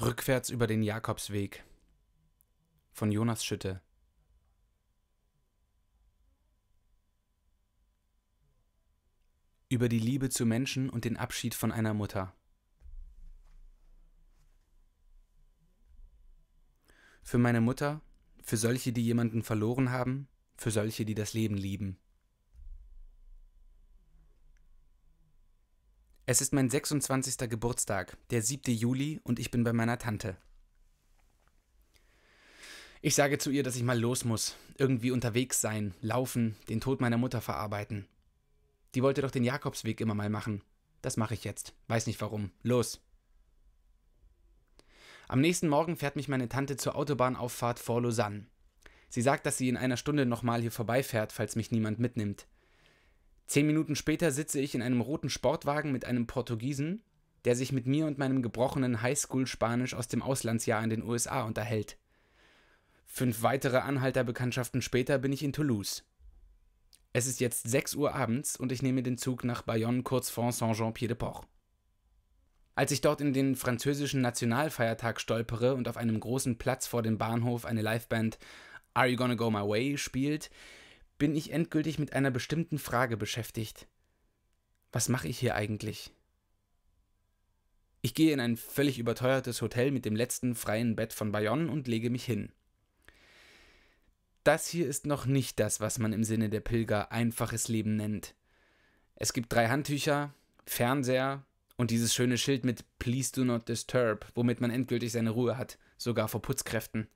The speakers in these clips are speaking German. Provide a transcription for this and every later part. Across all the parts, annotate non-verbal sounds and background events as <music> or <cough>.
Rückwärts über den Jakobsweg von Jonas Schütte. Über die Liebe zu Menschen und den Abschied von einer Mutter. Für meine Mutter, für solche, die jemanden verloren haben, für solche, die das Leben lieben. Es ist mein 26. Geburtstag, der 7. Juli, und ich bin bei meiner Tante. Ich sage zu ihr, dass ich mal los muss, irgendwie unterwegs sein, laufen, den Tod meiner Mutter verarbeiten. Die wollte doch den Jakobsweg immer mal machen. Das mache ich jetzt. Weiß nicht warum. Los. Am nächsten Morgen fährt mich meine Tante zur Autobahnauffahrt vor Lausanne. Sie sagt, dass sie in einer Stunde nochmal hier vorbeifährt, falls mich niemand mitnimmt. Zehn Minuten später sitze ich in einem roten Sportwagen mit einem Portugiesen, der sich mit mir und meinem gebrochenen Highschool-Spanisch aus dem Auslandsjahr in den USA unterhält. Fünf weitere Anhalterbekanntschaften später bin ich in Toulouse. Es ist jetzt 6 Uhr abends und ich nehme den Zug nach Bayonne kurz vor Saint-Jean-Pied-de-Port. Als ich dort in den französischen Nationalfeiertag stolpere und auf einem großen Platz vor dem Bahnhof eine Liveband Are You Gonna Go My Way spielt, bin ich endgültig mit einer bestimmten Frage beschäftigt. Was mache ich hier eigentlich? Ich gehe in ein völlig überteuertes Hotel mit dem letzten freien Bett von Bayonne und lege mich hin. Das hier ist noch nicht das, was man im Sinne der Pilger einfaches Leben nennt. Es gibt drei Handtücher, Fernseher und dieses schöne Schild mit Please do not disturb, womit man endgültig seine Ruhe hat, sogar vor Putzkräften.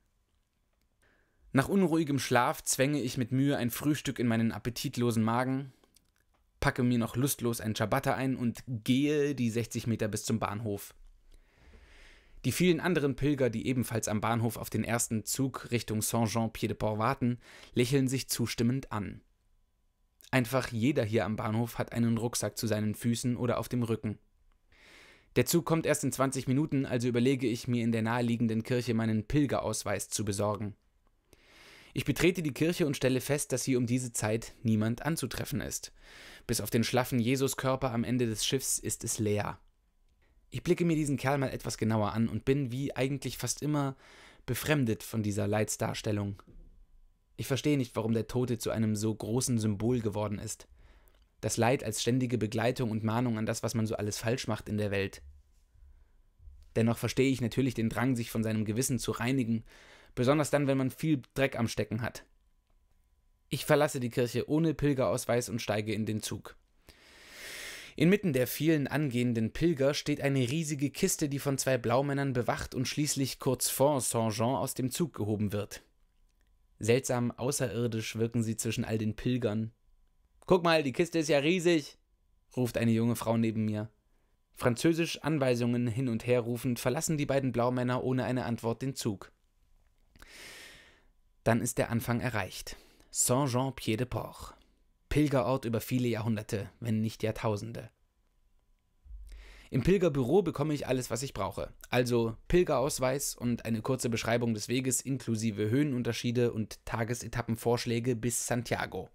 Nach unruhigem Schlaf zwänge ich mit Mühe ein Frühstück in meinen appetitlosen Magen, packe mir noch lustlos ein Ciabatta ein und gehe die 60 Meter bis zum Bahnhof. Die vielen anderen Pilger, die ebenfalls am Bahnhof auf den ersten Zug Richtung Saint-Jean-Pied-de-Port warten, lächeln sich zustimmend an. Einfach jeder hier am Bahnhof hat einen Rucksack zu seinen Füßen oder auf dem Rücken. Der Zug kommt erst in 20 Minuten, also überlege ich mir in der naheliegenden Kirche meinen Pilgerausweis zu besorgen. Ich betrete die Kirche und stelle fest, dass hier um diese Zeit niemand anzutreffen ist. Bis auf den schlaffen Jesuskörper am Ende des Schiffs ist es leer. Ich blicke mir diesen Kerl mal etwas genauer an und bin, wie eigentlich fast immer, befremdet von dieser Leidsdarstellung. Ich verstehe nicht, warum der Tote zu einem so großen Symbol geworden ist. Das Leid als ständige Begleitung und Mahnung an das, was man so alles falsch macht in der Welt. Dennoch verstehe ich natürlich den Drang, sich von seinem Gewissen zu reinigen besonders dann, wenn man viel Dreck am Stecken hat. Ich verlasse die Kirche ohne Pilgerausweis und steige in den Zug. Inmitten der vielen angehenden Pilger steht eine riesige Kiste, die von zwei Blaumännern bewacht und schließlich kurz vor Saint-Jean aus dem Zug gehoben wird. Seltsam außerirdisch wirken sie zwischen all den Pilgern. Guck mal, die Kiste ist ja riesig, ruft eine junge Frau neben mir. Französisch Anweisungen hin und her rufend verlassen die beiden Blaumänner ohne eine Antwort den Zug dann ist der Anfang erreicht. Saint-Jean-Pied-de-Port. Pilgerort über viele Jahrhunderte, wenn nicht Jahrtausende. Im Pilgerbüro bekomme ich alles, was ich brauche. Also Pilgerausweis und eine kurze Beschreibung des Weges inklusive Höhenunterschiede und Tagesetappenvorschläge bis Santiago.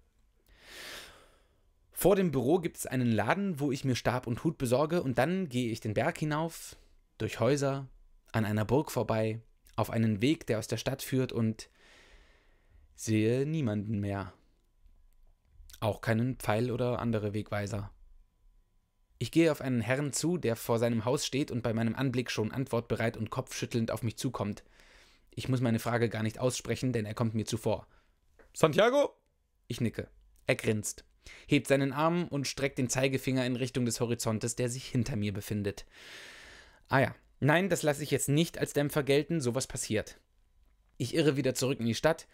Vor dem Büro gibt es einen Laden, wo ich mir Stab und Hut besorge und dann gehe ich den Berg hinauf, durch Häuser, an einer Burg vorbei, auf einen Weg, der aus der Stadt führt und sehe niemanden mehr. Auch keinen Pfeil oder andere Wegweiser. Ich gehe auf einen Herrn zu, der vor seinem Haus steht und bei meinem Anblick schon antwortbereit und kopfschüttelnd auf mich zukommt. Ich muss meine Frage gar nicht aussprechen, denn er kommt mir zuvor. Santiago? Ich nicke. Er grinst, hebt seinen Arm und streckt den Zeigefinger in Richtung des Horizontes, der sich hinter mir befindet. Ah ja, nein, das lasse ich jetzt nicht als Dämpfer gelten, sowas passiert. Ich irre wieder zurück in die Stadt,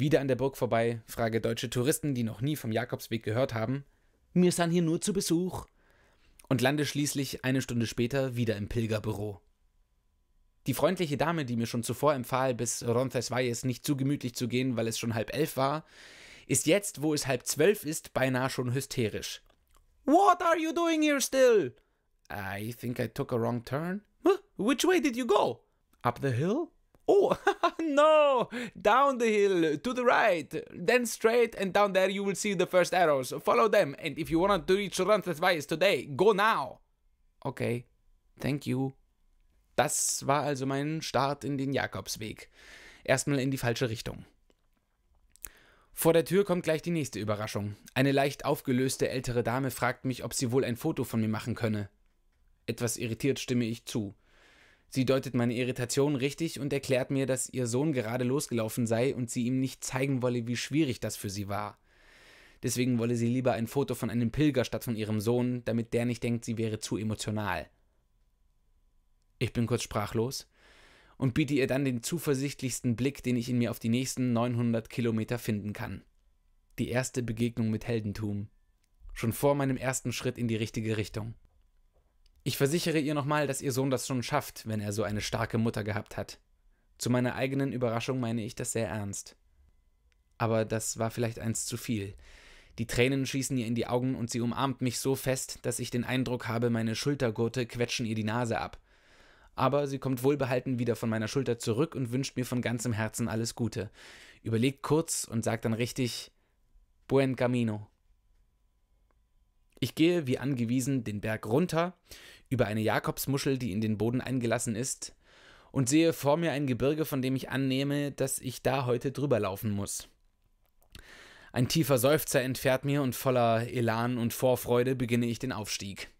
wieder an der Burg vorbei, frage deutsche Touristen, die noch nie vom Jakobsweg gehört haben. Wir sind hier nur zu Besuch. Und lande schließlich eine Stunde später wieder im Pilgerbüro. Die freundliche Dame, die mir schon zuvor empfahl, bis Roncesvalles nicht zu gemütlich zu gehen, weil es schon halb elf war, ist jetzt, wo es halb zwölf ist, beinahe schon hysterisch. What are you doing here still? I think I took a wrong turn. Which way did you go? Up the hill? oh, <laughs> no, down the hill, to the right, then straight, and down there you will see the first arrows. Follow them, and if you want to reach Weiss today, go now. Okay, thank you. Das war also mein Start in den Jakobsweg. Erstmal in die falsche Richtung. Vor der Tür kommt gleich die nächste Überraschung. Eine leicht aufgelöste ältere Dame fragt mich, ob sie wohl ein Foto von mir machen könne. Etwas irritiert stimme ich zu. Sie deutet meine Irritation richtig und erklärt mir, dass ihr Sohn gerade losgelaufen sei und sie ihm nicht zeigen wolle, wie schwierig das für sie war. Deswegen wolle sie lieber ein Foto von einem Pilger statt von ihrem Sohn, damit der nicht denkt, sie wäre zu emotional. Ich bin kurz sprachlos und biete ihr dann den zuversichtlichsten Blick, den ich in mir auf die nächsten 900 Kilometer finden kann. Die erste Begegnung mit Heldentum. Schon vor meinem ersten Schritt in die richtige Richtung. Ich versichere ihr nochmal, dass ihr Sohn das schon schafft, wenn er so eine starke Mutter gehabt hat. Zu meiner eigenen Überraschung meine ich das sehr ernst. Aber das war vielleicht eins zu viel. Die Tränen schießen ihr in die Augen und sie umarmt mich so fest, dass ich den Eindruck habe, meine Schultergurte quetschen ihr die Nase ab. Aber sie kommt wohlbehalten wieder von meiner Schulter zurück und wünscht mir von ganzem Herzen alles Gute. Überlegt kurz und sagt dann richtig Buen Camino. Ich gehe, wie angewiesen, den Berg runter, über eine Jakobsmuschel, die in den Boden eingelassen ist, und sehe vor mir ein Gebirge, von dem ich annehme, dass ich da heute drüber laufen muss. Ein tiefer Seufzer entfährt mir und voller Elan und Vorfreude beginne ich den Aufstieg.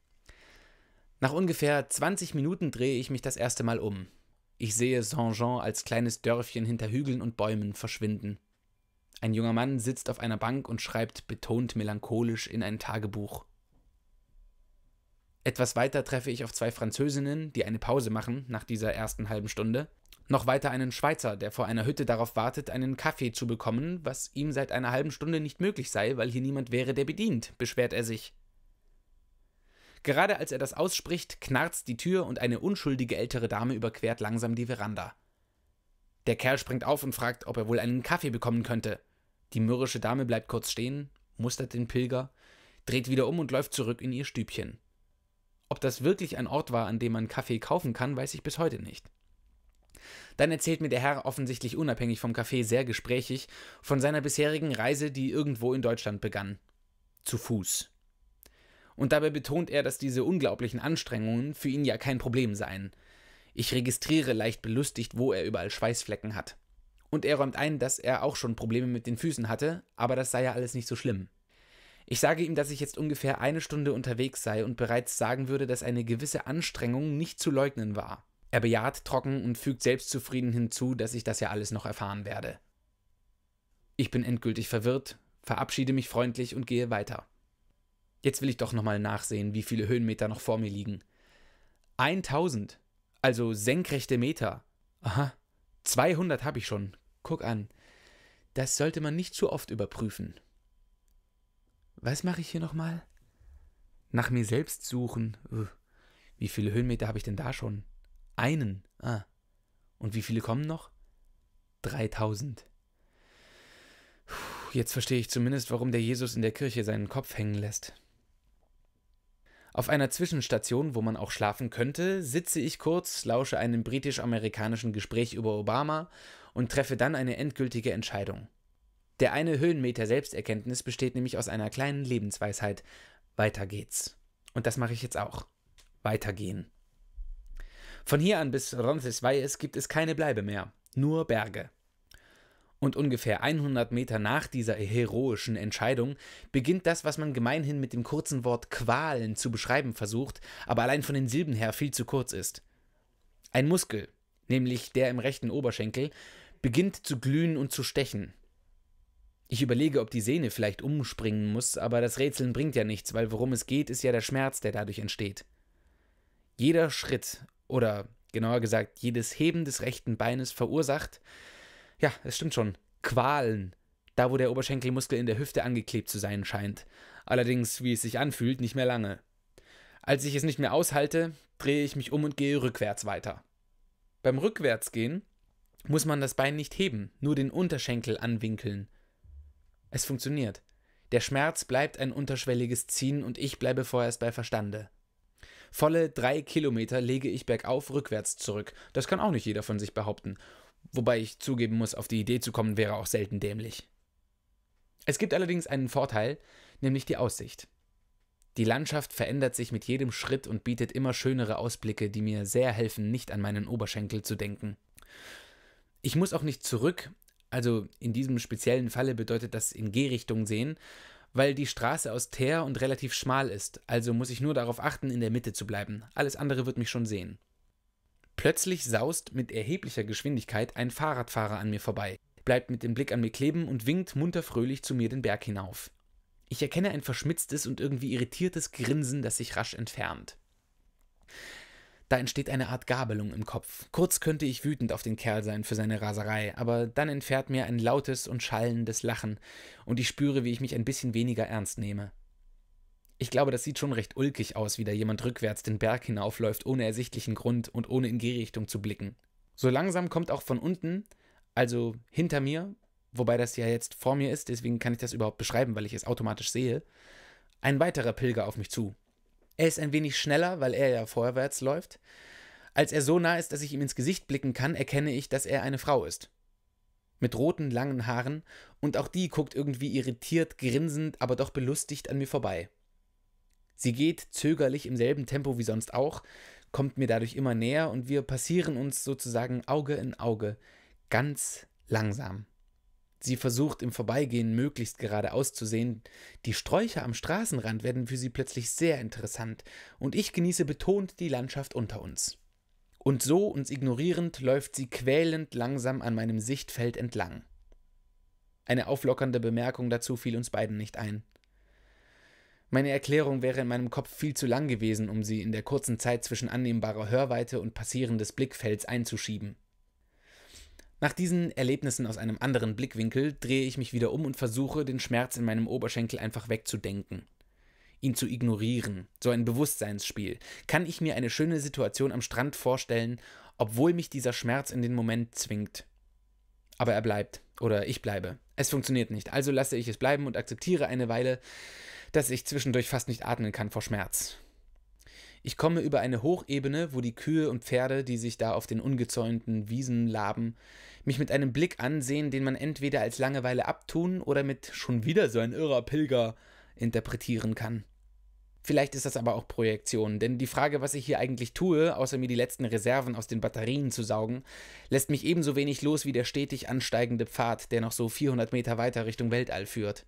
Nach ungefähr 20 Minuten drehe ich mich das erste Mal um. Ich sehe Saint-Jean als kleines Dörfchen hinter Hügeln und Bäumen verschwinden. Ein junger Mann sitzt auf einer Bank und schreibt betont melancholisch in ein Tagebuch. Etwas weiter treffe ich auf zwei Französinnen, die eine Pause machen nach dieser ersten halben Stunde. Noch weiter einen Schweizer, der vor einer Hütte darauf wartet, einen Kaffee zu bekommen, was ihm seit einer halben Stunde nicht möglich sei, weil hier niemand wäre, der bedient, beschwert er sich. Gerade als er das ausspricht, knarzt die Tür und eine unschuldige ältere Dame überquert langsam die Veranda. Der Kerl springt auf und fragt, ob er wohl einen Kaffee bekommen könnte. Die mürrische Dame bleibt kurz stehen, mustert den Pilger, dreht wieder um und läuft zurück in ihr Stübchen. Ob das wirklich ein Ort war, an dem man Kaffee kaufen kann, weiß ich bis heute nicht. Dann erzählt mir der Herr offensichtlich unabhängig vom Kaffee sehr gesprächig von seiner bisherigen Reise, die irgendwo in Deutschland begann. Zu Fuß. Und dabei betont er, dass diese unglaublichen Anstrengungen für ihn ja kein Problem seien. Ich registriere leicht belustigt, wo er überall Schweißflecken hat. Und er räumt ein, dass er auch schon Probleme mit den Füßen hatte, aber das sei ja alles nicht so schlimm. Ich sage ihm, dass ich jetzt ungefähr eine Stunde unterwegs sei und bereits sagen würde, dass eine gewisse Anstrengung nicht zu leugnen war. Er bejaht trocken und fügt selbstzufrieden hinzu, dass ich das ja alles noch erfahren werde. Ich bin endgültig verwirrt, verabschiede mich freundlich und gehe weiter. Jetzt will ich doch nochmal nachsehen, wie viele Höhenmeter noch vor mir liegen. 1000, also senkrechte Meter. Aha, 200 habe ich schon. Guck an. Das sollte man nicht zu oft überprüfen. Was mache ich hier nochmal? Nach mir selbst suchen. Wie viele Höhenmeter habe ich denn da schon? Einen. Ah. Und wie viele kommen noch? 3000. Jetzt verstehe ich zumindest, warum der Jesus in der Kirche seinen Kopf hängen lässt. Auf einer Zwischenstation, wo man auch schlafen könnte, sitze ich kurz, lausche einem britisch-amerikanischen Gespräch über Obama und treffe dann eine endgültige Entscheidung. Der eine Höhenmeter Selbsterkenntnis besteht nämlich aus einer kleinen Lebensweisheit. Weiter geht's. Und das mache ich jetzt auch. Weitergehen. Von hier an bis Roncesvalles gibt es keine Bleibe mehr, nur Berge. Und ungefähr 100 Meter nach dieser heroischen Entscheidung beginnt das, was man gemeinhin mit dem kurzen Wort Qualen zu beschreiben versucht, aber allein von den Silben her viel zu kurz ist. Ein Muskel, nämlich der im rechten Oberschenkel, beginnt zu glühen und zu stechen. Ich überlege, ob die Sehne vielleicht umspringen muss, aber das Rätseln bringt ja nichts, weil worum es geht, ist ja der Schmerz, der dadurch entsteht. Jeder Schritt oder genauer gesagt jedes Heben des rechten Beines verursacht, ja, es stimmt schon, Qualen, da wo der Oberschenkelmuskel in der Hüfte angeklebt zu sein scheint. Allerdings, wie es sich anfühlt, nicht mehr lange. Als ich es nicht mehr aushalte, drehe ich mich um und gehe rückwärts weiter. Beim Rückwärtsgehen muss man das Bein nicht heben, nur den Unterschenkel anwinkeln es funktioniert. Der Schmerz bleibt ein unterschwelliges Ziehen und ich bleibe vorerst bei Verstande. Volle drei Kilometer lege ich bergauf rückwärts zurück. Das kann auch nicht jeder von sich behaupten. Wobei ich zugeben muss, auf die Idee zu kommen wäre auch selten dämlich. Es gibt allerdings einen Vorteil, nämlich die Aussicht. Die Landschaft verändert sich mit jedem Schritt und bietet immer schönere Ausblicke, die mir sehr helfen, nicht an meinen Oberschenkel zu denken. Ich muss auch nicht zurück, also in diesem speziellen Falle bedeutet das in G-Richtung sehen, weil die Straße aus Teer und relativ schmal ist, also muss ich nur darauf achten, in der Mitte zu bleiben. Alles andere wird mich schon sehen. Plötzlich saust mit erheblicher Geschwindigkeit ein Fahrradfahrer an mir vorbei, bleibt mit dem Blick an mir kleben und winkt munter fröhlich zu mir den Berg hinauf. Ich erkenne ein verschmitztes und irgendwie irritiertes Grinsen, das sich rasch entfernt. Da entsteht eine Art Gabelung im Kopf. Kurz könnte ich wütend auf den Kerl sein für seine Raserei, aber dann entfährt mir ein lautes und schallendes Lachen und ich spüre, wie ich mich ein bisschen weniger ernst nehme. Ich glaube, das sieht schon recht ulkig aus, wie da jemand rückwärts den Berg hinaufläuft, ohne ersichtlichen Grund und ohne in Gehrichtung zu blicken. So langsam kommt auch von unten, also hinter mir, wobei das ja jetzt vor mir ist, deswegen kann ich das überhaupt beschreiben, weil ich es automatisch sehe, ein weiterer Pilger auf mich zu. Er ist ein wenig schneller, weil er ja vorwärts läuft. Als er so nah ist, dass ich ihm ins Gesicht blicken kann, erkenne ich, dass er eine Frau ist. Mit roten, langen Haaren, und auch die guckt irgendwie irritiert, grinsend, aber doch belustigt an mir vorbei. Sie geht zögerlich im selben Tempo wie sonst auch, kommt mir dadurch immer näher und wir passieren uns sozusagen Auge in Auge, ganz langsam. Sie versucht im Vorbeigehen möglichst geradeaus zu sehen. Die Sträucher am Straßenrand werden für sie plötzlich sehr interessant und ich genieße betont die Landschaft unter uns. Und so uns ignorierend läuft sie quälend langsam an meinem Sichtfeld entlang. Eine auflockernde Bemerkung dazu fiel uns beiden nicht ein. Meine Erklärung wäre in meinem Kopf viel zu lang gewesen, um sie in der kurzen Zeit zwischen annehmbarer Hörweite und Passieren des Blickfelds einzuschieben. Nach diesen Erlebnissen aus einem anderen Blickwinkel drehe ich mich wieder um und versuche, den Schmerz in meinem Oberschenkel einfach wegzudenken. Ihn zu ignorieren, so ein Bewusstseinsspiel. Kann ich mir eine schöne Situation am Strand vorstellen, obwohl mich dieser Schmerz in den Moment zwingt? Aber er bleibt, oder ich bleibe. Es funktioniert nicht, also lasse ich es bleiben und akzeptiere eine Weile, dass ich zwischendurch fast nicht atmen kann vor Schmerz. Ich komme über eine Hochebene, wo die Kühe und Pferde, die sich da auf den ungezäunten Wiesen laben, mich mit einem Blick ansehen, den man entweder als Langeweile abtun oder mit schon wieder so ein irrer Pilger interpretieren kann. Vielleicht ist das aber auch Projektion, denn die Frage, was ich hier eigentlich tue, außer mir die letzten Reserven aus den Batterien zu saugen, lässt mich ebenso wenig los wie der stetig ansteigende Pfad, der noch so 400 Meter weiter Richtung Weltall führt.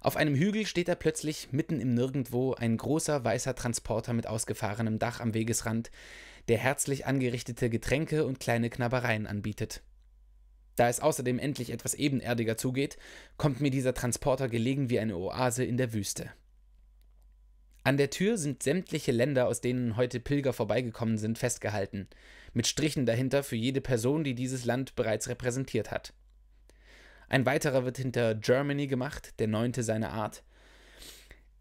Auf einem Hügel steht da plötzlich mitten im Nirgendwo ein großer weißer Transporter mit ausgefahrenem Dach am Wegesrand, der herzlich angerichtete Getränke und kleine Knabbereien anbietet. Da es außerdem endlich etwas ebenerdiger zugeht, kommt mir dieser Transporter gelegen wie eine Oase in der Wüste. An der Tür sind sämtliche Länder, aus denen heute Pilger vorbeigekommen sind, festgehalten, mit Strichen dahinter für jede Person, die dieses Land bereits repräsentiert hat. Ein weiterer wird hinter Germany gemacht, der neunte seiner Art,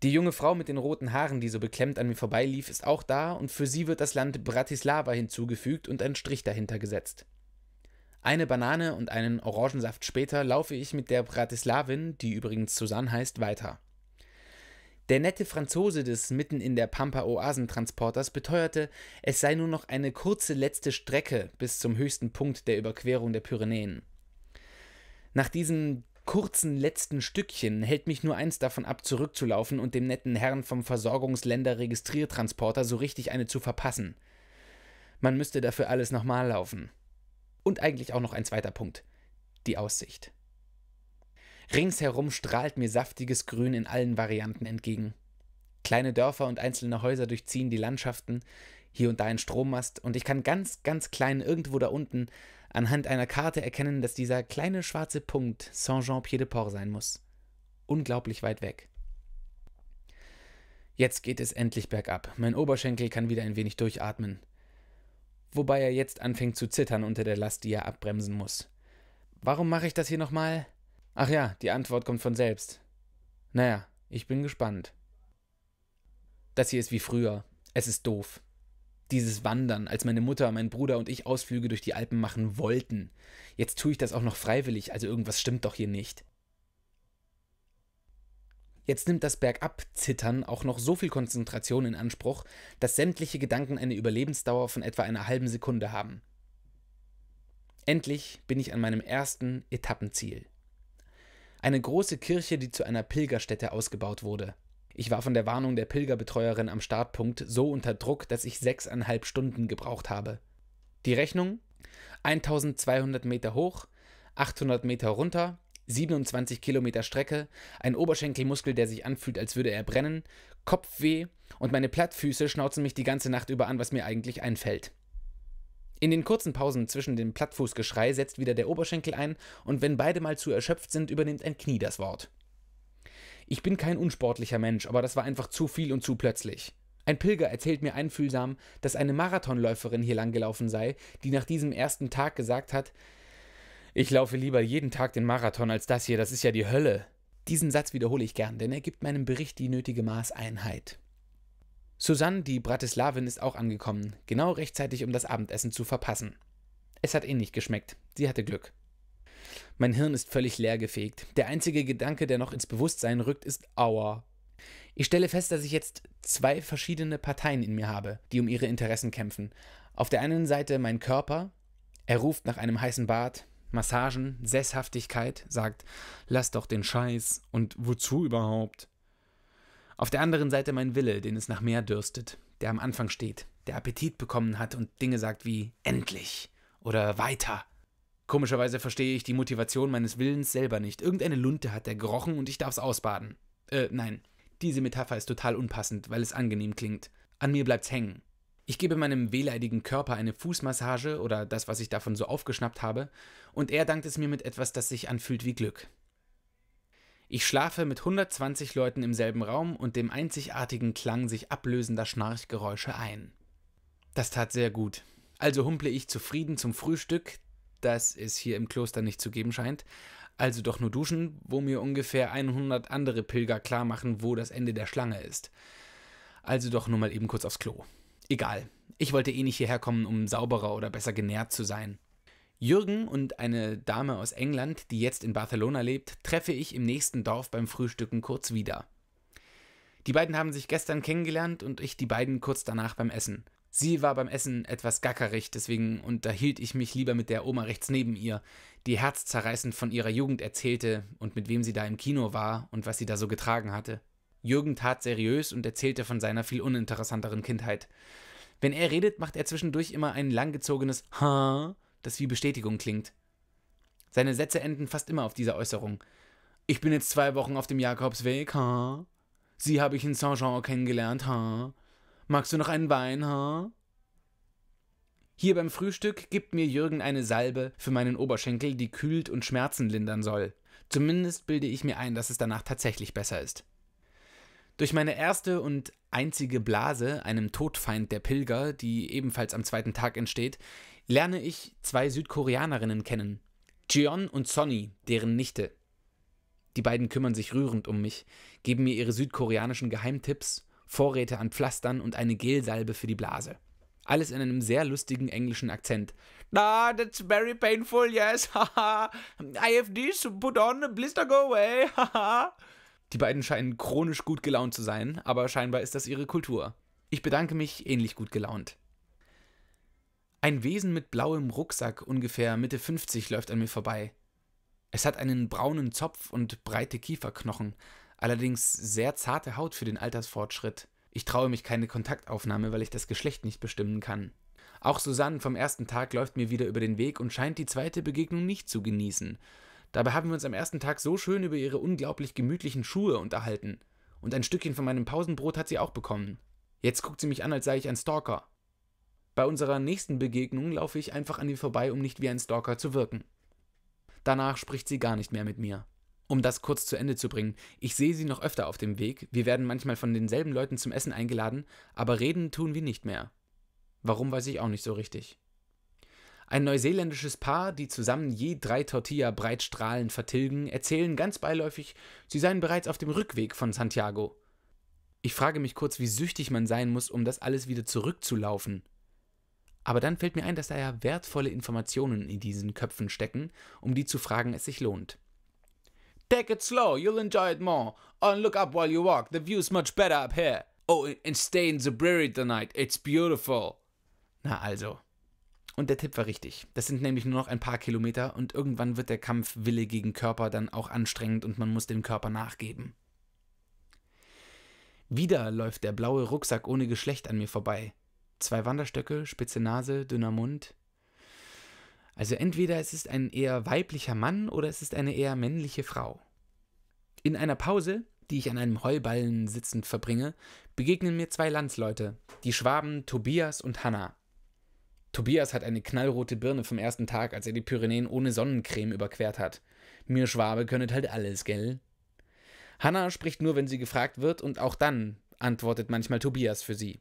die junge Frau mit den roten Haaren, die so beklemmt an mir vorbeilief, ist auch da und für sie wird das Land Bratislava hinzugefügt und ein Strich dahinter gesetzt. Eine Banane und einen Orangensaft später laufe ich mit der Bratislavin, die übrigens Susanne heißt, weiter. Der nette Franzose des mitten in der Pampa Oasentransporters beteuerte, es sei nur noch eine kurze letzte Strecke bis zum höchsten Punkt der Überquerung der Pyrenäen. Nach diesem kurzen letzten Stückchen hält mich nur eins davon ab, zurückzulaufen und dem netten Herrn vom Versorgungsländer Registriertransporter so richtig eine zu verpassen. Man müsste dafür alles nochmal laufen. Und eigentlich auch noch ein zweiter Punkt. Die Aussicht. Ringsherum strahlt mir saftiges Grün in allen Varianten entgegen. Kleine Dörfer und einzelne Häuser durchziehen die Landschaften, hier und da ein Strommast, und ich kann ganz, ganz klein irgendwo da unten anhand einer Karte erkennen, dass dieser kleine schwarze Punkt Saint-Jean-Pied-de-Port sein muss. Unglaublich weit weg. Jetzt geht es endlich bergab. Mein Oberschenkel kann wieder ein wenig durchatmen. Wobei er jetzt anfängt zu zittern unter der Last, die er abbremsen muss. Warum mache ich das hier nochmal? Ach ja, die Antwort kommt von selbst. Naja, ich bin gespannt. Das hier ist wie früher. Es ist doof dieses Wandern, als meine Mutter, mein Bruder und ich Ausflüge durch die Alpen machen wollten. Jetzt tue ich das auch noch freiwillig, also irgendwas stimmt doch hier nicht. Jetzt nimmt das Bergab-Zittern auch noch so viel Konzentration in Anspruch, dass sämtliche Gedanken eine Überlebensdauer von etwa einer halben Sekunde haben. Endlich bin ich an meinem ersten Etappenziel. Eine große Kirche, die zu einer Pilgerstätte ausgebaut wurde. Ich war von der Warnung der Pilgerbetreuerin am Startpunkt so unter Druck, dass ich sechseinhalb Stunden gebraucht habe. Die Rechnung? 1200 Meter hoch, 800 Meter runter, 27 Kilometer Strecke, ein Oberschenkelmuskel, der sich anfühlt, als würde er brennen, Kopfweh und meine Plattfüße schnauzen mich die ganze Nacht über an, was mir eigentlich einfällt. In den kurzen Pausen zwischen dem Plattfußgeschrei setzt wieder der Oberschenkel ein und wenn beide mal zu erschöpft sind, übernimmt ein Knie das Wort. Ich bin kein unsportlicher Mensch, aber das war einfach zu viel und zu plötzlich. Ein Pilger erzählt mir einfühlsam, dass eine Marathonläuferin hier langgelaufen sei, die nach diesem ersten Tag gesagt hat, ich laufe lieber jeden Tag den Marathon als das hier, das ist ja die Hölle. Diesen Satz wiederhole ich gern, denn er gibt meinem Bericht die nötige Maßeinheit. Susanne, die Bratislawin, ist auch angekommen, genau rechtzeitig, um das Abendessen zu verpassen. Es hat ähnlich eh geschmeckt, sie hatte Glück. Mein Hirn ist völlig leergefegt. Der einzige Gedanke, der noch ins Bewusstsein rückt, ist Aua. Ich stelle fest, dass ich jetzt zwei verschiedene Parteien in mir habe, die um ihre Interessen kämpfen. Auf der einen Seite mein Körper, er ruft nach einem heißen Bad, Massagen, Sesshaftigkeit, sagt, lass doch den Scheiß und wozu überhaupt? Auf der anderen Seite mein Wille, den es nach mehr dürstet, der am Anfang steht, der Appetit bekommen hat und Dinge sagt wie endlich oder weiter Komischerweise verstehe ich die Motivation meines Willens selber nicht. Irgendeine Lunte hat er gerochen und ich darf's ausbaden. Äh, nein. Diese Metapher ist total unpassend, weil es angenehm klingt. An mir bleibt's hängen. Ich gebe meinem wehleidigen Körper eine Fußmassage oder das, was ich davon so aufgeschnappt habe, und er dankt es mir mit etwas, das sich anfühlt wie Glück. Ich schlafe mit 120 Leuten im selben Raum und dem einzigartigen Klang sich ablösender Schnarchgeräusche ein. Das tat sehr gut. Also humple ich zufrieden zum Frühstück, das es hier im Kloster nicht zu geben scheint. Also doch nur duschen, wo mir ungefähr 100 andere Pilger klar machen, wo das Ende der Schlange ist. Also doch nur mal eben kurz aufs Klo. Egal, ich wollte eh nicht hierher kommen, um sauberer oder besser genährt zu sein. Jürgen und eine Dame aus England, die jetzt in Barcelona lebt, treffe ich im nächsten Dorf beim Frühstücken kurz wieder. Die beiden haben sich gestern kennengelernt und ich die beiden kurz danach beim Essen. Sie war beim Essen etwas gackerig, deswegen unterhielt ich mich lieber mit der Oma rechts neben ihr, die herzzerreißend von ihrer Jugend erzählte und mit wem sie da im Kino war und was sie da so getragen hatte. Jürgen tat seriös und erzählte von seiner viel uninteressanteren Kindheit. Wenn er redet, macht er zwischendurch immer ein langgezogenes Ha, das wie Bestätigung klingt. Seine Sätze enden fast immer auf dieser Äußerung. Ich bin jetzt zwei Wochen auf dem Jakobsweg, ha. Sie habe ich in Saint-Jean kennengelernt, ha. Magst du noch einen Wein, ha? Huh? Hier beim Frühstück gibt mir Jürgen eine Salbe für meinen Oberschenkel, die kühlt und Schmerzen lindern soll. Zumindest bilde ich mir ein, dass es danach tatsächlich besser ist. Durch meine erste und einzige Blase, einem Todfeind der Pilger, die ebenfalls am zweiten Tag entsteht, lerne ich zwei Südkoreanerinnen kennen. Jion und Sonny, deren Nichte. Die beiden kümmern sich rührend um mich, geben mir ihre südkoreanischen Geheimtipps Vorräte an Pflastern und eine Gelsalbe für die Blase. Alles in einem sehr lustigen englischen Akzent. Ah, that's very painful, yes, <laughs> haha. I have this, put on, blister go away, <laughs> haha. Die beiden scheinen chronisch gut gelaunt zu sein, aber scheinbar ist das ihre Kultur. Ich bedanke mich ähnlich gut gelaunt. Ein Wesen mit blauem Rucksack, ungefähr Mitte 50, läuft an mir vorbei. Es hat einen braunen Zopf und breite Kieferknochen, Allerdings sehr zarte Haut für den Altersfortschritt. Ich traue mich keine Kontaktaufnahme, weil ich das Geschlecht nicht bestimmen kann. Auch Susanne vom ersten Tag läuft mir wieder über den Weg und scheint die zweite Begegnung nicht zu genießen. Dabei haben wir uns am ersten Tag so schön über ihre unglaublich gemütlichen Schuhe unterhalten. Und ein Stückchen von meinem Pausenbrot hat sie auch bekommen. Jetzt guckt sie mich an, als sei ich ein Stalker. Bei unserer nächsten Begegnung laufe ich einfach an ihr vorbei, um nicht wie ein Stalker zu wirken. Danach spricht sie gar nicht mehr mit mir. Um das kurz zu Ende zu bringen, ich sehe sie noch öfter auf dem Weg, wir werden manchmal von denselben Leuten zum Essen eingeladen, aber reden tun wir nicht mehr. Warum weiß ich auch nicht so richtig. Ein neuseeländisches Paar, die zusammen je drei Tortilla breitstrahlend vertilgen, erzählen ganz beiläufig, sie seien bereits auf dem Rückweg von Santiago. Ich frage mich kurz, wie süchtig man sein muss, um das alles wieder zurückzulaufen. Aber dann fällt mir ein, dass da ja wertvolle Informationen in diesen Köpfen stecken, um die zu fragen es sich lohnt. Take it slow, you'll enjoy it more. And look up while you walk, the view's much better up here. Oh, and stay in the brewery tonight, it's beautiful. Na also. Und der Tipp war richtig. Das sind nämlich nur noch ein paar Kilometer und irgendwann wird der Kampf Wille gegen Körper dann auch anstrengend und man muss dem Körper nachgeben. Wieder läuft der blaue Rucksack ohne Geschlecht an mir vorbei. Zwei Wanderstöcke, spitze Nase, dünner Mund, also entweder es ist ein eher weiblicher Mann oder es ist eine eher männliche Frau. In einer Pause, die ich an einem Heuballen sitzend verbringe, begegnen mir zwei Landsleute, die Schwaben Tobias und Hanna. Tobias hat eine knallrote Birne vom ersten Tag, als er die Pyrenäen ohne Sonnencreme überquert hat. Mir Schwabe könnet halt alles, gell? Hanna spricht nur, wenn sie gefragt wird, und auch dann antwortet manchmal Tobias für sie.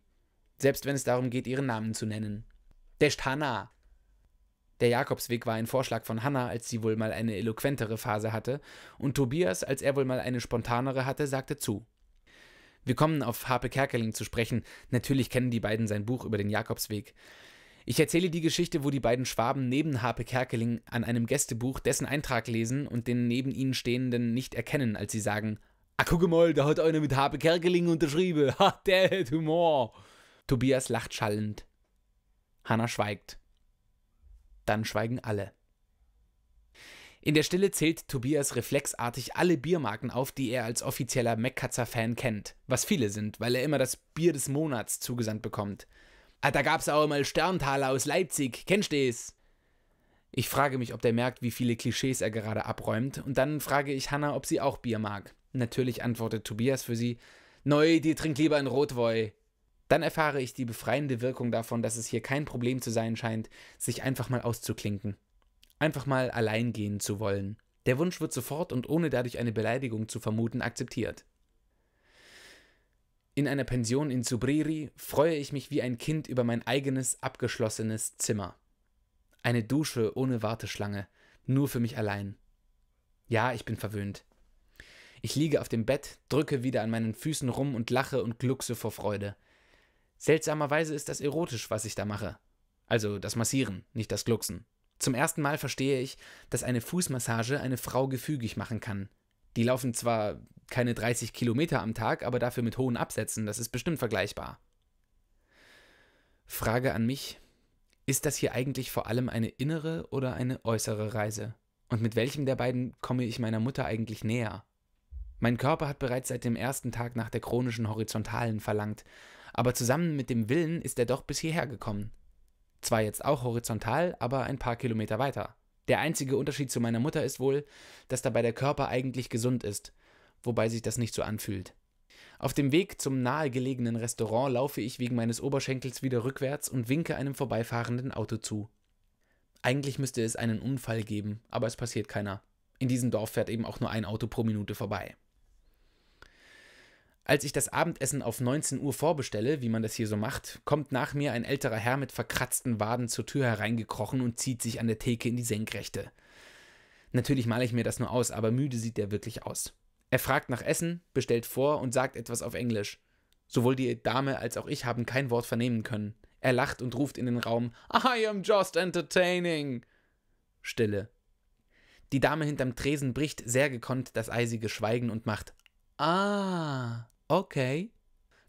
Selbst wenn es darum geht, ihren Namen zu nennen. Desht Hanna, der Jakobsweg war ein Vorschlag von Hanna, als sie wohl mal eine eloquentere Phase hatte, und Tobias, als er wohl mal eine spontanere hatte, sagte zu. Wir kommen auf Harpe Kerkeling zu sprechen. Natürlich kennen die beiden sein Buch über den Jakobsweg. Ich erzähle die Geschichte, wo die beiden Schwaben neben Harpe Kerkeling an einem Gästebuch dessen Eintrag lesen und den neben ihnen Stehenden nicht erkennen, als sie sagen: Ah, guck mal, da hat einer mit Harpe Kerkeling unterschrieben. <laughs> Ha, der hat Humor. Tobias lacht schallend. Hanna schweigt. Dann schweigen alle. In der Stille zählt Tobias reflexartig alle Biermarken auf, die er als offizieller Meckkatzer-Fan kennt. Was viele sind, weil er immer das Bier des Monats zugesandt bekommt. Ah, da gab's auch mal Sterntaler aus Leipzig, kennst du es? Ich frage mich, ob der merkt, wie viele Klischees er gerade abräumt, und dann frage ich Hanna, ob sie auch Bier mag. Natürlich antwortet Tobias für sie, Neu, die trinkt lieber ein Rotwoi dann erfahre ich die befreiende Wirkung davon, dass es hier kein Problem zu sein scheint, sich einfach mal auszuklinken. Einfach mal allein gehen zu wollen. Der Wunsch wird sofort und ohne dadurch eine Beleidigung zu vermuten akzeptiert. In einer Pension in Zubriri freue ich mich wie ein Kind über mein eigenes, abgeschlossenes Zimmer. Eine Dusche ohne Warteschlange, nur für mich allein. Ja, ich bin verwöhnt. Ich liege auf dem Bett, drücke wieder an meinen Füßen rum und lache und gluckse vor Freude. Seltsamerweise ist das erotisch, was ich da mache. Also das Massieren, nicht das Glucksen. Zum ersten Mal verstehe ich, dass eine Fußmassage eine Frau gefügig machen kann. Die laufen zwar keine 30 Kilometer am Tag, aber dafür mit hohen Absätzen, das ist bestimmt vergleichbar. Frage an mich, ist das hier eigentlich vor allem eine innere oder eine äußere Reise? Und mit welchem der beiden komme ich meiner Mutter eigentlich näher? Mein Körper hat bereits seit dem ersten Tag nach der chronischen Horizontalen verlangt, aber zusammen mit dem Willen ist er doch bis hierher gekommen. Zwar jetzt auch horizontal, aber ein paar Kilometer weiter. Der einzige Unterschied zu meiner Mutter ist wohl, dass dabei der Körper eigentlich gesund ist, wobei sich das nicht so anfühlt. Auf dem Weg zum nahegelegenen Restaurant laufe ich wegen meines Oberschenkels wieder rückwärts und winke einem vorbeifahrenden Auto zu. Eigentlich müsste es einen Unfall geben, aber es passiert keiner. In diesem Dorf fährt eben auch nur ein Auto pro Minute vorbei. Als ich das Abendessen auf 19 Uhr vorbestelle, wie man das hier so macht, kommt nach mir ein älterer Herr mit verkratzten Waden zur Tür hereingekrochen und zieht sich an der Theke in die Senkrechte. Natürlich male ich mir das nur aus, aber müde sieht er wirklich aus. Er fragt nach Essen, bestellt vor und sagt etwas auf Englisch. Sowohl die Dame als auch ich haben kein Wort vernehmen können. Er lacht und ruft in den Raum: I am just entertaining! Stille. Die Dame hinterm Tresen bricht sehr gekonnt das eisige Schweigen und macht Ah! Okay.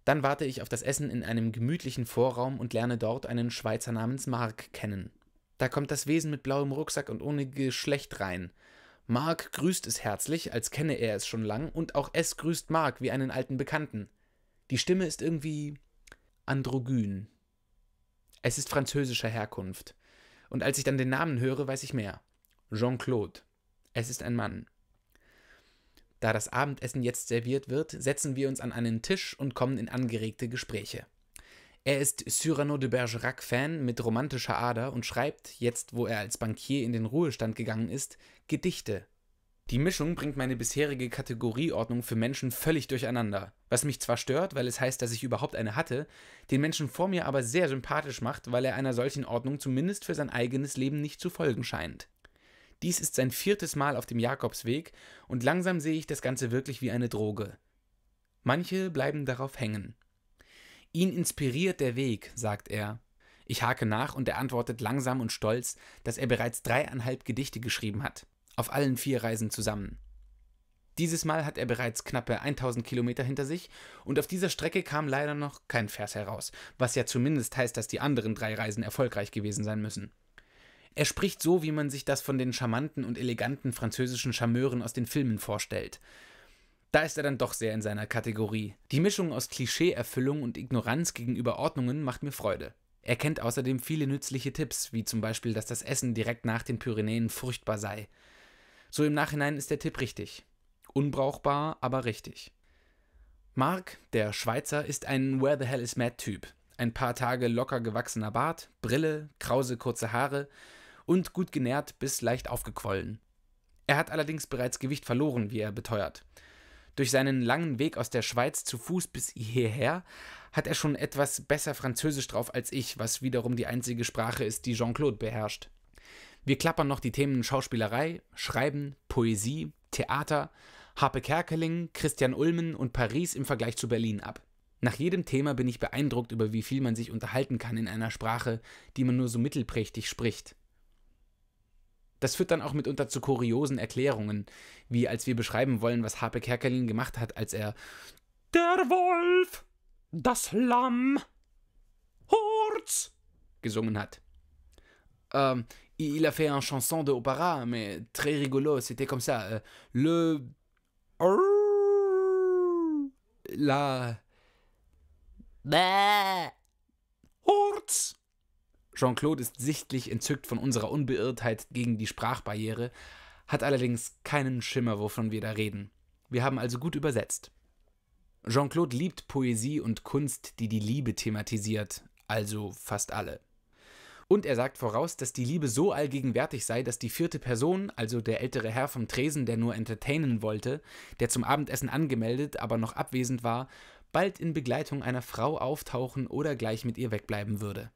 Dann warte ich auf das Essen in einem gemütlichen Vorraum und lerne dort einen Schweizer namens Mark kennen. Da kommt das Wesen mit blauem Rucksack und ohne Geschlecht rein. Mark grüßt es herzlich, als kenne er es schon lang, und auch es grüßt Mark wie einen alten Bekannten. Die Stimme ist irgendwie androgyn. Es ist französischer Herkunft. Und als ich dann den Namen höre, weiß ich mehr. Jean-Claude. Es ist ein Mann. Da das Abendessen jetzt serviert wird, setzen wir uns an einen Tisch und kommen in angeregte Gespräche. Er ist Cyrano de Bergerac-Fan mit romantischer Ader und schreibt, jetzt wo er als Bankier in den Ruhestand gegangen ist, Gedichte. Die Mischung bringt meine bisherige Kategorieordnung für Menschen völlig durcheinander, was mich zwar stört, weil es heißt, dass ich überhaupt eine hatte, den Menschen vor mir aber sehr sympathisch macht, weil er einer solchen Ordnung zumindest für sein eigenes Leben nicht zu folgen scheint. Dies ist sein viertes Mal auf dem Jakobsweg und langsam sehe ich das Ganze wirklich wie eine Droge. Manche bleiben darauf hängen. Ihn inspiriert der Weg, sagt er. Ich hake nach und er antwortet langsam und stolz, dass er bereits dreieinhalb Gedichte geschrieben hat, auf allen vier Reisen zusammen. Dieses Mal hat er bereits knappe 1000 Kilometer hinter sich und auf dieser Strecke kam leider noch kein Vers heraus, was ja zumindest heißt, dass die anderen drei Reisen erfolgreich gewesen sein müssen. Er spricht so, wie man sich das von den charmanten und eleganten französischen Charmeuren aus den Filmen vorstellt. Da ist er dann doch sehr in seiner Kategorie. Die Mischung aus Klischeeerfüllung und Ignoranz gegenüber Ordnungen macht mir Freude. Er kennt außerdem viele nützliche Tipps, wie zum Beispiel, dass das Essen direkt nach den Pyrenäen furchtbar sei. So im Nachhinein ist der Tipp richtig. Unbrauchbar, aber richtig. Mark, der Schweizer, ist ein Where the hell is mad Typ. Ein paar Tage locker gewachsener Bart, Brille, krause kurze Haare und gut genährt bis leicht aufgequollen. Er hat allerdings bereits Gewicht verloren, wie er beteuert. Durch seinen langen Weg aus der Schweiz zu Fuß bis hierher hat er schon etwas besser Französisch drauf als ich, was wiederum die einzige Sprache ist, die Jean-Claude beherrscht. Wir klappern noch die Themen Schauspielerei, Schreiben, Poesie, Theater, Harpe Kerkeling, Christian Ulmen und Paris im Vergleich zu Berlin ab. Nach jedem Thema bin ich beeindruckt über wie viel man sich unterhalten kann in einer Sprache, die man nur so mittelprächtig spricht das führt dann auch mitunter zu kuriosen Erklärungen, wie als wir beschreiben wollen, was Harpe Kerkelin gemacht hat, als er Der Wolf, das Lamm, Hurz gesungen hat. Ähm, il a fait un chanson de opéra, mais très rigolo, c'était comme ça. Äh, le. La. Bäh. Hurz. Jean-Claude ist sichtlich entzückt von unserer Unbeirrtheit gegen die Sprachbarriere, hat allerdings keinen Schimmer, wovon wir da reden. Wir haben also gut übersetzt. Jean-Claude liebt Poesie und Kunst, die die Liebe thematisiert, also fast alle. Und er sagt voraus, dass die Liebe so allgegenwärtig sei, dass die vierte Person, also der ältere Herr vom Tresen, der nur entertainen wollte, der zum Abendessen angemeldet, aber noch abwesend war, bald in Begleitung einer Frau auftauchen oder gleich mit ihr wegbleiben würde.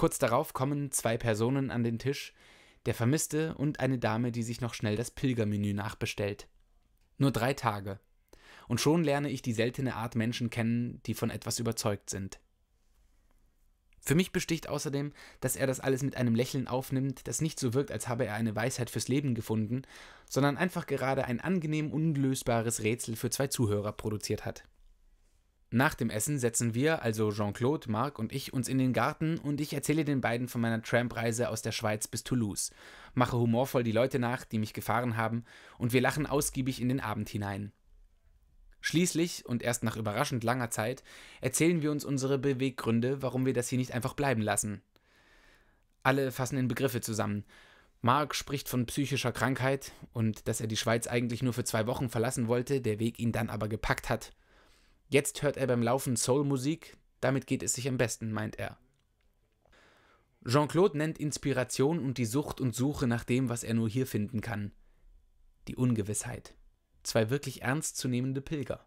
Kurz darauf kommen zwei Personen an den Tisch, der Vermisste und eine Dame, die sich noch schnell das Pilgermenü nachbestellt. Nur drei Tage. Und schon lerne ich die seltene Art Menschen kennen, die von etwas überzeugt sind. Für mich besticht außerdem, dass er das alles mit einem Lächeln aufnimmt, das nicht so wirkt, als habe er eine Weisheit fürs Leben gefunden, sondern einfach gerade ein angenehm unlösbares Rätsel für zwei Zuhörer produziert hat. Nach dem Essen setzen wir, also Jean-Claude, Marc und ich, uns in den Garten und ich erzähle den beiden von meiner Tramp-Reise aus der Schweiz bis Toulouse, mache humorvoll die Leute nach, die mich gefahren haben, und wir lachen ausgiebig in den Abend hinein. Schließlich, und erst nach überraschend langer Zeit, erzählen wir uns unsere Beweggründe, warum wir das hier nicht einfach bleiben lassen. Alle fassen in Begriffe zusammen. Mark spricht von psychischer Krankheit und dass er die Schweiz eigentlich nur für zwei Wochen verlassen wollte, der Weg ihn dann aber gepackt hat. Jetzt hört er beim Laufen Soul-Musik, damit geht es sich am besten, meint er. Jean-Claude nennt Inspiration und die Sucht und Suche nach dem, was er nur hier finden kann. Die Ungewissheit. Zwei wirklich ernstzunehmende Pilger.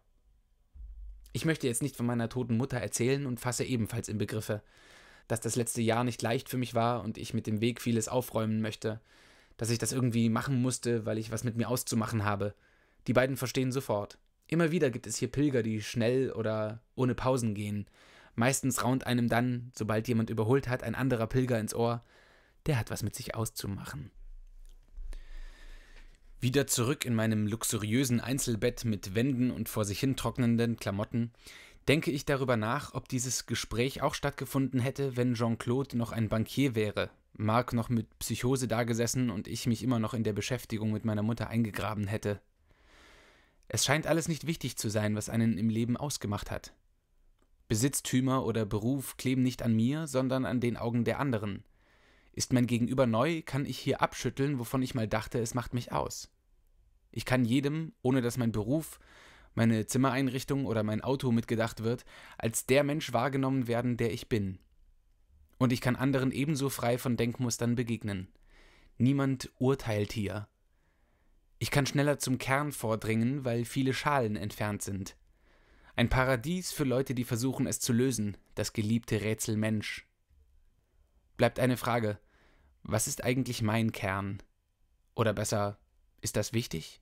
Ich möchte jetzt nicht von meiner toten Mutter erzählen und fasse ebenfalls in Begriffe, dass das letzte Jahr nicht leicht für mich war und ich mit dem Weg vieles aufräumen möchte, dass ich das irgendwie machen musste, weil ich was mit mir auszumachen habe. Die beiden verstehen sofort. Immer wieder gibt es hier Pilger, die schnell oder ohne Pausen gehen. Meistens raunt einem dann, sobald jemand überholt hat, ein anderer Pilger ins Ohr, der hat was mit sich auszumachen. Wieder zurück in meinem luxuriösen Einzelbett mit Wänden und vor sich hin trocknenden Klamotten, denke ich darüber nach, ob dieses Gespräch auch stattgefunden hätte, wenn Jean-Claude noch ein Bankier wäre, Mark noch mit Psychose dagesessen und ich mich immer noch in der Beschäftigung mit meiner Mutter eingegraben hätte. Es scheint alles nicht wichtig zu sein, was einen im Leben ausgemacht hat. Besitztümer oder Beruf kleben nicht an mir, sondern an den Augen der anderen. Ist mein Gegenüber neu, kann ich hier abschütteln, wovon ich mal dachte, es macht mich aus. Ich kann jedem, ohne dass mein Beruf, meine Zimmereinrichtung oder mein Auto mitgedacht wird, als der Mensch wahrgenommen werden, der ich bin. Und ich kann anderen ebenso frei von Denkmustern begegnen. Niemand urteilt hier, ich kann schneller zum Kern vordringen, weil viele Schalen entfernt sind. Ein Paradies für Leute, die versuchen, es zu lösen, das geliebte Rätsel Mensch. Bleibt eine Frage: Was ist eigentlich mein Kern? Oder besser, ist das wichtig?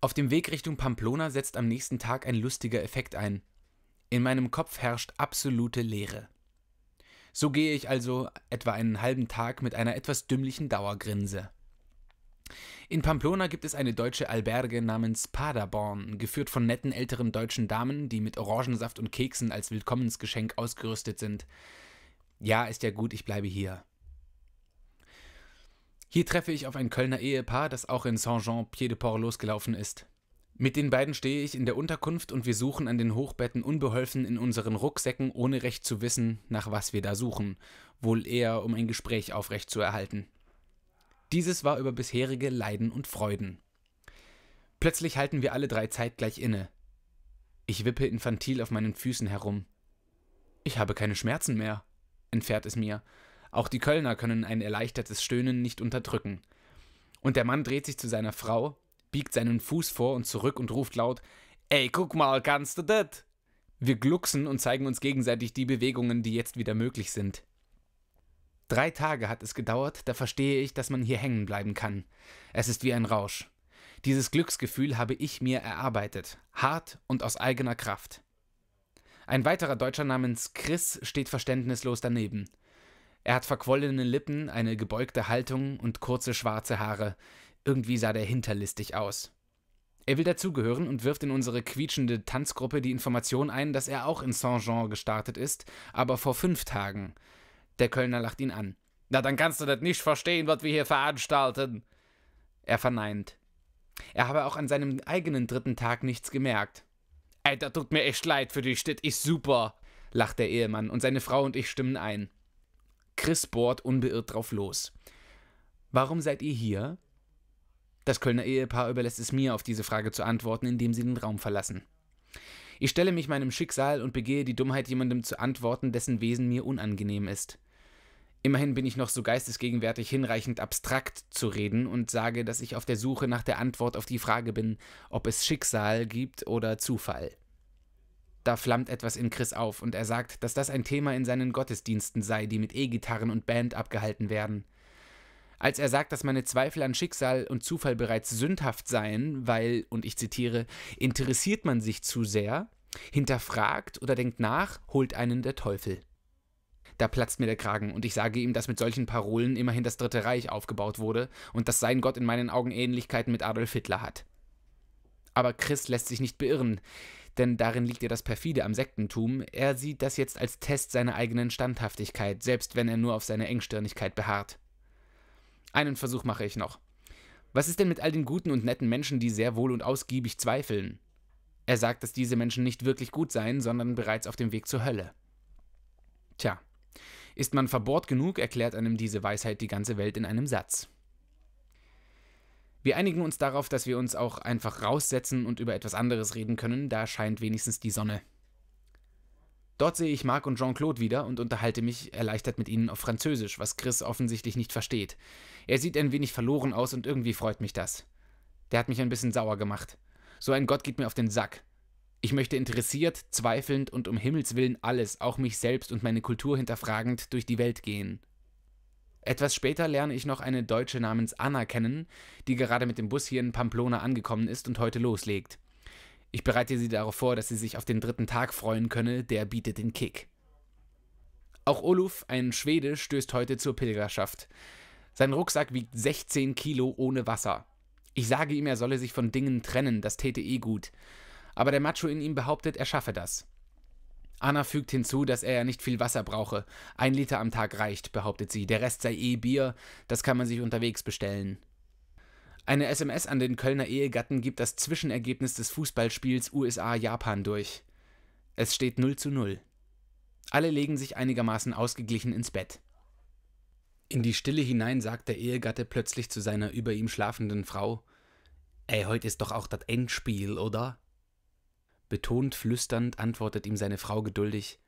Auf dem Weg Richtung Pamplona setzt am nächsten Tag ein lustiger Effekt ein. In meinem Kopf herrscht absolute Leere. So gehe ich also etwa einen halben Tag mit einer etwas dümmlichen Dauergrinse. In Pamplona gibt es eine deutsche Alberge namens Paderborn, geführt von netten älteren deutschen Damen, die mit Orangensaft und Keksen als Willkommensgeschenk ausgerüstet sind. Ja, ist ja gut, ich bleibe hier. Hier treffe ich auf ein Kölner Ehepaar, das auch in Saint-Jean-Pied-de-Port losgelaufen ist. Mit den beiden stehe ich in der Unterkunft und wir suchen an den Hochbetten unbeholfen in unseren Rucksäcken, ohne recht zu wissen, nach was wir da suchen, wohl eher um ein Gespräch aufrechtzuerhalten. Dieses war über bisherige Leiden und Freuden. Plötzlich halten wir alle drei zeitgleich inne. Ich wippe infantil auf meinen Füßen herum. Ich habe keine Schmerzen mehr, entfährt es mir. Auch die Kölner können ein erleichtertes Stöhnen nicht unterdrücken. Und der Mann dreht sich zu seiner Frau, biegt seinen Fuß vor und zurück und ruft laut: Ey, guck mal, kannst du das? Wir glucksen und zeigen uns gegenseitig die Bewegungen, die jetzt wieder möglich sind. Drei Tage hat es gedauert, da verstehe ich, dass man hier hängen bleiben kann. Es ist wie ein Rausch. Dieses Glücksgefühl habe ich mir erarbeitet, hart und aus eigener Kraft. Ein weiterer Deutscher namens Chris steht verständnislos daneben. Er hat verquollene Lippen, eine gebeugte Haltung und kurze schwarze Haare, irgendwie sah der hinterlistig aus. Er will dazugehören und wirft in unsere quietschende Tanzgruppe die Information ein, dass er auch in Saint-Jean gestartet ist, aber vor fünf Tagen. Der Kölner lacht ihn an. Na, dann kannst du das nicht verstehen, was wir hier veranstalten. Er verneint. Er habe auch an seinem eigenen dritten Tag nichts gemerkt. Ey, das tut mir echt leid für dich, das ist super, lacht der Ehemann und seine Frau und ich stimmen ein. Chris bohrt unbeirrt drauf los. Warum seid ihr hier? Das Kölner Ehepaar überlässt es mir, auf diese Frage zu antworten, indem sie den Raum verlassen. Ich stelle mich meinem Schicksal und begehe die Dummheit, jemandem zu antworten, dessen Wesen mir unangenehm ist. Immerhin bin ich noch so geistesgegenwärtig hinreichend abstrakt zu reden und sage, dass ich auf der Suche nach der Antwort auf die Frage bin, ob es Schicksal gibt oder Zufall. Da flammt etwas in Chris auf und er sagt, dass das ein Thema in seinen Gottesdiensten sei, die mit E-Gitarren und Band abgehalten werden. Als er sagt, dass meine Zweifel an Schicksal und Zufall bereits sündhaft seien, weil, und ich zitiere, interessiert man sich zu sehr, hinterfragt oder denkt nach, holt einen der Teufel. Da platzt mir der Kragen und ich sage ihm, dass mit solchen Parolen immerhin das Dritte Reich aufgebaut wurde und dass sein Gott in meinen Augen Ähnlichkeiten mit Adolf Hitler hat. Aber Chris lässt sich nicht beirren, denn darin liegt ja das perfide am Sektentum. Er sieht das jetzt als Test seiner eigenen Standhaftigkeit, selbst wenn er nur auf seine Engstirnigkeit beharrt. Einen Versuch mache ich noch. Was ist denn mit all den guten und netten Menschen, die sehr wohl und ausgiebig zweifeln? Er sagt, dass diese Menschen nicht wirklich gut seien, sondern bereits auf dem Weg zur Hölle. Tja, ist man verbohrt genug, erklärt einem diese Weisheit die ganze Welt in einem Satz. Wir einigen uns darauf, dass wir uns auch einfach raussetzen und über etwas anderes reden können, da scheint wenigstens die Sonne. Dort sehe ich Marc und Jean-Claude wieder und unterhalte mich erleichtert mit ihnen auf Französisch, was Chris offensichtlich nicht versteht. Er sieht ein wenig verloren aus und irgendwie freut mich das. Der hat mich ein bisschen sauer gemacht. So ein Gott geht mir auf den Sack. Ich möchte interessiert, zweifelnd und um Himmels willen alles, auch mich selbst und meine Kultur hinterfragend, durch die Welt gehen. Etwas später lerne ich noch eine Deutsche namens Anna kennen, die gerade mit dem Bus hier in Pamplona angekommen ist und heute loslegt. Ich bereite sie darauf vor, dass sie sich auf den dritten Tag freuen könne, der bietet den Kick. Auch Oluf, ein Schwede, stößt heute zur Pilgerschaft. Sein Rucksack wiegt 16 Kilo ohne Wasser. Ich sage ihm, er solle sich von Dingen trennen, das täte eh gut. Aber der Macho in ihm behauptet, er schaffe das. Anna fügt hinzu, dass er ja nicht viel Wasser brauche. Ein Liter am Tag reicht, behauptet sie. Der Rest sei eh Bier, das kann man sich unterwegs bestellen. Eine SMS an den Kölner Ehegatten gibt das Zwischenergebnis des Fußballspiels USA-Japan durch. Es steht 0 zu 0. Alle legen sich einigermaßen ausgeglichen ins Bett. In die Stille hinein sagt der Ehegatte plötzlich zu seiner über ihm schlafenden Frau: Ey, heute ist doch auch das Endspiel, oder? Betont flüsternd antwortet ihm seine Frau geduldig: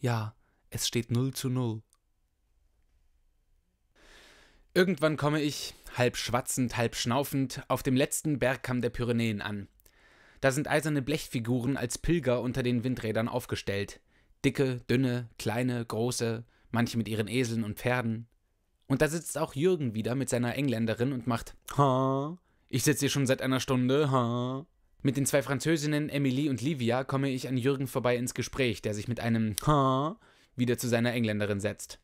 Ja, es steht 0 zu 0. Irgendwann komme ich, halb schwatzend, halb schnaufend, auf dem letzten Bergkamm der Pyrenäen an. Da sind eiserne Blechfiguren als Pilger unter den Windrädern aufgestellt. Dicke, dünne, kleine, große, manche mit ihren Eseln und Pferden. Und da sitzt auch Jürgen wieder mit seiner Engländerin und macht Ha, ich sitze hier schon seit einer Stunde, ha. Mit den zwei Französinnen Emilie und Livia komme ich an Jürgen vorbei ins Gespräch, der sich mit einem Ha wieder zu seiner Engländerin setzt.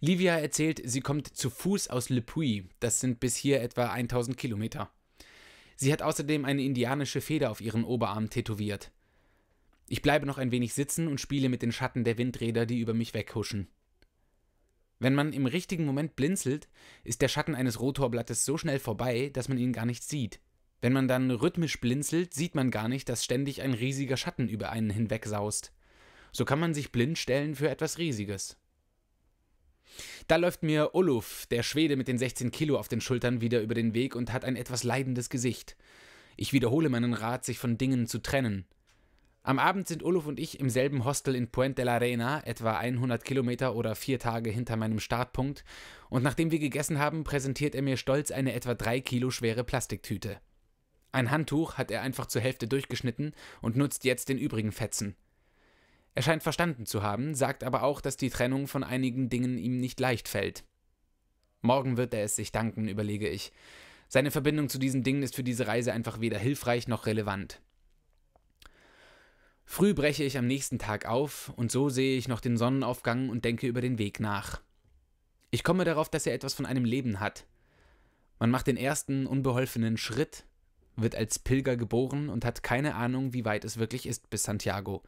Livia erzählt, sie kommt zu Fuß aus Le Puy, das sind bis hier etwa 1000 Kilometer. Sie hat außerdem eine indianische Feder auf ihrem Oberarm tätowiert. Ich bleibe noch ein wenig sitzen und spiele mit den Schatten der Windräder, die über mich weghuschen. Wenn man im richtigen Moment blinzelt, ist der Schatten eines Rotorblattes so schnell vorbei, dass man ihn gar nicht sieht. Wenn man dann rhythmisch blinzelt, sieht man gar nicht, dass ständig ein riesiger Schatten über einen hinwegsaust. So kann man sich blind stellen für etwas Riesiges. Da läuft mir Oluf, der Schwede mit den 16 Kilo auf den Schultern, wieder über den Weg und hat ein etwas leidendes Gesicht. Ich wiederhole meinen Rat, sich von Dingen zu trennen. Am Abend sind Oluf und ich im selben Hostel in Puente de la Reina, etwa 100 Kilometer oder vier Tage hinter meinem Startpunkt, und nachdem wir gegessen haben, präsentiert er mir stolz eine etwa drei Kilo schwere Plastiktüte. Ein Handtuch hat er einfach zur Hälfte durchgeschnitten und nutzt jetzt den übrigen Fetzen. Er scheint verstanden zu haben, sagt aber auch, dass die Trennung von einigen Dingen ihm nicht leicht fällt. Morgen wird er es sich danken, überlege ich. Seine Verbindung zu diesen Dingen ist für diese Reise einfach weder hilfreich noch relevant. Früh breche ich am nächsten Tag auf und so sehe ich noch den Sonnenaufgang und denke über den Weg nach. Ich komme darauf, dass er etwas von einem Leben hat. Man macht den ersten unbeholfenen Schritt, wird als Pilger geboren und hat keine Ahnung, wie weit es wirklich ist bis Santiago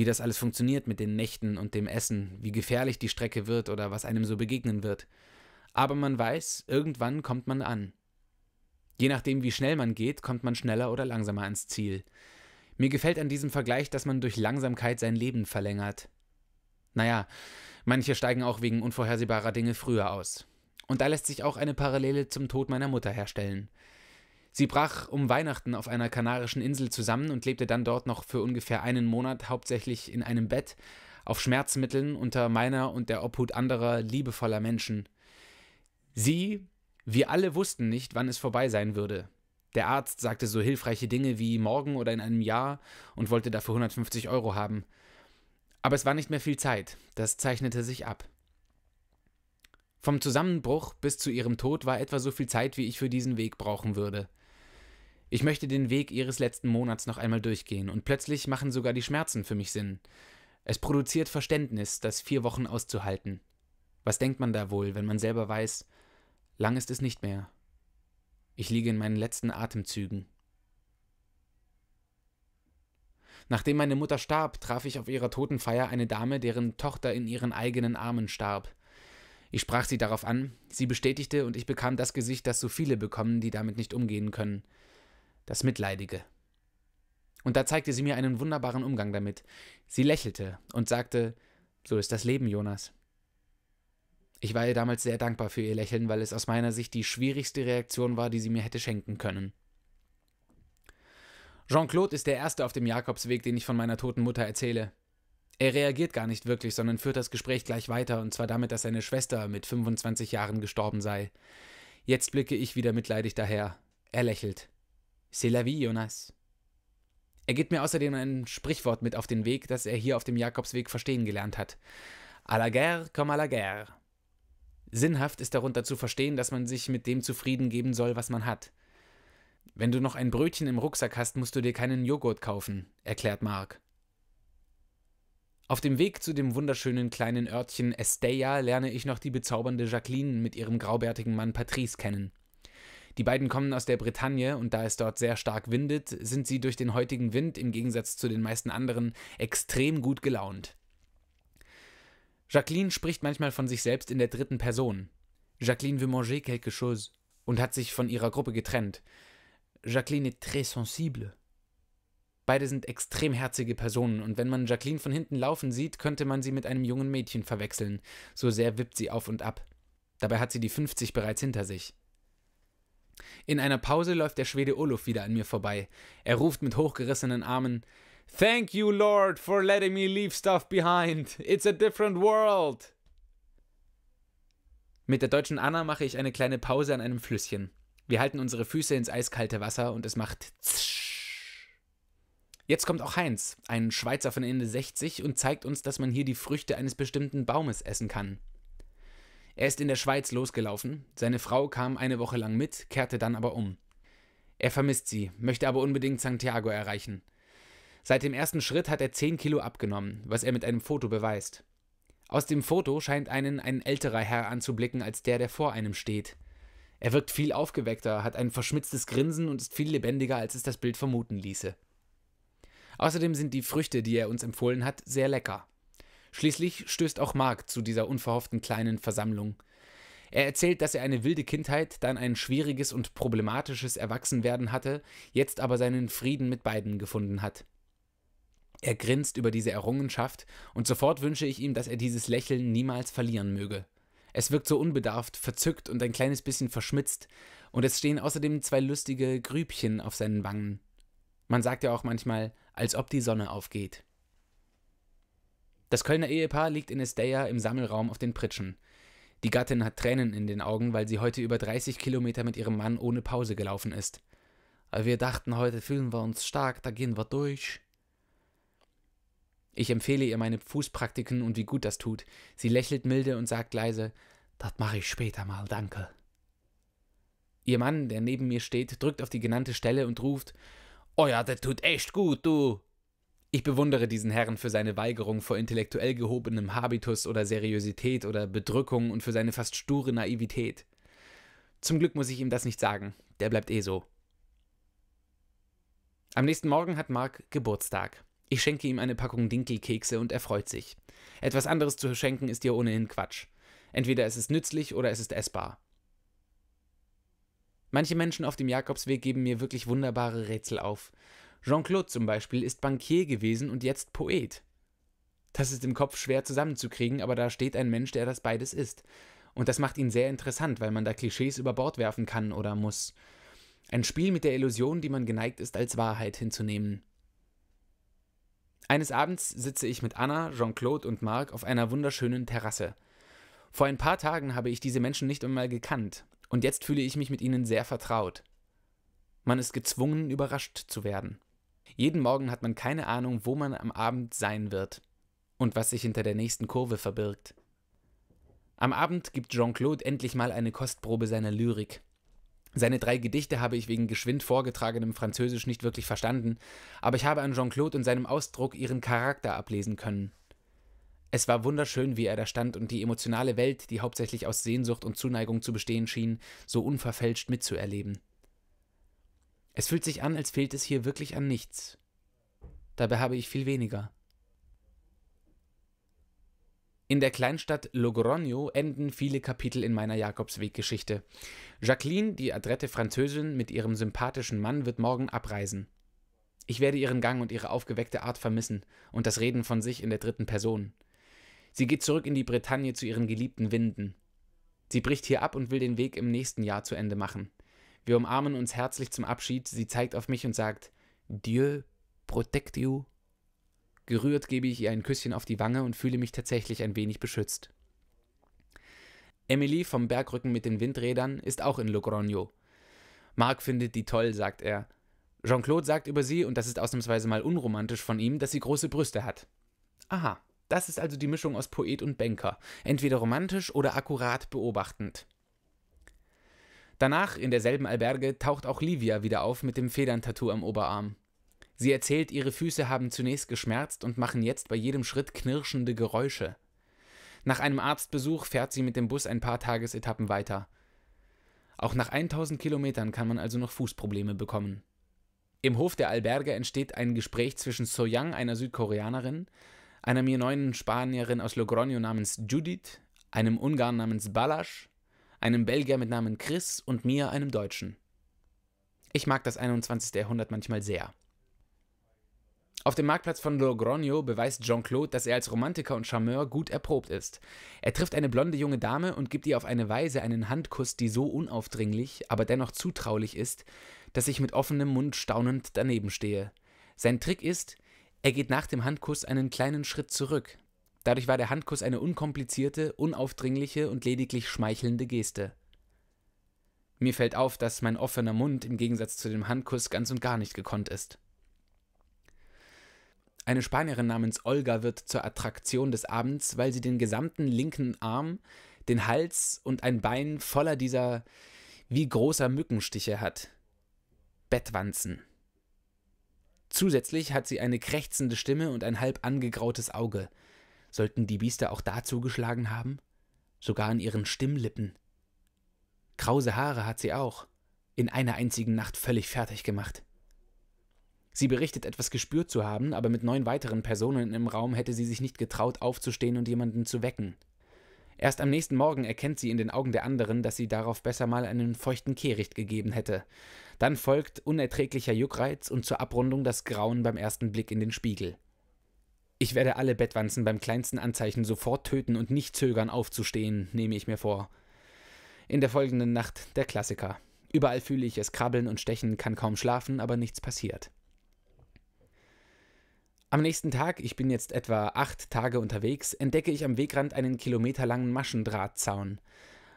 wie das alles funktioniert mit den Nächten und dem Essen, wie gefährlich die Strecke wird oder was einem so begegnen wird. Aber man weiß, irgendwann kommt man an. Je nachdem, wie schnell man geht, kommt man schneller oder langsamer ans Ziel. Mir gefällt an diesem Vergleich, dass man durch Langsamkeit sein Leben verlängert. Naja, manche steigen auch wegen unvorhersehbarer Dinge früher aus. Und da lässt sich auch eine Parallele zum Tod meiner Mutter herstellen. Sie brach um Weihnachten auf einer kanarischen Insel zusammen und lebte dann dort noch für ungefähr einen Monat hauptsächlich in einem Bett, auf Schmerzmitteln unter meiner und der Obhut anderer liebevoller Menschen. Sie, wir alle wussten nicht, wann es vorbei sein würde. Der Arzt sagte so hilfreiche Dinge wie morgen oder in einem Jahr und wollte dafür 150 Euro haben. Aber es war nicht mehr viel Zeit, das zeichnete sich ab. Vom Zusammenbruch bis zu ihrem Tod war etwa so viel Zeit, wie ich für diesen Weg brauchen würde. Ich möchte den Weg ihres letzten Monats noch einmal durchgehen und plötzlich machen sogar die Schmerzen für mich Sinn. Es produziert Verständnis, das vier Wochen auszuhalten. Was denkt man da wohl, wenn man selber weiß, lang ist es nicht mehr. Ich liege in meinen letzten Atemzügen. Nachdem meine Mutter starb, traf ich auf ihrer Totenfeier eine Dame, deren Tochter in ihren eigenen Armen starb. Ich sprach sie darauf an, sie bestätigte und ich bekam das Gesicht, das so viele bekommen, die damit nicht umgehen können das Mitleidige. Und da zeigte sie mir einen wunderbaren Umgang damit. Sie lächelte und sagte, so ist das Leben, Jonas. Ich war ihr damals sehr dankbar für ihr Lächeln, weil es aus meiner Sicht die schwierigste Reaktion war, die sie mir hätte schenken können. Jean-Claude ist der Erste auf dem Jakobsweg, den ich von meiner toten Mutter erzähle. Er reagiert gar nicht wirklich, sondern führt das Gespräch gleich weiter, und zwar damit, dass seine Schwester mit 25 Jahren gestorben sei. Jetzt blicke ich wieder mitleidig daher. Er lächelt. C'est la vie, Jonas. Er gibt mir außerdem ein Sprichwort mit auf den Weg, das er hier auf dem Jakobsweg verstehen gelernt hat. A la guerre comme à la guerre. Sinnhaft ist darunter zu verstehen, dass man sich mit dem zufrieden geben soll, was man hat. Wenn du noch ein Brötchen im Rucksack hast, musst du dir keinen Joghurt kaufen, erklärt Mark. Auf dem Weg zu dem wunderschönen kleinen Örtchen Esteia lerne ich noch die bezaubernde Jacqueline mit ihrem graubärtigen Mann Patrice kennen. Die beiden kommen aus der Bretagne und da es dort sehr stark windet, sind sie durch den heutigen Wind im Gegensatz zu den meisten anderen extrem gut gelaunt. Jacqueline spricht manchmal von sich selbst in der dritten Person. Jacqueline veut manger quelque chose und hat sich von ihrer Gruppe getrennt. Jacqueline est très sensible. Beide sind extrem herzige Personen, und wenn man Jacqueline von hinten laufen sieht, könnte man sie mit einem jungen Mädchen verwechseln, so sehr wippt sie auf und ab. Dabei hat sie die 50 bereits hinter sich. In einer Pause läuft der Schwede Olof wieder an mir vorbei. Er ruft mit hochgerissenen Armen: Thank you, Lord, for letting me leave stuff behind. It's a different world. Mit der deutschen Anna mache ich eine kleine Pause an einem Flüsschen. Wir halten unsere Füße ins eiskalte Wasser und es macht Zsch. Jetzt kommt auch Heinz, ein Schweizer von Ende 60, und zeigt uns, dass man hier die Früchte eines bestimmten Baumes essen kann. Er ist in der Schweiz losgelaufen, seine Frau kam eine Woche lang mit, kehrte dann aber um. Er vermisst sie, möchte aber unbedingt Santiago erreichen. Seit dem ersten Schritt hat er 10 Kilo abgenommen, was er mit einem Foto beweist. Aus dem Foto scheint einen ein älterer Herr anzublicken als der, der vor einem steht. Er wirkt viel aufgeweckter, hat ein verschmitztes Grinsen und ist viel lebendiger, als es das Bild vermuten ließe. Außerdem sind die Früchte, die er uns empfohlen hat, sehr lecker. Schließlich stößt auch Mark zu dieser unverhofften kleinen Versammlung. Er erzählt, dass er eine wilde Kindheit, dann ein schwieriges und problematisches Erwachsenwerden hatte, jetzt aber seinen Frieden mit beiden gefunden hat. Er grinst über diese Errungenschaft und sofort wünsche ich ihm, dass er dieses Lächeln niemals verlieren möge. Es wirkt so unbedarft, verzückt und ein kleines bisschen verschmitzt, und es stehen außerdem zwei lustige Grübchen auf seinen Wangen. Man sagt ja auch manchmal, als ob die Sonne aufgeht. Das Kölner Ehepaar liegt in Esteja im Sammelraum auf den Pritschen. Die Gattin hat Tränen in den Augen, weil sie heute über 30 Kilometer mit ihrem Mann ohne Pause gelaufen ist. Aber Wir dachten, heute fühlen wir uns stark, da gehen wir durch. Ich empfehle ihr meine Fußpraktiken und wie gut das tut. Sie lächelt milde und sagt leise, das mache ich später mal, danke. Ihr Mann, der neben mir steht, drückt auf die genannte Stelle und ruft, Oh ja, das tut echt gut, du. Ich bewundere diesen Herrn für seine Weigerung vor intellektuell gehobenem Habitus oder Seriosität oder Bedrückung und für seine fast sture Naivität. Zum Glück muss ich ihm das nicht sagen, der bleibt eh so. Am nächsten Morgen hat Mark Geburtstag. Ich schenke ihm eine Packung Dinkelkekse und er freut sich. Etwas anderes zu schenken ist ja ohnehin Quatsch. Entweder es ist nützlich oder es ist essbar. Manche Menschen auf dem Jakobsweg geben mir wirklich wunderbare Rätsel auf. Jean-Claude zum Beispiel ist Bankier gewesen und jetzt Poet. Das ist im Kopf schwer zusammenzukriegen, aber da steht ein Mensch, der das beides ist. Und das macht ihn sehr interessant, weil man da Klischees über Bord werfen kann oder muss. Ein Spiel mit der Illusion, die man geneigt ist, als Wahrheit hinzunehmen. Eines Abends sitze ich mit Anna, Jean-Claude und Marc auf einer wunderschönen Terrasse. Vor ein paar Tagen habe ich diese Menschen nicht einmal gekannt, und jetzt fühle ich mich mit ihnen sehr vertraut. Man ist gezwungen, überrascht zu werden. Jeden Morgen hat man keine Ahnung, wo man am Abend sein wird und was sich hinter der nächsten Kurve verbirgt. Am Abend gibt Jean-Claude endlich mal eine Kostprobe seiner Lyrik. Seine drei Gedichte habe ich wegen geschwind vorgetragenem Französisch nicht wirklich verstanden, aber ich habe an Jean-Claude und seinem Ausdruck ihren Charakter ablesen können. Es war wunderschön, wie er da stand und die emotionale Welt, die hauptsächlich aus Sehnsucht und Zuneigung zu bestehen schien, so unverfälscht mitzuerleben. Es fühlt sich an, als fehlt es hier wirklich an nichts. Dabei habe ich viel weniger. In der Kleinstadt Logroño enden viele Kapitel in meiner Jakobsweggeschichte. Jacqueline, die adrette Französin mit ihrem sympathischen Mann, wird morgen abreisen. Ich werde ihren Gang und ihre aufgeweckte Art vermissen und das Reden von sich in der dritten Person. Sie geht zurück in die Bretagne zu ihren geliebten Winden. Sie bricht hier ab und will den Weg im nächsten Jahr zu Ende machen. Wir umarmen uns herzlich zum Abschied. Sie zeigt auf mich und sagt, Dieu protect you. Gerührt gebe ich ihr ein Küsschen auf die Wange und fühle mich tatsächlich ein wenig beschützt. Emily vom Bergrücken mit den Windrädern ist auch in Logroño. Marc findet die toll, sagt er. Jean-Claude sagt über sie, und das ist ausnahmsweise mal unromantisch von ihm, dass sie große Brüste hat. Aha, das ist also die Mischung aus Poet und Banker, entweder romantisch oder akkurat beobachtend. Danach, in derselben Alberge, taucht auch Livia wieder auf mit dem federn am Oberarm. Sie erzählt, ihre Füße haben zunächst geschmerzt und machen jetzt bei jedem Schritt knirschende Geräusche. Nach einem Arztbesuch fährt sie mit dem Bus ein paar Tagesetappen weiter. Auch nach 1000 Kilometern kann man also noch Fußprobleme bekommen. Im Hof der Alberge entsteht ein Gespräch zwischen Soyang, einer Südkoreanerin, einer mir neuen Spanierin aus Logroño namens Judith, einem Ungarn namens Balasch einem Belgier mit Namen Chris und mir, einem Deutschen. Ich mag das 21. Jahrhundert manchmal sehr. Auf dem Marktplatz von Logroño beweist Jean-Claude, dass er als Romantiker und Charmeur gut erprobt ist. Er trifft eine blonde junge Dame und gibt ihr auf eine Weise einen Handkuss, die so unaufdringlich, aber dennoch zutraulich ist, dass ich mit offenem Mund staunend daneben stehe. Sein Trick ist, er geht nach dem Handkuss einen kleinen Schritt zurück, Dadurch war der Handkuss eine unkomplizierte, unaufdringliche und lediglich schmeichelnde Geste. Mir fällt auf, dass mein offener Mund im Gegensatz zu dem Handkuss ganz und gar nicht gekonnt ist. Eine Spanierin namens Olga wird zur Attraktion des Abends, weil sie den gesamten linken Arm, den Hals und ein Bein voller dieser wie großer Mückenstiche hat. Bettwanzen. Zusätzlich hat sie eine krächzende Stimme und ein halb angegrautes Auge. Sollten die Biester auch da zugeschlagen haben? Sogar an ihren Stimmlippen. Krause Haare hat sie auch, in einer einzigen Nacht völlig fertig gemacht. Sie berichtet, etwas gespürt zu haben, aber mit neun weiteren Personen im Raum hätte sie sich nicht getraut, aufzustehen und jemanden zu wecken. Erst am nächsten Morgen erkennt sie in den Augen der anderen, dass sie darauf besser mal einen feuchten Kehricht gegeben hätte. Dann folgt unerträglicher Juckreiz und zur Abrundung das Grauen beim ersten Blick in den Spiegel. Ich werde alle Bettwanzen beim kleinsten Anzeichen sofort töten und nicht zögern aufzustehen, nehme ich mir vor. In der folgenden Nacht der Klassiker. Überall fühle ich es krabbeln und stechen, kann kaum schlafen, aber nichts passiert. Am nächsten Tag, ich bin jetzt etwa acht Tage unterwegs, entdecke ich am Wegrand einen kilometerlangen Maschendrahtzaun.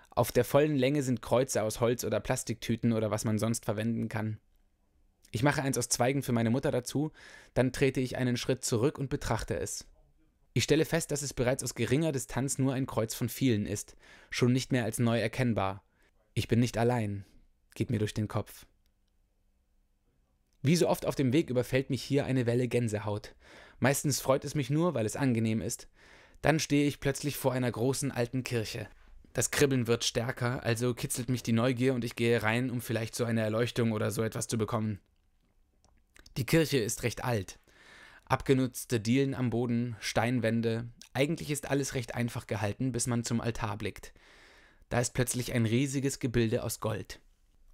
Auf der vollen Länge sind Kreuze aus Holz oder Plastiktüten oder was man sonst verwenden kann. Ich mache eins aus Zweigen für meine Mutter dazu, dann trete ich einen Schritt zurück und betrachte es. Ich stelle fest, dass es bereits aus geringer Distanz nur ein Kreuz von vielen ist, schon nicht mehr als neu erkennbar. Ich bin nicht allein, geht mir durch den Kopf. Wie so oft auf dem Weg überfällt mich hier eine Welle Gänsehaut. Meistens freut es mich nur, weil es angenehm ist. Dann stehe ich plötzlich vor einer großen alten Kirche. Das Kribbeln wird stärker, also kitzelt mich die Neugier und ich gehe rein, um vielleicht so eine Erleuchtung oder so etwas zu bekommen. Die Kirche ist recht alt. Abgenutzte Dielen am Boden, Steinwände. Eigentlich ist alles recht einfach gehalten, bis man zum Altar blickt. Da ist plötzlich ein riesiges Gebilde aus Gold.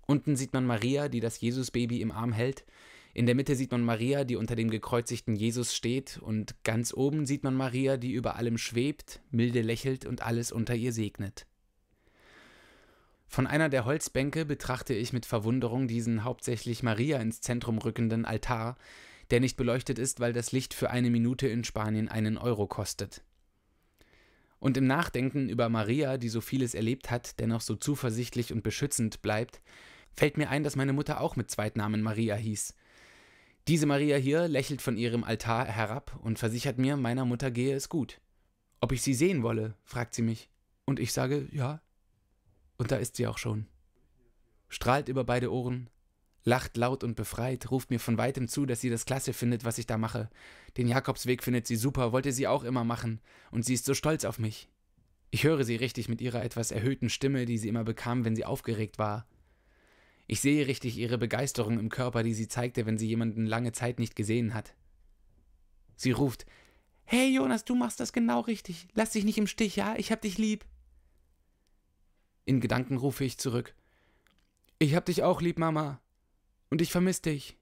Unten sieht man Maria, die das Jesusbaby im Arm hält. In der Mitte sieht man Maria, die unter dem gekreuzigten Jesus steht. Und ganz oben sieht man Maria, die über allem schwebt, milde lächelt und alles unter ihr segnet. Von einer der Holzbänke betrachte ich mit Verwunderung diesen hauptsächlich Maria ins Zentrum rückenden Altar, der nicht beleuchtet ist, weil das Licht für eine Minute in Spanien einen Euro kostet. Und im Nachdenken über Maria, die so vieles erlebt hat, dennoch so zuversichtlich und beschützend bleibt, fällt mir ein, dass meine Mutter auch mit Zweitnamen Maria hieß. Diese Maria hier lächelt von ihrem Altar herab und versichert mir, meiner Mutter gehe es gut. Ob ich sie sehen wolle, fragt sie mich. Und ich sage, ja, und da ist sie auch schon. Strahlt über beide Ohren, lacht laut und befreit, ruft mir von weitem zu, dass sie das klasse findet, was ich da mache. Den Jakobsweg findet sie super, wollte sie auch immer machen, und sie ist so stolz auf mich. Ich höre sie richtig mit ihrer etwas erhöhten Stimme, die sie immer bekam, wenn sie aufgeregt war. Ich sehe richtig ihre Begeisterung im Körper, die sie zeigte, wenn sie jemanden lange Zeit nicht gesehen hat. Sie ruft Hey Jonas, du machst das genau richtig. Lass dich nicht im Stich, ja? Ich hab dich lieb. In Gedanken rufe ich zurück. Ich hab dich auch lieb, Mama. Und ich vermiss dich.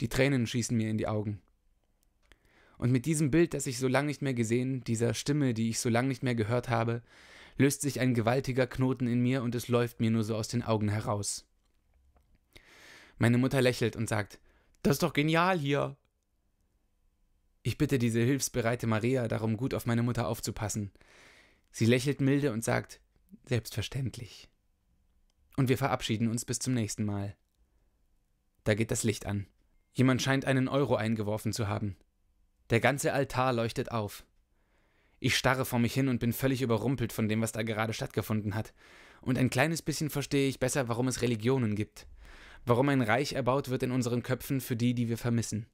Die Tränen schießen mir in die Augen. Und mit diesem Bild, das ich so lange nicht mehr gesehen, dieser Stimme, die ich so lange nicht mehr gehört habe, löst sich ein gewaltiger Knoten in mir und es läuft mir nur so aus den Augen heraus. Meine Mutter lächelt und sagt, Das ist doch genial hier. Ich bitte diese hilfsbereite Maria darum, gut auf meine Mutter aufzupassen. Sie lächelt milde und sagt, selbstverständlich. Und wir verabschieden uns bis zum nächsten Mal. Da geht das Licht an. Jemand scheint einen Euro eingeworfen zu haben. Der ganze Altar leuchtet auf. Ich starre vor mich hin und bin völlig überrumpelt von dem, was da gerade stattgefunden hat. Und ein kleines bisschen verstehe ich besser, warum es Religionen gibt. Warum ein Reich erbaut wird in unseren Köpfen für die, die wir vermissen.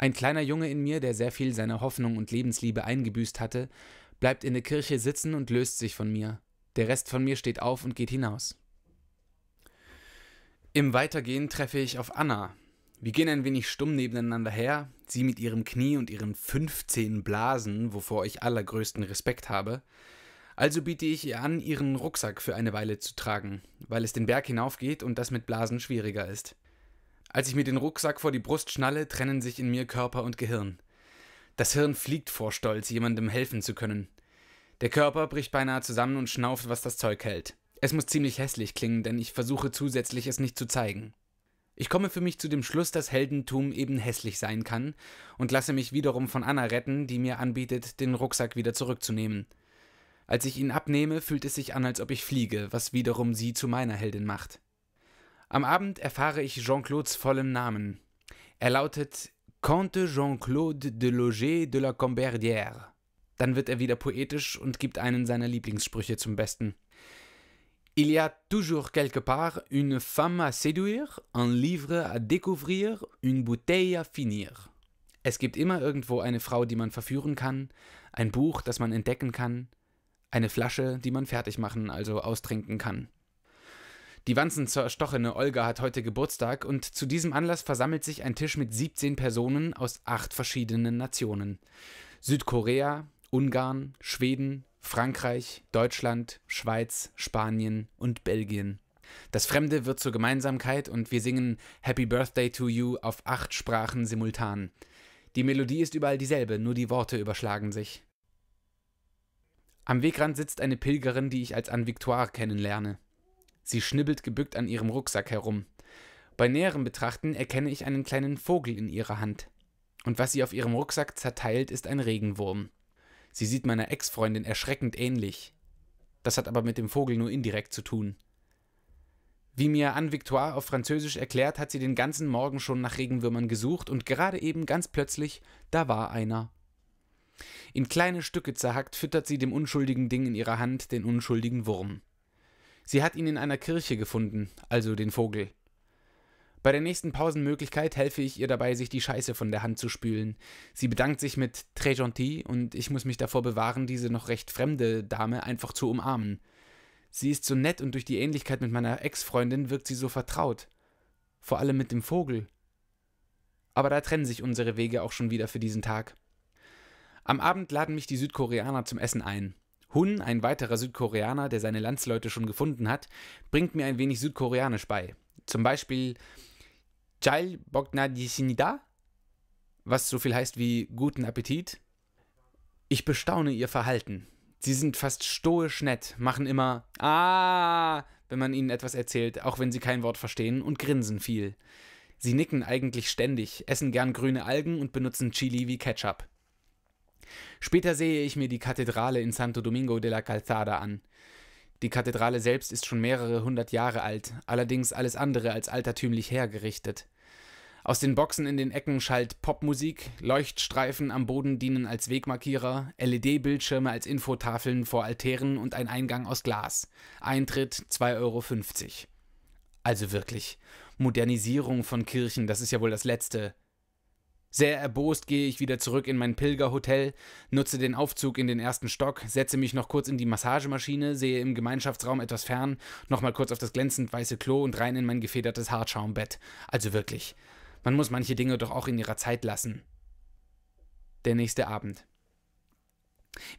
Ein kleiner Junge in mir, der sehr viel seiner Hoffnung und Lebensliebe eingebüßt hatte, bleibt in der Kirche sitzen und löst sich von mir. Der Rest von mir steht auf und geht hinaus. Im Weitergehen treffe ich auf Anna. Wir gehen ein wenig stumm nebeneinander her, sie mit ihrem Knie und ihren 15 Blasen, wovor ich allergrößten Respekt habe. Also biete ich ihr an, ihren Rucksack für eine Weile zu tragen, weil es den Berg hinaufgeht und das mit Blasen schwieriger ist. Als ich mir den Rucksack vor die Brust schnalle, trennen sich in mir Körper und Gehirn. Das Hirn fliegt vor Stolz, jemandem helfen zu können. Der Körper bricht beinahe zusammen und schnauft, was das Zeug hält. Es muss ziemlich hässlich klingen, denn ich versuche zusätzlich, es nicht zu zeigen. Ich komme für mich zu dem Schluss, dass Heldentum eben hässlich sein kann und lasse mich wiederum von Anna retten, die mir anbietet, den Rucksack wieder zurückzunehmen. Als ich ihn abnehme, fühlt es sich an, als ob ich fliege, was wiederum sie zu meiner Heldin macht. Am Abend erfahre ich Jean-Claudes vollen Namen. Er lautet Conte Jean-Claude de Loger de la Comberdière. Dann wird er wieder poetisch und gibt einen seiner Lieblingssprüche zum Besten. Il y a toujours quelque part une femme à séduire, un livre à découvrir, une bouteille à finir. Es gibt immer irgendwo eine Frau, die man verführen kann, ein Buch, das man entdecken kann, eine Flasche, die man fertig machen, also austrinken kann. Die wanzenzerstochene Olga hat heute Geburtstag und zu diesem Anlass versammelt sich ein Tisch mit 17 Personen aus acht verschiedenen Nationen. Südkorea, Ungarn, Schweden, Frankreich, Deutschland, Schweiz, Spanien und Belgien. Das Fremde wird zur Gemeinsamkeit und wir singen Happy Birthday to You auf acht Sprachen simultan. Die Melodie ist überall dieselbe, nur die Worte überschlagen sich. Am Wegrand sitzt eine Pilgerin, die ich als Anne Victoire kennenlerne. Sie schnibbelt gebückt an ihrem Rucksack herum. Bei näherem Betrachten erkenne ich einen kleinen Vogel in ihrer Hand. Und was sie auf ihrem Rucksack zerteilt, ist ein Regenwurm. Sie sieht meiner Ex-Freundin erschreckend ähnlich. Das hat aber mit dem Vogel nur indirekt zu tun. Wie mir Anne Victoire auf Französisch erklärt, hat sie den ganzen Morgen schon nach Regenwürmern gesucht und gerade eben ganz plötzlich, da war einer. In kleine Stücke zerhackt, füttert sie dem unschuldigen Ding in ihrer Hand den unschuldigen Wurm. Sie hat ihn in einer Kirche gefunden, also den Vogel. Bei der nächsten Pausenmöglichkeit helfe ich ihr dabei, sich die Scheiße von der Hand zu spülen. Sie bedankt sich mit très gentil und ich muss mich davor bewahren, diese noch recht fremde Dame einfach zu umarmen. Sie ist so nett und durch die Ähnlichkeit mit meiner Ex-Freundin wirkt sie so vertraut. Vor allem mit dem Vogel. Aber da trennen sich unsere Wege auch schon wieder für diesen Tag. Am Abend laden mich die Südkoreaner zum Essen ein. Hun, ein weiterer Südkoreaner, der seine Landsleute schon gefunden hat, bringt mir ein wenig Südkoreanisch bei. Zum Beispiel Jal Bokna Disinida, was so viel heißt wie guten Appetit. Ich bestaune ihr Verhalten. Sie sind fast stoisch nett, machen immer Ah, wenn man ihnen etwas erzählt, auch wenn sie kein Wort verstehen und grinsen viel. Sie nicken eigentlich ständig, essen gern grüne Algen und benutzen Chili wie Ketchup. Später sehe ich mir die Kathedrale in Santo Domingo de la Calzada an. Die Kathedrale selbst ist schon mehrere hundert Jahre alt, allerdings alles andere als altertümlich hergerichtet. Aus den Boxen in den Ecken schallt Popmusik, Leuchtstreifen am Boden dienen als Wegmarkierer, LED-Bildschirme als Infotafeln vor Altären und ein Eingang aus Glas. Eintritt 2,50 Euro. Also wirklich, Modernisierung von Kirchen, das ist ja wohl das Letzte, sehr erbost gehe ich wieder zurück in mein Pilgerhotel, nutze den Aufzug in den ersten Stock, setze mich noch kurz in die Massagemaschine, sehe im Gemeinschaftsraum etwas fern, nochmal kurz auf das glänzend weiße Klo und rein in mein gefedertes Hartschaumbett. Also wirklich, man muss manche Dinge doch auch in ihrer Zeit lassen. Der nächste Abend.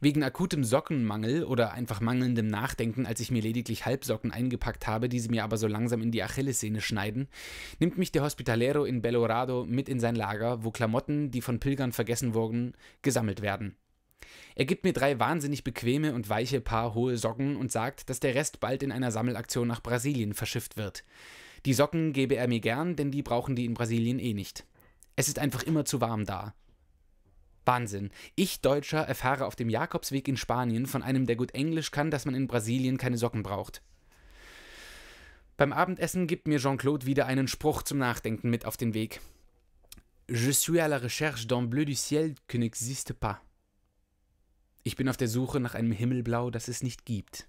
Wegen akutem Sockenmangel oder einfach mangelndem Nachdenken, als ich mir lediglich Halbsocken eingepackt habe, die sie mir aber so langsam in die Achillessehne schneiden, nimmt mich der Hospitalero in Belorado mit in sein Lager, wo Klamotten, die von Pilgern vergessen wurden, gesammelt werden. Er gibt mir drei wahnsinnig bequeme und weiche Paar hohe Socken und sagt, dass der Rest bald in einer Sammelaktion nach Brasilien verschifft wird. Die Socken gebe er mir gern, denn die brauchen die in Brasilien eh nicht. Es ist einfach immer zu warm da. Wahnsinn. Ich Deutscher erfahre auf dem Jakobsweg in Spanien von einem, der gut Englisch kann, dass man in Brasilien keine Socken braucht. Beim Abendessen gibt mir Jean-Claude wieder einen Spruch zum Nachdenken mit auf den Weg. Je suis à la recherche d'un bleu du ciel qui n'existe pas. Ich bin auf der Suche nach einem Himmelblau, das es nicht gibt.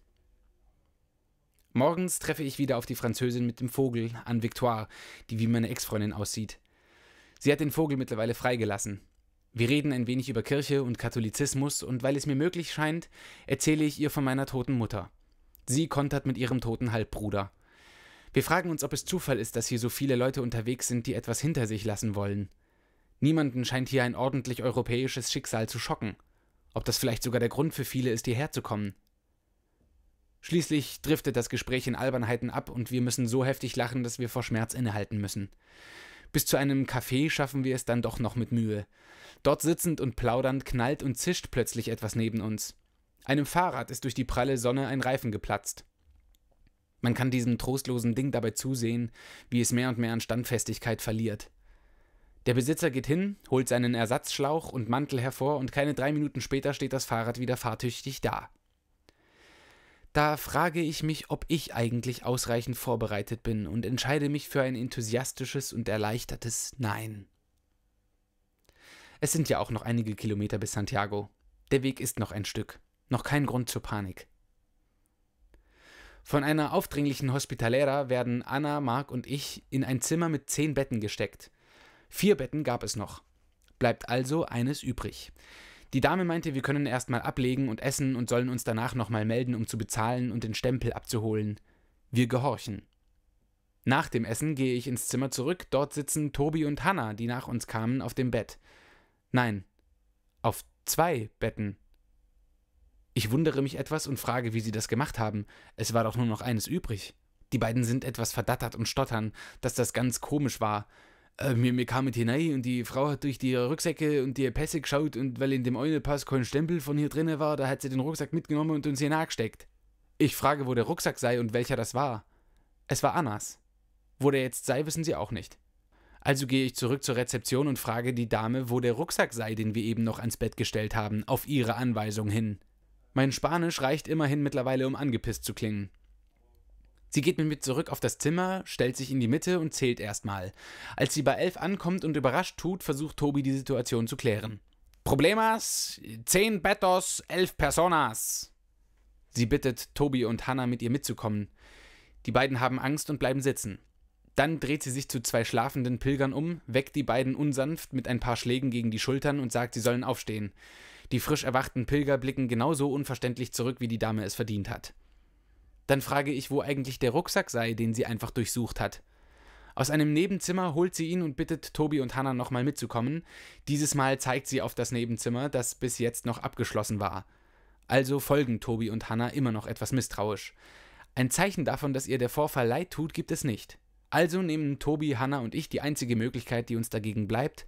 Morgens treffe ich wieder auf die Französin mit dem Vogel, Anne Victoire, die wie meine Ex-Freundin aussieht. Sie hat den Vogel mittlerweile freigelassen. Wir reden ein wenig über Kirche und Katholizismus und weil es mir möglich scheint, erzähle ich ihr von meiner toten Mutter. Sie kontert mit ihrem toten Halbbruder. Wir fragen uns, ob es Zufall ist, dass hier so viele Leute unterwegs sind, die etwas hinter sich lassen wollen. Niemanden scheint hier ein ordentlich europäisches Schicksal zu schocken. Ob das vielleicht sogar der Grund für viele ist, hierher zu kommen. Schließlich driftet das Gespräch in Albernheiten ab und wir müssen so heftig lachen, dass wir vor Schmerz innehalten müssen. Bis zu einem Café schaffen wir es dann doch noch mit Mühe. Dort sitzend und plaudernd knallt und zischt plötzlich etwas neben uns. Einem Fahrrad ist durch die pralle Sonne ein Reifen geplatzt. Man kann diesem trostlosen Ding dabei zusehen, wie es mehr und mehr an Standfestigkeit verliert. Der Besitzer geht hin, holt seinen Ersatzschlauch und Mantel hervor und keine drei Minuten später steht das Fahrrad wieder fahrtüchtig da. Da frage ich mich, ob ich eigentlich ausreichend vorbereitet bin und entscheide mich für ein enthusiastisches und erleichtertes Nein. Es sind ja auch noch einige Kilometer bis Santiago. Der Weg ist noch ein Stück. Noch kein Grund zur Panik. Von einer aufdringlichen Hospitalera werden Anna, Mark und ich in ein Zimmer mit zehn Betten gesteckt. Vier Betten gab es noch. Bleibt also eines übrig. Die Dame meinte, wir können erstmal ablegen und essen und sollen uns danach nochmal melden, um zu bezahlen und den Stempel abzuholen. Wir gehorchen. Nach dem Essen gehe ich ins Zimmer zurück, dort sitzen Tobi und Hanna, die nach uns kamen, auf dem Bett. Nein, auf zwei Betten. Ich wundere mich etwas und frage, wie sie das gemacht haben. Es war doch nur noch eines übrig. Die beiden sind etwas verdattert und stottern, dass das ganz komisch war äh, wir, wir kamen hinein und die Frau hat durch die Rucksäcke und die Pässe geschaut und weil in dem einen Pass kein Stempel von hier drinnen war, da hat sie den Rucksack mitgenommen und uns hier nachgesteckt. Ich frage, wo der Rucksack sei und welcher das war. Es war Annas. Wo der jetzt sei, wissen sie auch nicht. Also gehe ich zurück zur Rezeption und frage die Dame, wo der Rucksack sei, den wir eben noch ans Bett gestellt haben, auf ihre Anweisung hin. Mein Spanisch reicht immerhin mittlerweile, um angepisst zu klingen. Sie geht mit mir zurück auf das Zimmer, stellt sich in die Mitte und zählt erstmal. Als sie bei elf ankommt und überrascht tut, versucht Tobi die Situation zu klären. Problemas, zehn Bettos, elf Personas. Sie bittet Tobi und Hannah mit ihr mitzukommen. Die beiden haben Angst und bleiben sitzen. Dann dreht sie sich zu zwei schlafenden Pilgern um, weckt die beiden unsanft mit ein paar Schlägen gegen die Schultern und sagt, sie sollen aufstehen. Die frisch erwachten Pilger blicken genauso unverständlich zurück, wie die Dame es verdient hat. Dann frage ich, wo eigentlich der Rucksack sei, den sie einfach durchsucht hat. Aus einem Nebenzimmer holt sie ihn und bittet Tobi und Hannah nochmal mitzukommen. Dieses Mal zeigt sie auf das Nebenzimmer, das bis jetzt noch abgeschlossen war. Also folgen Tobi und Hannah immer noch etwas misstrauisch. Ein Zeichen davon, dass ihr der Vorfall leid tut, gibt es nicht. Also nehmen Tobi, Hannah und ich die einzige Möglichkeit, die uns dagegen bleibt.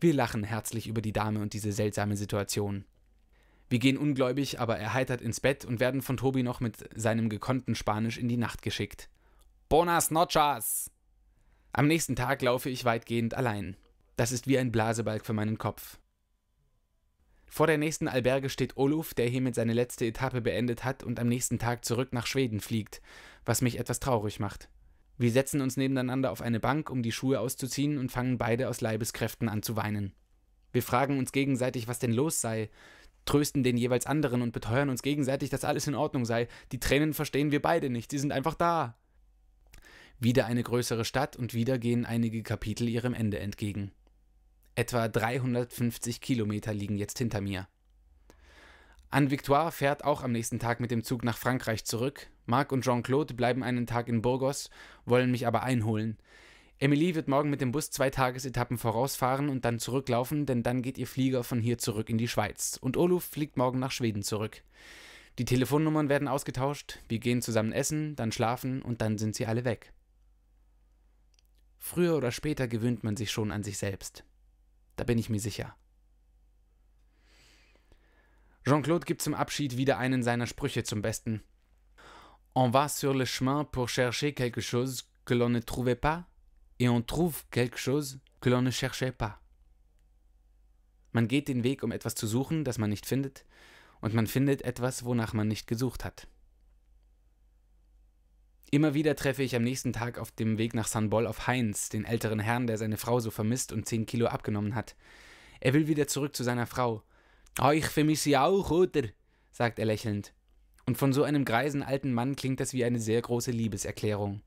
Wir lachen herzlich über die Dame und diese seltsame Situation. Wir gehen ungläubig, aber erheitert ins Bett und werden von Tobi noch mit seinem gekonnten Spanisch in die Nacht geschickt. Bonas nochas! Am nächsten Tag laufe ich weitgehend allein. Das ist wie ein Blasebalg für meinen Kopf. Vor der nächsten Alberge steht Oluf, der hiermit seine letzte Etappe beendet hat und am nächsten Tag zurück nach Schweden fliegt, was mich etwas traurig macht. Wir setzen uns nebeneinander auf eine Bank, um die Schuhe auszuziehen und fangen beide aus Leibeskräften an zu weinen. Wir fragen uns gegenseitig, was denn los sei, trösten den jeweils anderen und beteuern uns gegenseitig, dass alles in Ordnung sei. Die Tränen verstehen wir beide nicht, sie sind einfach da. Wieder eine größere Stadt und wieder gehen einige Kapitel ihrem Ende entgegen. Etwa 350 Kilometer liegen jetzt hinter mir. Anne Victoire fährt auch am nächsten Tag mit dem Zug nach Frankreich zurück. Marc und Jean-Claude bleiben einen Tag in Burgos, wollen mich aber einholen. Emily wird morgen mit dem Bus zwei Tagesetappen vorausfahren und dann zurücklaufen, denn dann geht ihr Flieger von hier zurück in die Schweiz. Und Oluf fliegt morgen nach Schweden zurück. Die Telefonnummern werden ausgetauscht, wir gehen zusammen essen, dann schlafen und dann sind sie alle weg. Früher oder später gewöhnt man sich schon an sich selbst. Da bin ich mir sicher. Jean-Claude gibt zum Abschied wieder einen seiner Sprüche zum Besten. On va sur le chemin pour chercher quelque chose que l'on ne trouvait pas et on trouve quelque chose que l'on ne cherchait pas. Man geht den Weg, um etwas zu suchen, das man nicht findet, und man findet etwas, wonach man nicht gesucht hat. Immer wieder treffe ich am nächsten Tag auf dem Weg nach Sanbol auf Heinz, den älteren Herrn, der seine Frau so vermisst und zehn Kilo abgenommen hat. Er will wieder zurück zu seiner Frau. oh, ich vermisse sie auch, oder? sagt er lächelnd. Und von so einem greisen alten Mann klingt das wie eine sehr große Liebeserklärung.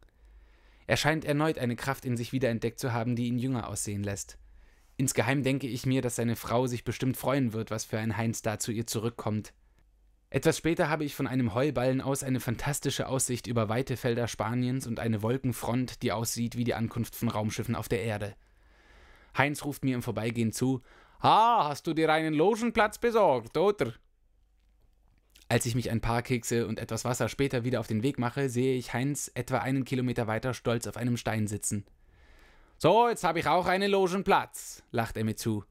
Er scheint erneut eine Kraft in sich wiederentdeckt zu haben, die ihn jünger aussehen lässt. Insgeheim denke ich mir, dass seine Frau sich bestimmt freuen wird, was für ein Heinz da zu ihr zurückkommt. Etwas später habe ich von einem Heuballen aus eine fantastische Aussicht über weite Felder Spaniens und eine Wolkenfront, die aussieht wie die Ankunft von Raumschiffen auf der Erde. Heinz ruft mir im Vorbeigehen zu: Ah, hast du dir einen Logenplatz besorgt, oder? Als ich mich ein paar Kekse und etwas Wasser später wieder auf den Weg mache, sehe ich Heinz etwa einen Kilometer weiter stolz auf einem Stein sitzen. So, jetzt habe ich auch einen Logenplatz, lacht er mir zu.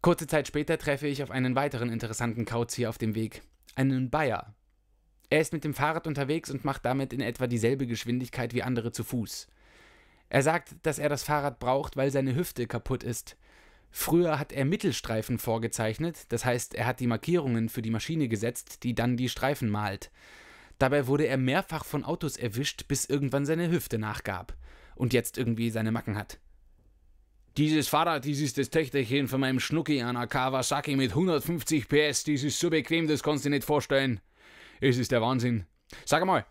Kurze Zeit später treffe ich auf einen weiteren interessanten Kauz hier auf dem Weg, einen Bayer. Er ist mit dem Fahrrad unterwegs und macht damit in etwa dieselbe Geschwindigkeit wie andere zu Fuß. Er sagt, dass er das Fahrrad braucht, weil seine Hüfte kaputt ist. Früher hat er Mittelstreifen vorgezeichnet, das heißt, er hat die Markierungen für die Maschine gesetzt, die dann die Streifen malt. Dabei wurde er mehrfach von Autos erwischt, bis irgendwann seine Hüfte nachgab und jetzt irgendwie seine Macken hat. Dieses Fahrrad, dies ist das Töchterchen von meinem Schnucki an einer Kawasaki mit 150 PS, dies ist so bequem, das kannst du dir nicht vorstellen. Es ist der Wahnsinn. Sag mal,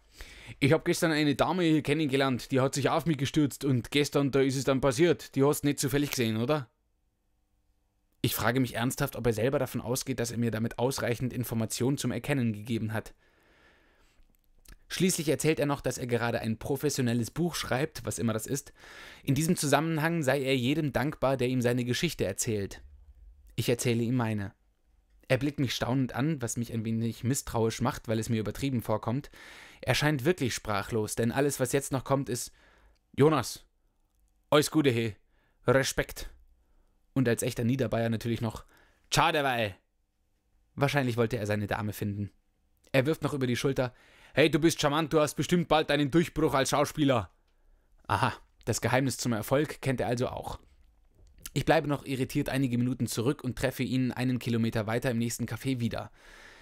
ich habe gestern eine Dame hier kennengelernt, die hat sich auf mich gestürzt und gestern, da ist es dann passiert. Die hast du nicht zufällig gesehen, oder? Ich frage mich ernsthaft, ob er selber davon ausgeht, dass er mir damit ausreichend Informationen zum Erkennen gegeben hat. Schließlich erzählt er noch, dass er gerade ein professionelles Buch schreibt, was immer das ist. In diesem Zusammenhang sei er jedem dankbar, der ihm seine Geschichte erzählt. Ich erzähle ihm meine. Er blickt mich staunend an, was mich ein wenig misstrauisch macht, weil es mir übertrieben vorkommt. Er scheint wirklich sprachlos, denn alles, was jetzt noch kommt, ist Jonas, alles Gude, he, Respekt. Und als echter Niederbayer natürlich noch Schadeweil. Wahrscheinlich wollte er seine Dame finden. Er wirft noch über die Schulter. Hey, du bist charmant, du hast bestimmt bald einen Durchbruch als Schauspieler. Aha, das Geheimnis zum Erfolg kennt er also auch. Ich bleibe noch irritiert einige Minuten zurück und treffe ihn einen Kilometer weiter im nächsten Café wieder.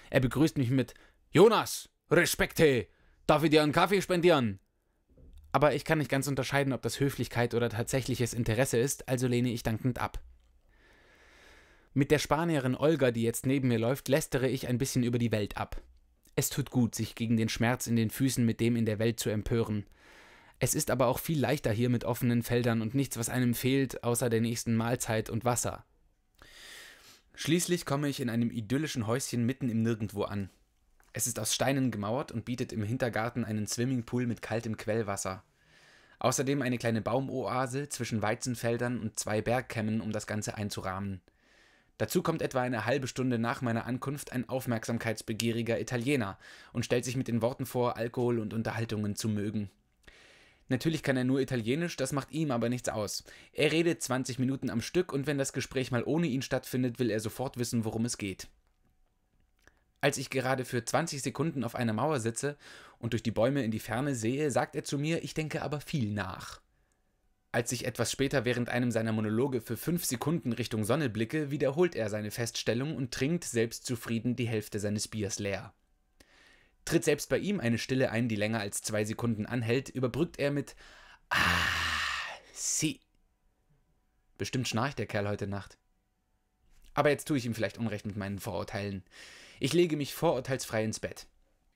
Er begrüßt mich mit Jonas, Respekte, darf ich dir einen Kaffee spendieren? Aber ich kann nicht ganz unterscheiden, ob das Höflichkeit oder tatsächliches Interesse ist, also lehne ich dankend ab. Mit der Spanierin Olga, die jetzt neben mir läuft, lästere ich ein bisschen über die Welt ab. Es tut gut, sich gegen den Schmerz in den Füßen mit dem in der Welt zu empören. Es ist aber auch viel leichter hier mit offenen Feldern und nichts, was einem fehlt, außer der nächsten Mahlzeit und Wasser. Schließlich komme ich in einem idyllischen Häuschen mitten im Nirgendwo an. Es ist aus Steinen gemauert und bietet im Hintergarten einen Swimmingpool mit kaltem Quellwasser. Außerdem eine kleine Baumoase zwischen Weizenfeldern und zwei Bergkämmen, um das Ganze einzurahmen. Dazu kommt etwa eine halbe Stunde nach meiner Ankunft ein aufmerksamkeitsbegieriger Italiener und stellt sich mit den Worten vor, Alkohol und Unterhaltungen zu mögen. Natürlich kann er nur Italienisch, das macht ihm aber nichts aus. Er redet 20 Minuten am Stück und wenn das Gespräch mal ohne ihn stattfindet, will er sofort wissen, worum es geht. Als ich gerade für 20 Sekunden auf einer Mauer sitze und durch die Bäume in die Ferne sehe, sagt er zu mir, ich denke aber viel nach. Als ich etwas später während einem seiner Monologe für fünf Sekunden Richtung Sonne blicke, wiederholt er seine Feststellung und trinkt selbstzufrieden die Hälfte seines Biers leer. Tritt selbst bei ihm eine Stille ein, die länger als zwei Sekunden anhält, überbrückt er mit Ah, sie. Bestimmt schnarcht der Kerl heute Nacht. Aber jetzt tue ich ihm vielleicht Unrecht mit meinen Vorurteilen. Ich lege mich vorurteilsfrei ins Bett.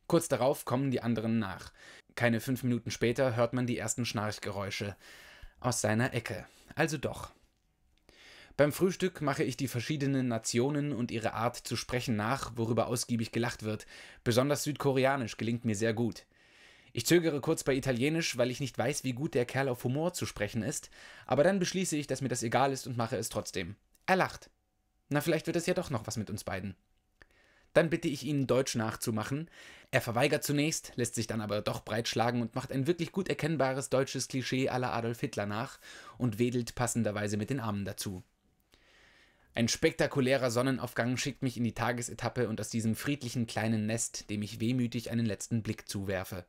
Kurz darauf kommen die anderen nach. Keine fünf Minuten später hört man die ersten Schnarchgeräusche aus seiner Ecke. Also doch. Beim Frühstück mache ich die verschiedenen Nationen und ihre Art zu sprechen nach, worüber ausgiebig gelacht wird. Besonders südkoreanisch gelingt mir sehr gut. Ich zögere kurz bei Italienisch, weil ich nicht weiß, wie gut der Kerl auf Humor zu sprechen ist, aber dann beschließe ich, dass mir das egal ist und mache es trotzdem. Er lacht. Na, vielleicht wird es ja doch noch was mit uns beiden. Dann bitte ich ihn Deutsch nachzumachen. Er verweigert zunächst, lässt sich dann aber doch breitschlagen und macht ein wirklich gut erkennbares deutsches Klischee aller Adolf Hitler nach und wedelt passenderweise mit den Armen dazu. Ein spektakulärer Sonnenaufgang schickt mich in die Tagesetappe und aus diesem friedlichen kleinen Nest, dem ich wehmütig einen letzten Blick zuwerfe.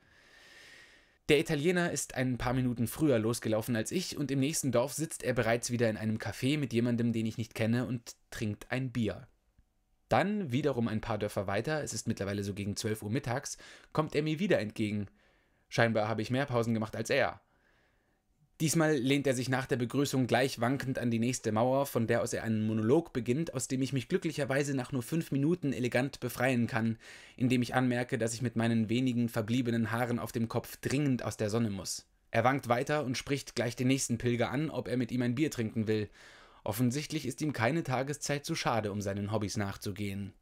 Der Italiener ist ein paar Minuten früher losgelaufen als ich und im nächsten Dorf sitzt er bereits wieder in einem Café mit jemandem, den ich nicht kenne, und trinkt ein Bier. Dann wiederum ein paar Dörfer weiter, es ist mittlerweile so gegen 12 Uhr mittags, kommt er mir wieder entgegen. Scheinbar habe ich mehr Pausen gemacht als er. Diesmal lehnt er sich nach der Begrüßung gleich wankend an die nächste Mauer, von der aus er einen Monolog beginnt, aus dem ich mich glücklicherweise nach nur fünf Minuten elegant befreien kann, indem ich anmerke, dass ich mit meinen wenigen verbliebenen Haaren auf dem Kopf dringend aus der Sonne muss. Er wankt weiter und spricht gleich den nächsten Pilger an, ob er mit ihm ein Bier trinken will, Offensichtlich ist ihm keine Tageszeit zu schade, um seinen Hobbys nachzugehen.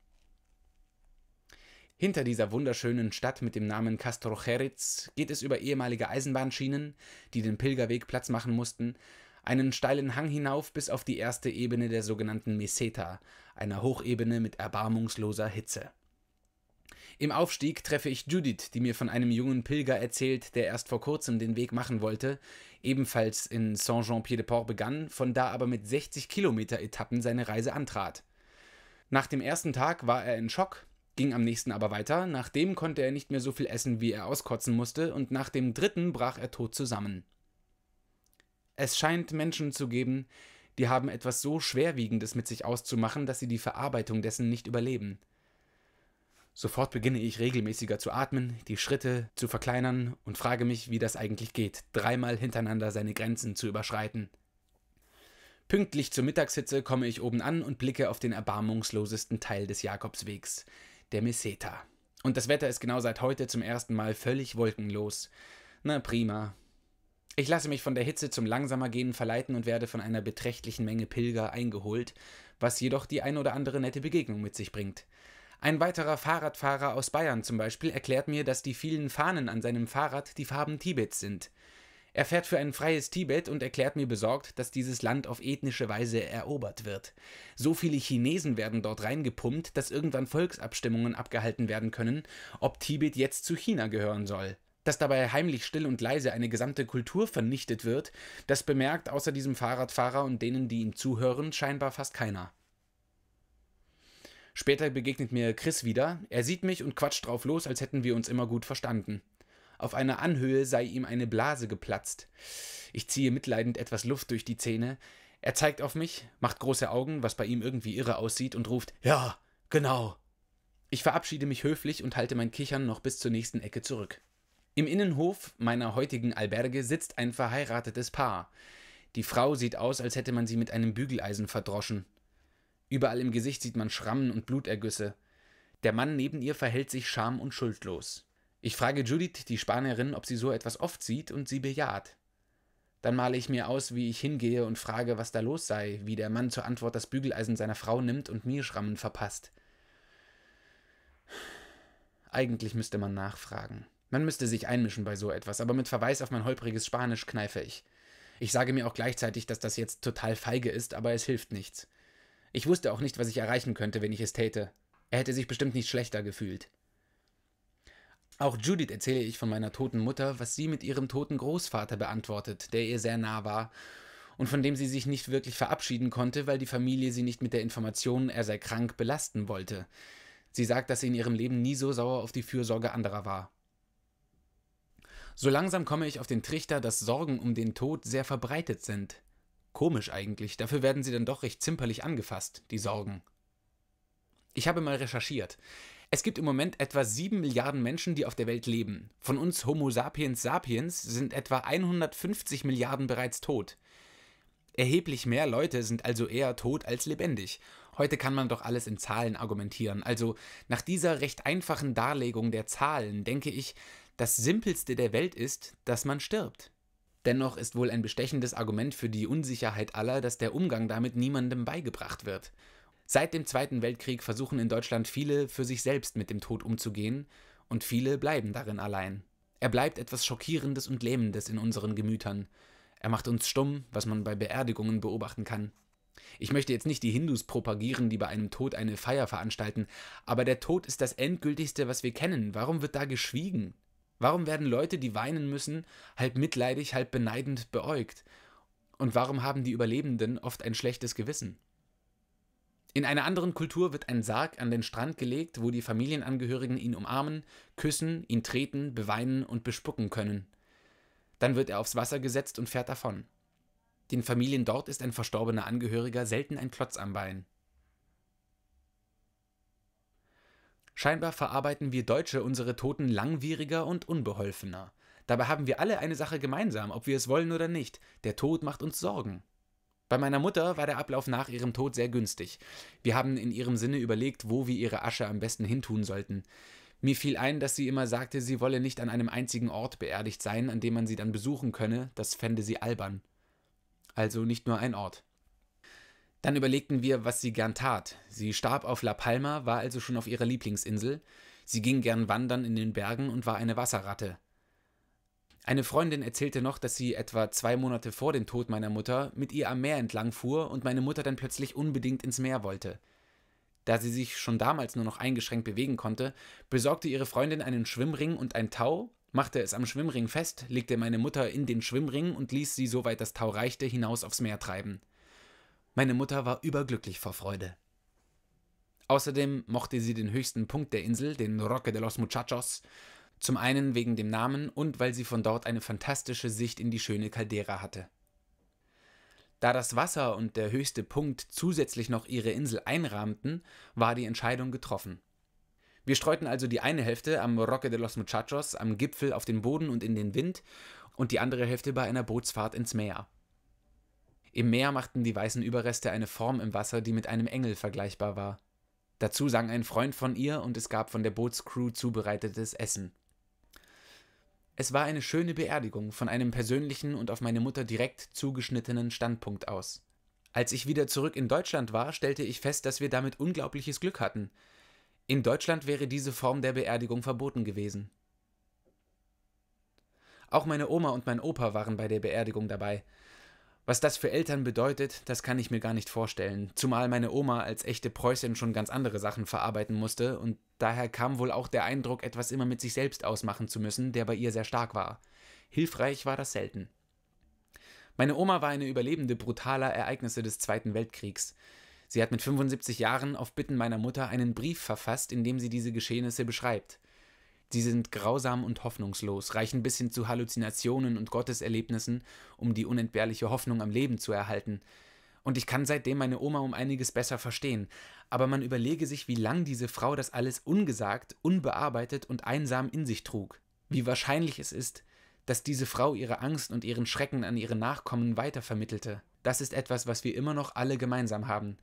Hinter dieser wunderschönen Stadt mit dem Namen Castrocheritz geht es über ehemalige Eisenbahnschienen, die den Pilgerweg Platz machen mussten, einen steilen Hang hinauf bis auf die erste Ebene der sogenannten Meseta, einer Hochebene mit erbarmungsloser Hitze. Im Aufstieg treffe ich Judith, die mir von einem jungen Pilger erzählt, der erst vor kurzem den Weg machen wollte, ebenfalls in Saint-Jean-Pied-de-Port begann, von da aber mit 60 Kilometer Etappen seine Reise antrat. Nach dem ersten Tag war er in Schock, ging am nächsten aber weiter, nach dem konnte er nicht mehr so viel essen, wie er auskotzen musste, und nach dem dritten brach er tot zusammen. Es scheint Menschen zu geben, die haben etwas so Schwerwiegendes mit sich auszumachen, dass sie die Verarbeitung dessen nicht überleben. Sofort beginne ich regelmäßiger zu atmen, die Schritte zu verkleinern und frage mich, wie das eigentlich geht, dreimal hintereinander seine Grenzen zu überschreiten. Pünktlich zur Mittagshitze komme ich oben an und blicke auf den erbarmungslosesten Teil des Jakobswegs, der Meseta. Und das Wetter ist genau seit heute zum ersten Mal völlig wolkenlos. Na prima. Ich lasse mich von der Hitze zum langsamer Gehen verleiten und werde von einer beträchtlichen Menge Pilger eingeholt, was jedoch die ein oder andere nette Begegnung mit sich bringt. Ein weiterer Fahrradfahrer aus Bayern zum Beispiel erklärt mir, dass die vielen Fahnen an seinem Fahrrad die Farben Tibets sind. Er fährt für ein freies Tibet und erklärt mir besorgt, dass dieses Land auf ethnische Weise erobert wird. So viele Chinesen werden dort reingepumpt, dass irgendwann Volksabstimmungen abgehalten werden können, ob Tibet jetzt zu China gehören soll. Dass dabei heimlich still und leise eine gesamte Kultur vernichtet wird, das bemerkt außer diesem Fahrradfahrer und denen, die ihm zuhören, scheinbar fast keiner. Später begegnet mir Chris wieder. Er sieht mich und quatscht drauf los, als hätten wir uns immer gut verstanden. Auf einer Anhöhe sei ihm eine Blase geplatzt. Ich ziehe mitleidend etwas Luft durch die Zähne. Er zeigt auf mich, macht große Augen, was bei ihm irgendwie irre aussieht, und ruft Ja, genau. Ich verabschiede mich höflich und halte mein Kichern noch bis zur nächsten Ecke zurück. Im Innenhof meiner heutigen Alberge sitzt ein verheiratetes Paar. Die Frau sieht aus, als hätte man sie mit einem Bügeleisen verdroschen. Überall im Gesicht sieht man Schrammen und Blutergüsse. Der Mann neben ihr verhält sich scham- und schuldlos. Ich frage Judith, die Spanierin, ob sie so etwas oft sieht, und sie bejaht. Dann male ich mir aus, wie ich hingehe und frage, was da los sei, wie der Mann zur Antwort das Bügeleisen seiner Frau nimmt und mir Schrammen verpasst. Eigentlich müsste man nachfragen. Man müsste sich einmischen bei so etwas, aber mit Verweis auf mein holpriges Spanisch kneife ich. Ich sage mir auch gleichzeitig, dass das jetzt total feige ist, aber es hilft nichts. Ich wusste auch nicht, was ich erreichen könnte, wenn ich es täte. Er hätte sich bestimmt nicht schlechter gefühlt. Auch Judith erzähle ich von meiner toten Mutter, was sie mit ihrem toten Großvater beantwortet, der ihr sehr nah war und von dem sie sich nicht wirklich verabschieden konnte, weil die Familie sie nicht mit der Information, er sei krank, belasten wollte. Sie sagt, dass sie in ihrem Leben nie so sauer auf die Fürsorge anderer war. So langsam komme ich auf den Trichter, dass Sorgen um den Tod sehr verbreitet sind. Komisch eigentlich, dafür werden sie dann doch recht zimperlich angefasst, die Sorgen. Ich habe mal recherchiert. Es gibt im Moment etwa 7 Milliarden Menschen, die auf der Welt leben. Von uns Homo sapiens sapiens sind etwa 150 Milliarden bereits tot. Erheblich mehr Leute sind also eher tot als lebendig. Heute kann man doch alles in Zahlen argumentieren. Also nach dieser recht einfachen Darlegung der Zahlen denke ich, das Simpelste der Welt ist, dass man stirbt. Dennoch ist wohl ein bestechendes Argument für die Unsicherheit aller, dass der Umgang damit niemandem beigebracht wird. Seit dem Zweiten Weltkrieg versuchen in Deutschland viele, für sich selbst mit dem Tod umzugehen, und viele bleiben darin allein. Er bleibt etwas Schockierendes und Lähmendes in unseren Gemütern. Er macht uns stumm, was man bei Beerdigungen beobachten kann. Ich möchte jetzt nicht die Hindus propagieren, die bei einem Tod eine Feier veranstalten, aber der Tod ist das Endgültigste, was wir kennen. Warum wird da geschwiegen? Warum werden Leute, die weinen müssen, halb mitleidig, halb beneidend beäugt? Und warum haben die Überlebenden oft ein schlechtes Gewissen? In einer anderen Kultur wird ein Sarg an den Strand gelegt, wo die Familienangehörigen ihn umarmen, küssen, ihn treten, beweinen und bespucken können. Dann wird er aufs Wasser gesetzt und fährt davon. Den Familien dort ist ein verstorbener Angehöriger selten ein Klotz am Bein. Scheinbar verarbeiten wir Deutsche unsere Toten langwieriger und unbeholfener. Dabei haben wir alle eine Sache gemeinsam, ob wir es wollen oder nicht. Der Tod macht uns Sorgen. Bei meiner Mutter war der Ablauf nach ihrem Tod sehr günstig. Wir haben in ihrem Sinne überlegt, wo wir ihre Asche am besten hintun sollten. Mir fiel ein, dass sie immer sagte, sie wolle nicht an einem einzigen Ort beerdigt sein, an dem man sie dann besuchen könne, das fände sie albern. Also nicht nur ein Ort. Dann überlegten wir, was sie gern tat. Sie starb auf La Palma, war also schon auf ihrer Lieblingsinsel. Sie ging gern wandern in den Bergen und war eine Wasserratte. Eine Freundin erzählte noch, dass sie etwa zwei Monate vor dem Tod meiner Mutter mit ihr am Meer entlang fuhr und meine Mutter dann plötzlich unbedingt ins Meer wollte. Da sie sich schon damals nur noch eingeschränkt bewegen konnte, besorgte ihre Freundin einen Schwimmring und ein Tau, machte es am Schwimmring fest, legte meine Mutter in den Schwimmring und ließ sie, soweit das Tau reichte, hinaus aufs Meer treiben. Meine Mutter war überglücklich vor Freude. Außerdem mochte sie den höchsten Punkt der Insel, den Roque de los Muchachos, zum einen wegen dem Namen und weil sie von dort eine fantastische Sicht in die schöne Caldera hatte. Da das Wasser und der höchste Punkt zusätzlich noch ihre Insel einrahmten, war die Entscheidung getroffen. Wir streuten also die eine Hälfte am Roque de los Muchachos am Gipfel auf den Boden und in den Wind und die andere Hälfte bei einer Bootsfahrt ins Meer. Im Meer machten die weißen Überreste eine Form im Wasser, die mit einem Engel vergleichbar war. Dazu sang ein Freund von ihr und es gab von der Bootscrew zubereitetes Essen. Es war eine schöne Beerdigung von einem persönlichen und auf meine Mutter direkt zugeschnittenen Standpunkt aus. Als ich wieder zurück in Deutschland war, stellte ich fest, dass wir damit unglaubliches Glück hatten. In Deutschland wäre diese Form der Beerdigung verboten gewesen. Auch meine Oma und mein Opa waren bei der Beerdigung dabei. Was das für Eltern bedeutet, das kann ich mir gar nicht vorstellen, zumal meine Oma als echte Preußin schon ganz andere Sachen verarbeiten musste und daher kam wohl auch der Eindruck, etwas immer mit sich selbst ausmachen zu müssen, der bei ihr sehr stark war. Hilfreich war das selten. Meine Oma war eine Überlebende brutaler Ereignisse des Zweiten Weltkriegs. Sie hat mit 75 Jahren auf Bitten meiner Mutter einen Brief verfasst, in dem sie diese Geschehnisse beschreibt. Sie sind grausam und hoffnungslos, reichen bis hin zu Halluzinationen und Gotteserlebnissen, um die unentbehrliche Hoffnung am Leben zu erhalten. Und ich kann seitdem meine Oma um einiges besser verstehen, aber man überlege sich, wie lang diese Frau das alles ungesagt, unbearbeitet und einsam in sich trug. Wie wahrscheinlich es ist, dass diese Frau ihre Angst und ihren Schrecken an ihre Nachkommen weitervermittelte. Das ist etwas, was wir immer noch alle gemeinsam haben.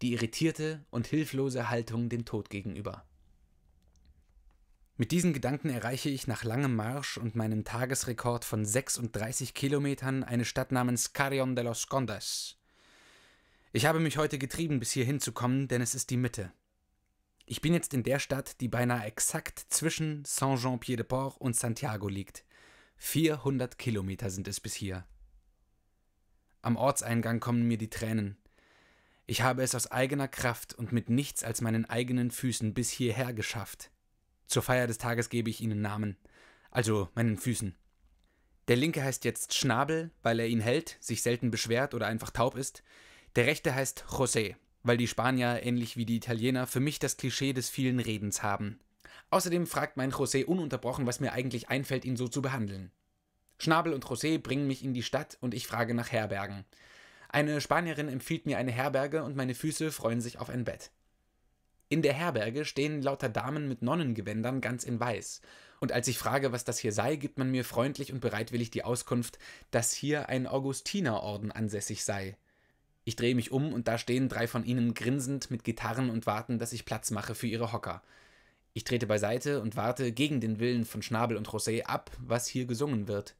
Die irritierte und hilflose Haltung dem Tod gegenüber. Mit diesen Gedanken erreiche ich nach langem Marsch und meinem Tagesrekord von 36 Kilometern eine Stadt namens Carrion de los Condes. Ich habe mich heute getrieben, bis hierhin zu kommen, denn es ist die Mitte. Ich bin jetzt in der Stadt, die beinahe exakt zwischen Saint-Jean-Pied-de-Port und Santiago liegt. 400 Kilometer sind es bis hier. Am Ortseingang kommen mir die Tränen. Ich habe es aus eigener Kraft und mit nichts als meinen eigenen Füßen bis hierher geschafft. Zur Feier des Tages gebe ich ihnen Namen, also meinen Füßen. Der linke heißt jetzt Schnabel, weil er ihn hält, sich selten beschwert oder einfach taub ist. Der rechte heißt José, weil die Spanier, ähnlich wie die Italiener, für mich das Klischee des vielen Redens haben. Außerdem fragt mein José ununterbrochen, was mir eigentlich einfällt, ihn so zu behandeln. Schnabel und José bringen mich in die Stadt und ich frage nach Herbergen. Eine Spanierin empfiehlt mir eine Herberge und meine Füße freuen sich auf ein Bett. In der Herberge stehen lauter Damen mit Nonnengewändern ganz in weiß. Und als ich frage, was das hier sei, gibt man mir freundlich und bereitwillig die Auskunft, dass hier ein Augustinerorden ansässig sei. Ich drehe mich um und da stehen drei von ihnen grinsend mit Gitarren und warten, dass ich Platz mache für ihre Hocker. Ich trete beiseite und warte gegen den Willen von Schnabel und José ab, was hier gesungen wird.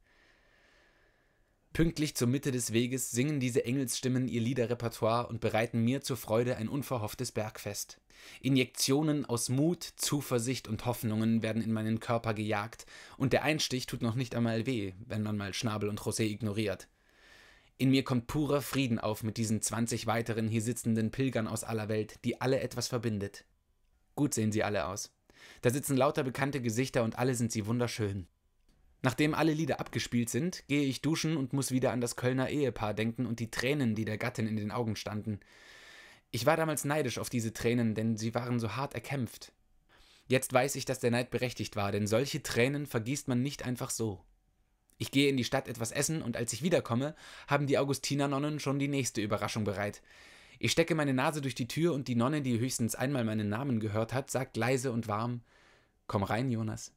Pünktlich zur Mitte des Weges singen diese Engelsstimmen ihr Liederrepertoire und bereiten mir zur Freude ein unverhofftes Bergfest. Injektionen aus Mut, Zuversicht und Hoffnungen werden in meinen Körper gejagt, und der Einstich tut noch nicht einmal weh, wenn man mal Schnabel und José ignoriert. In mir kommt purer Frieden auf mit diesen 20 weiteren hier sitzenden Pilgern aus aller Welt, die alle etwas verbindet. Gut sehen sie alle aus. Da sitzen lauter bekannte Gesichter und alle sind sie wunderschön. Nachdem alle Lieder abgespielt sind, gehe ich duschen und muss wieder an das Kölner Ehepaar denken und die Tränen, die der Gattin in den Augen standen. Ich war damals neidisch auf diese Tränen, denn sie waren so hart erkämpft. Jetzt weiß ich, dass der Neid berechtigt war, denn solche Tränen vergießt man nicht einfach so. Ich gehe in die Stadt etwas essen und als ich wiederkomme, haben die Augustinernonnen schon die nächste Überraschung bereit. Ich stecke meine Nase durch die Tür und die Nonne, die höchstens einmal meinen Namen gehört hat, sagt leise und warm: Komm rein, Jonas.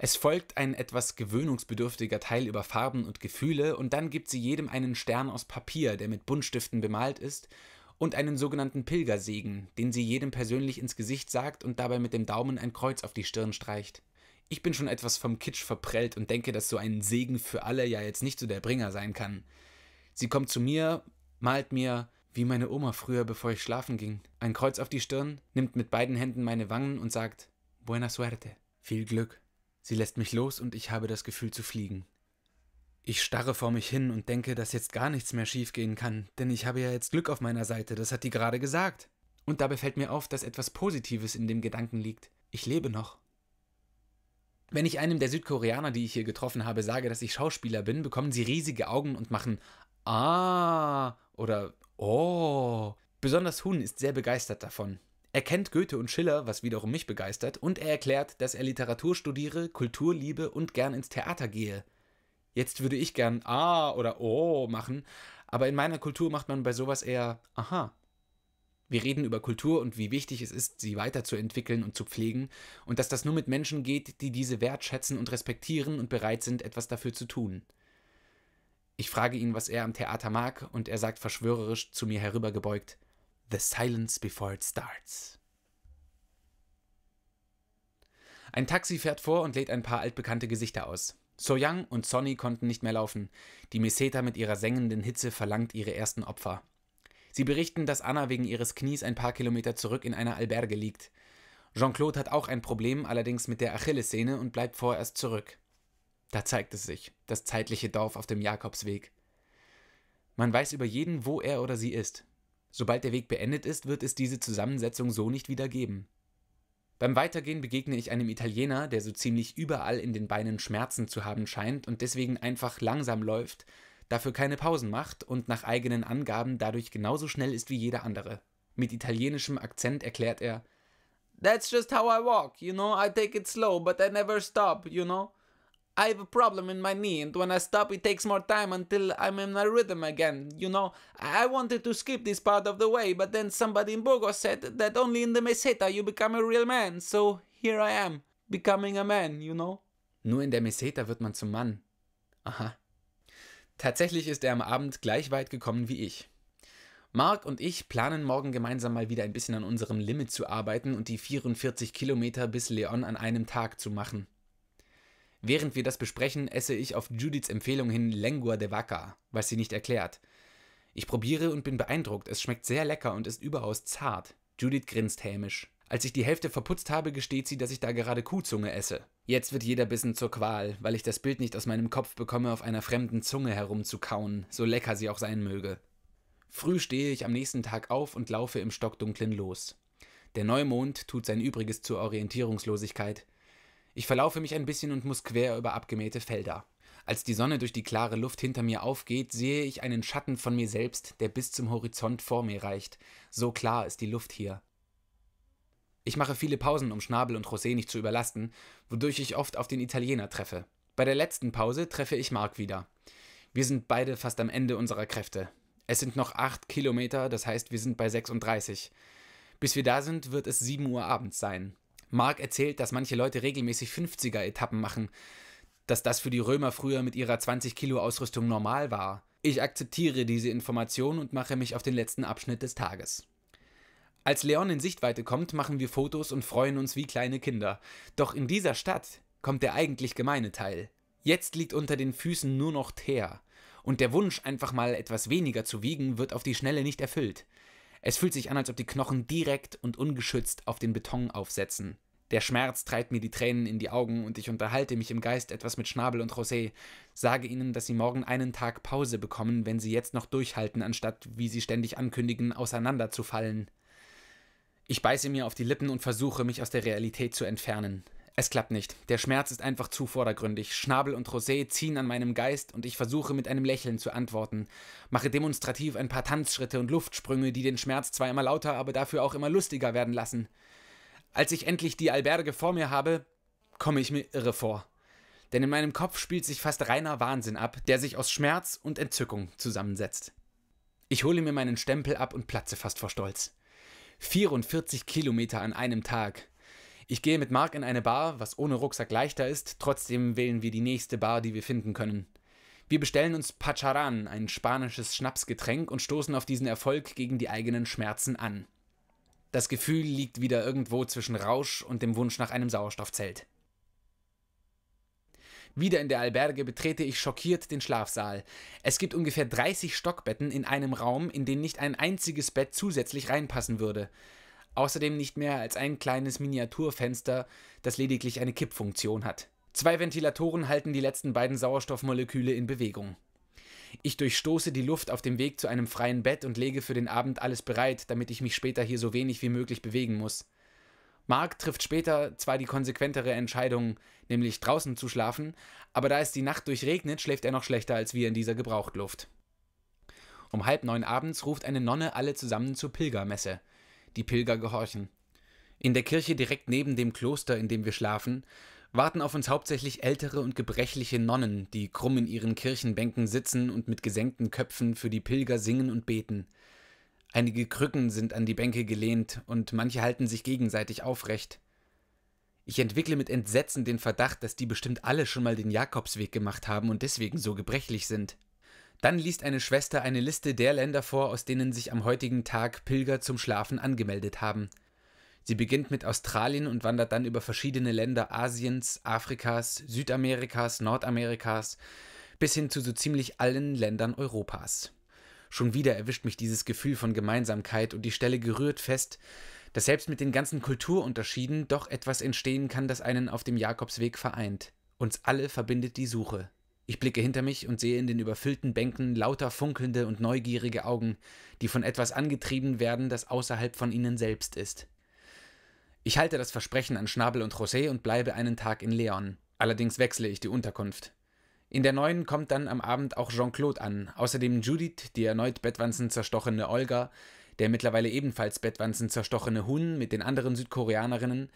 Es folgt ein etwas gewöhnungsbedürftiger Teil über Farben und Gefühle und dann gibt sie jedem einen Stern aus Papier, der mit Buntstiften bemalt ist, und einen sogenannten Pilgersegen, den sie jedem persönlich ins Gesicht sagt und dabei mit dem Daumen ein Kreuz auf die Stirn streicht. Ich bin schon etwas vom Kitsch verprellt und denke, dass so ein Segen für alle ja jetzt nicht so der Bringer sein kann. Sie kommt zu mir, malt mir, wie meine Oma früher, bevor ich schlafen ging, ein Kreuz auf die Stirn, nimmt mit beiden Händen meine Wangen und sagt Buena suerte, viel Glück. Sie lässt mich los und ich habe das Gefühl zu fliegen. Ich starre vor mich hin und denke, dass jetzt gar nichts mehr schiefgehen kann, denn ich habe ja jetzt Glück auf meiner Seite, das hat die gerade gesagt. Und dabei fällt mir auf, dass etwas Positives in dem Gedanken liegt. Ich lebe noch. Wenn ich einem der Südkoreaner, die ich hier getroffen habe, sage, dass ich Schauspieler bin, bekommen sie riesige Augen und machen Ah oder Oh. Besonders Hun ist sehr begeistert davon. Er kennt Goethe und Schiller, was wiederum mich begeistert, und er erklärt, dass er Literatur studiere, Kultur liebe und gern ins Theater gehe. Jetzt würde ich gern Ah oder Oh machen, aber in meiner Kultur macht man bei sowas eher Aha. Wir reden über Kultur und wie wichtig es ist, sie weiterzuentwickeln und zu pflegen, und dass das nur mit Menschen geht, die diese wertschätzen und respektieren und bereit sind, etwas dafür zu tun. Ich frage ihn, was er am Theater mag, und er sagt verschwörerisch zu mir herübergebeugt, The Silence Before It Starts. Ein Taxi fährt vor und lädt ein paar altbekannte Gesichter aus. So Young und Sonny konnten nicht mehr laufen. Die Meseta mit ihrer sengenden Hitze verlangt ihre ersten Opfer. Sie berichten, dass Anna wegen ihres Knies ein paar Kilometer zurück in einer Alberge liegt. Jean-Claude hat auch ein Problem, allerdings mit der Achillessehne und bleibt vorerst zurück. Da zeigt es sich, das zeitliche Dorf auf dem Jakobsweg. Man weiß über jeden, wo er oder sie ist. Sobald der Weg beendet ist, wird es diese Zusammensetzung so nicht wieder geben. Beim Weitergehen begegne ich einem Italiener, der so ziemlich überall in den Beinen Schmerzen zu haben scheint und deswegen einfach langsam läuft, dafür keine Pausen macht und nach eigenen Angaben dadurch genauso schnell ist wie jeder andere. Mit italienischem Akzent erklärt er: That's just how I walk, you know, I take it slow, but I never stop, you know. I have a problem in my knee, and when I stop, it takes more time until I'm in my rhythm again. You know, I wanted to skip this part of the way, but then somebody in Burgos said that only in the meseta you become a real man, so here I am, becoming a man, you know. Nur in der Meseta wird man zum Mann. Aha. Tatsächlich ist er am Abend gleich weit gekommen wie ich. Mark und ich planen morgen gemeinsam mal wieder ein bisschen an unserem Limit zu arbeiten und die 44 Kilometer bis Leon an einem Tag zu machen. Während wir das besprechen, esse ich auf Judiths Empfehlung hin Lengua de Vaca, was sie nicht erklärt. Ich probiere und bin beeindruckt, es schmeckt sehr lecker und ist überaus zart. Judith grinst hämisch. Als ich die Hälfte verputzt habe, gesteht sie, dass ich da gerade Kuhzunge esse. Jetzt wird jeder Bissen zur Qual, weil ich das Bild nicht aus meinem Kopf bekomme, auf einer fremden Zunge herumzukauen, so lecker sie auch sein möge. Früh stehe ich am nächsten Tag auf und laufe im Stockdunklen los. Der Neumond tut sein Übriges zur Orientierungslosigkeit. Ich verlaufe mich ein bisschen und muss quer über abgemähte Felder. Als die Sonne durch die klare Luft hinter mir aufgeht, sehe ich einen Schatten von mir selbst, der bis zum Horizont vor mir reicht. So klar ist die Luft hier. Ich mache viele Pausen, um Schnabel und José nicht zu überlasten, wodurch ich oft auf den Italiener treffe. Bei der letzten Pause treffe ich Mark wieder. Wir sind beide fast am Ende unserer Kräfte. Es sind noch acht Kilometer, das heißt, wir sind bei 36. Bis wir da sind, wird es 7 Uhr abends sein. Mark erzählt, dass manche Leute regelmäßig 50er-Etappen machen, dass das für die Römer früher mit ihrer 20-Kilo-Ausrüstung normal war. Ich akzeptiere diese Information und mache mich auf den letzten Abschnitt des Tages. Als Leon in Sichtweite kommt, machen wir Fotos und freuen uns wie kleine Kinder. Doch in dieser Stadt kommt der eigentlich gemeine Teil. Jetzt liegt unter den Füßen nur noch Teer. Und der Wunsch, einfach mal etwas weniger zu wiegen, wird auf die Schnelle nicht erfüllt. Es fühlt sich an, als ob die Knochen direkt und ungeschützt auf den Beton aufsetzen. Der Schmerz treibt mir die Tränen in die Augen und ich unterhalte mich im Geist etwas mit Schnabel und José, sage ihnen, dass sie morgen einen Tag Pause bekommen, wenn sie jetzt noch durchhalten, anstatt, wie sie ständig ankündigen, auseinanderzufallen. Ich beiße mir auf die Lippen und versuche, mich aus der Realität zu entfernen. Es klappt nicht. Der Schmerz ist einfach zu vordergründig. Schnabel und Rosé ziehen an meinem Geist und ich versuche mit einem Lächeln zu antworten. Mache demonstrativ ein paar Tanzschritte und Luftsprünge, die den Schmerz zwar immer lauter, aber dafür auch immer lustiger werden lassen. Als ich endlich die Alberge vor mir habe, komme ich mir irre vor. Denn in meinem Kopf spielt sich fast reiner Wahnsinn ab, der sich aus Schmerz und Entzückung zusammensetzt. Ich hole mir meinen Stempel ab und platze fast vor Stolz. 44 Kilometer an einem Tag. Ich gehe mit Mark in eine Bar, was ohne Rucksack leichter ist, trotzdem wählen wir die nächste Bar, die wir finden können. Wir bestellen uns Pacharan, ein spanisches Schnapsgetränk, und stoßen auf diesen Erfolg gegen die eigenen Schmerzen an. Das Gefühl liegt wieder irgendwo zwischen Rausch und dem Wunsch nach einem Sauerstoffzelt. Wieder in der Alberge betrete ich schockiert den Schlafsaal. Es gibt ungefähr 30 Stockbetten in einem Raum, in den nicht ein einziges Bett zusätzlich reinpassen würde außerdem nicht mehr als ein kleines Miniaturfenster, das lediglich eine Kippfunktion hat. Zwei Ventilatoren halten die letzten beiden Sauerstoffmoleküle in Bewegung. Ich durchstoße die Luft auf dem Weg zu einem freien Bett und lege für den Abend alles bereit, damit ich mich später hier so wenig wie möglich bewegen muss. Mark trifft später zwar die konsequentere Entscheidung, nämlich draußen zu schlafen, aber da es die Nacht durchregnet, schläft er noch schlechter als wir in dieser Gebrauchtluft. Um halb neun abends ruft eine Nonne alle zusammen zur Pilgermesse die Pilger gehorchen. In der Kirche direkt neben dem Kloster, in dem wir schlafen, warten auf uns hauptsächlich ältere und gebrechliche Nonnen, die krumm in ihren Kirchenbänken sitzen und mit gesenkten Köpfen für die Pilger singen und beten. Einige Krücken sind an die Bänke gelehnt und manche halten sich gegenseitig aufrecht. Ich entwickle mit Entsetzen den Verdacht, dass die bestimmt alle schon mal den Jakobsweg gemacht haben und deswegen so gebrechlich sind. Dann liest eine Schwester eine Liste der Länder vor, aus denen sich am heutigen Tag Pilger zum Schlafen angemeldet haben. Sie beginnt mit Australien und wandert dann über verschiedene Länder Asiens, Afrikas, Südamerikas, Nordamerikas bis hin zu so ziemlich allen Ländern Europas. Schon wieder erwischt mich dieses Gefühl von Gemeinsamkeit und die Stelle gerührt fest, dass selbst mit den ganzen Kulturunterschieden doch etwas entstehen kann, das einen auf dem Jakobsweg vereint. Uns alle verbindet die Suche. Ich blicke hinter mich und sehe in den überfüllten Bänken lauter funkelnde und neugierige Augen, die von etwas angetrieben werden, das außerhalb von ihnen selbst ist. Ich halte das Versprechen an Schnabel und José und bleibe einen Tag in Leon. Allerdings wechsle ich die Unterkunft. In der neuen kommt dann am Abend auch Jean-Claude an, außerdem Judith, die erneut Bettwanzen zerstochene Olga, der mittlerweile ebenfalls Bettwanzen zerstochene Hun mit den anderen Südkoreanerinnen,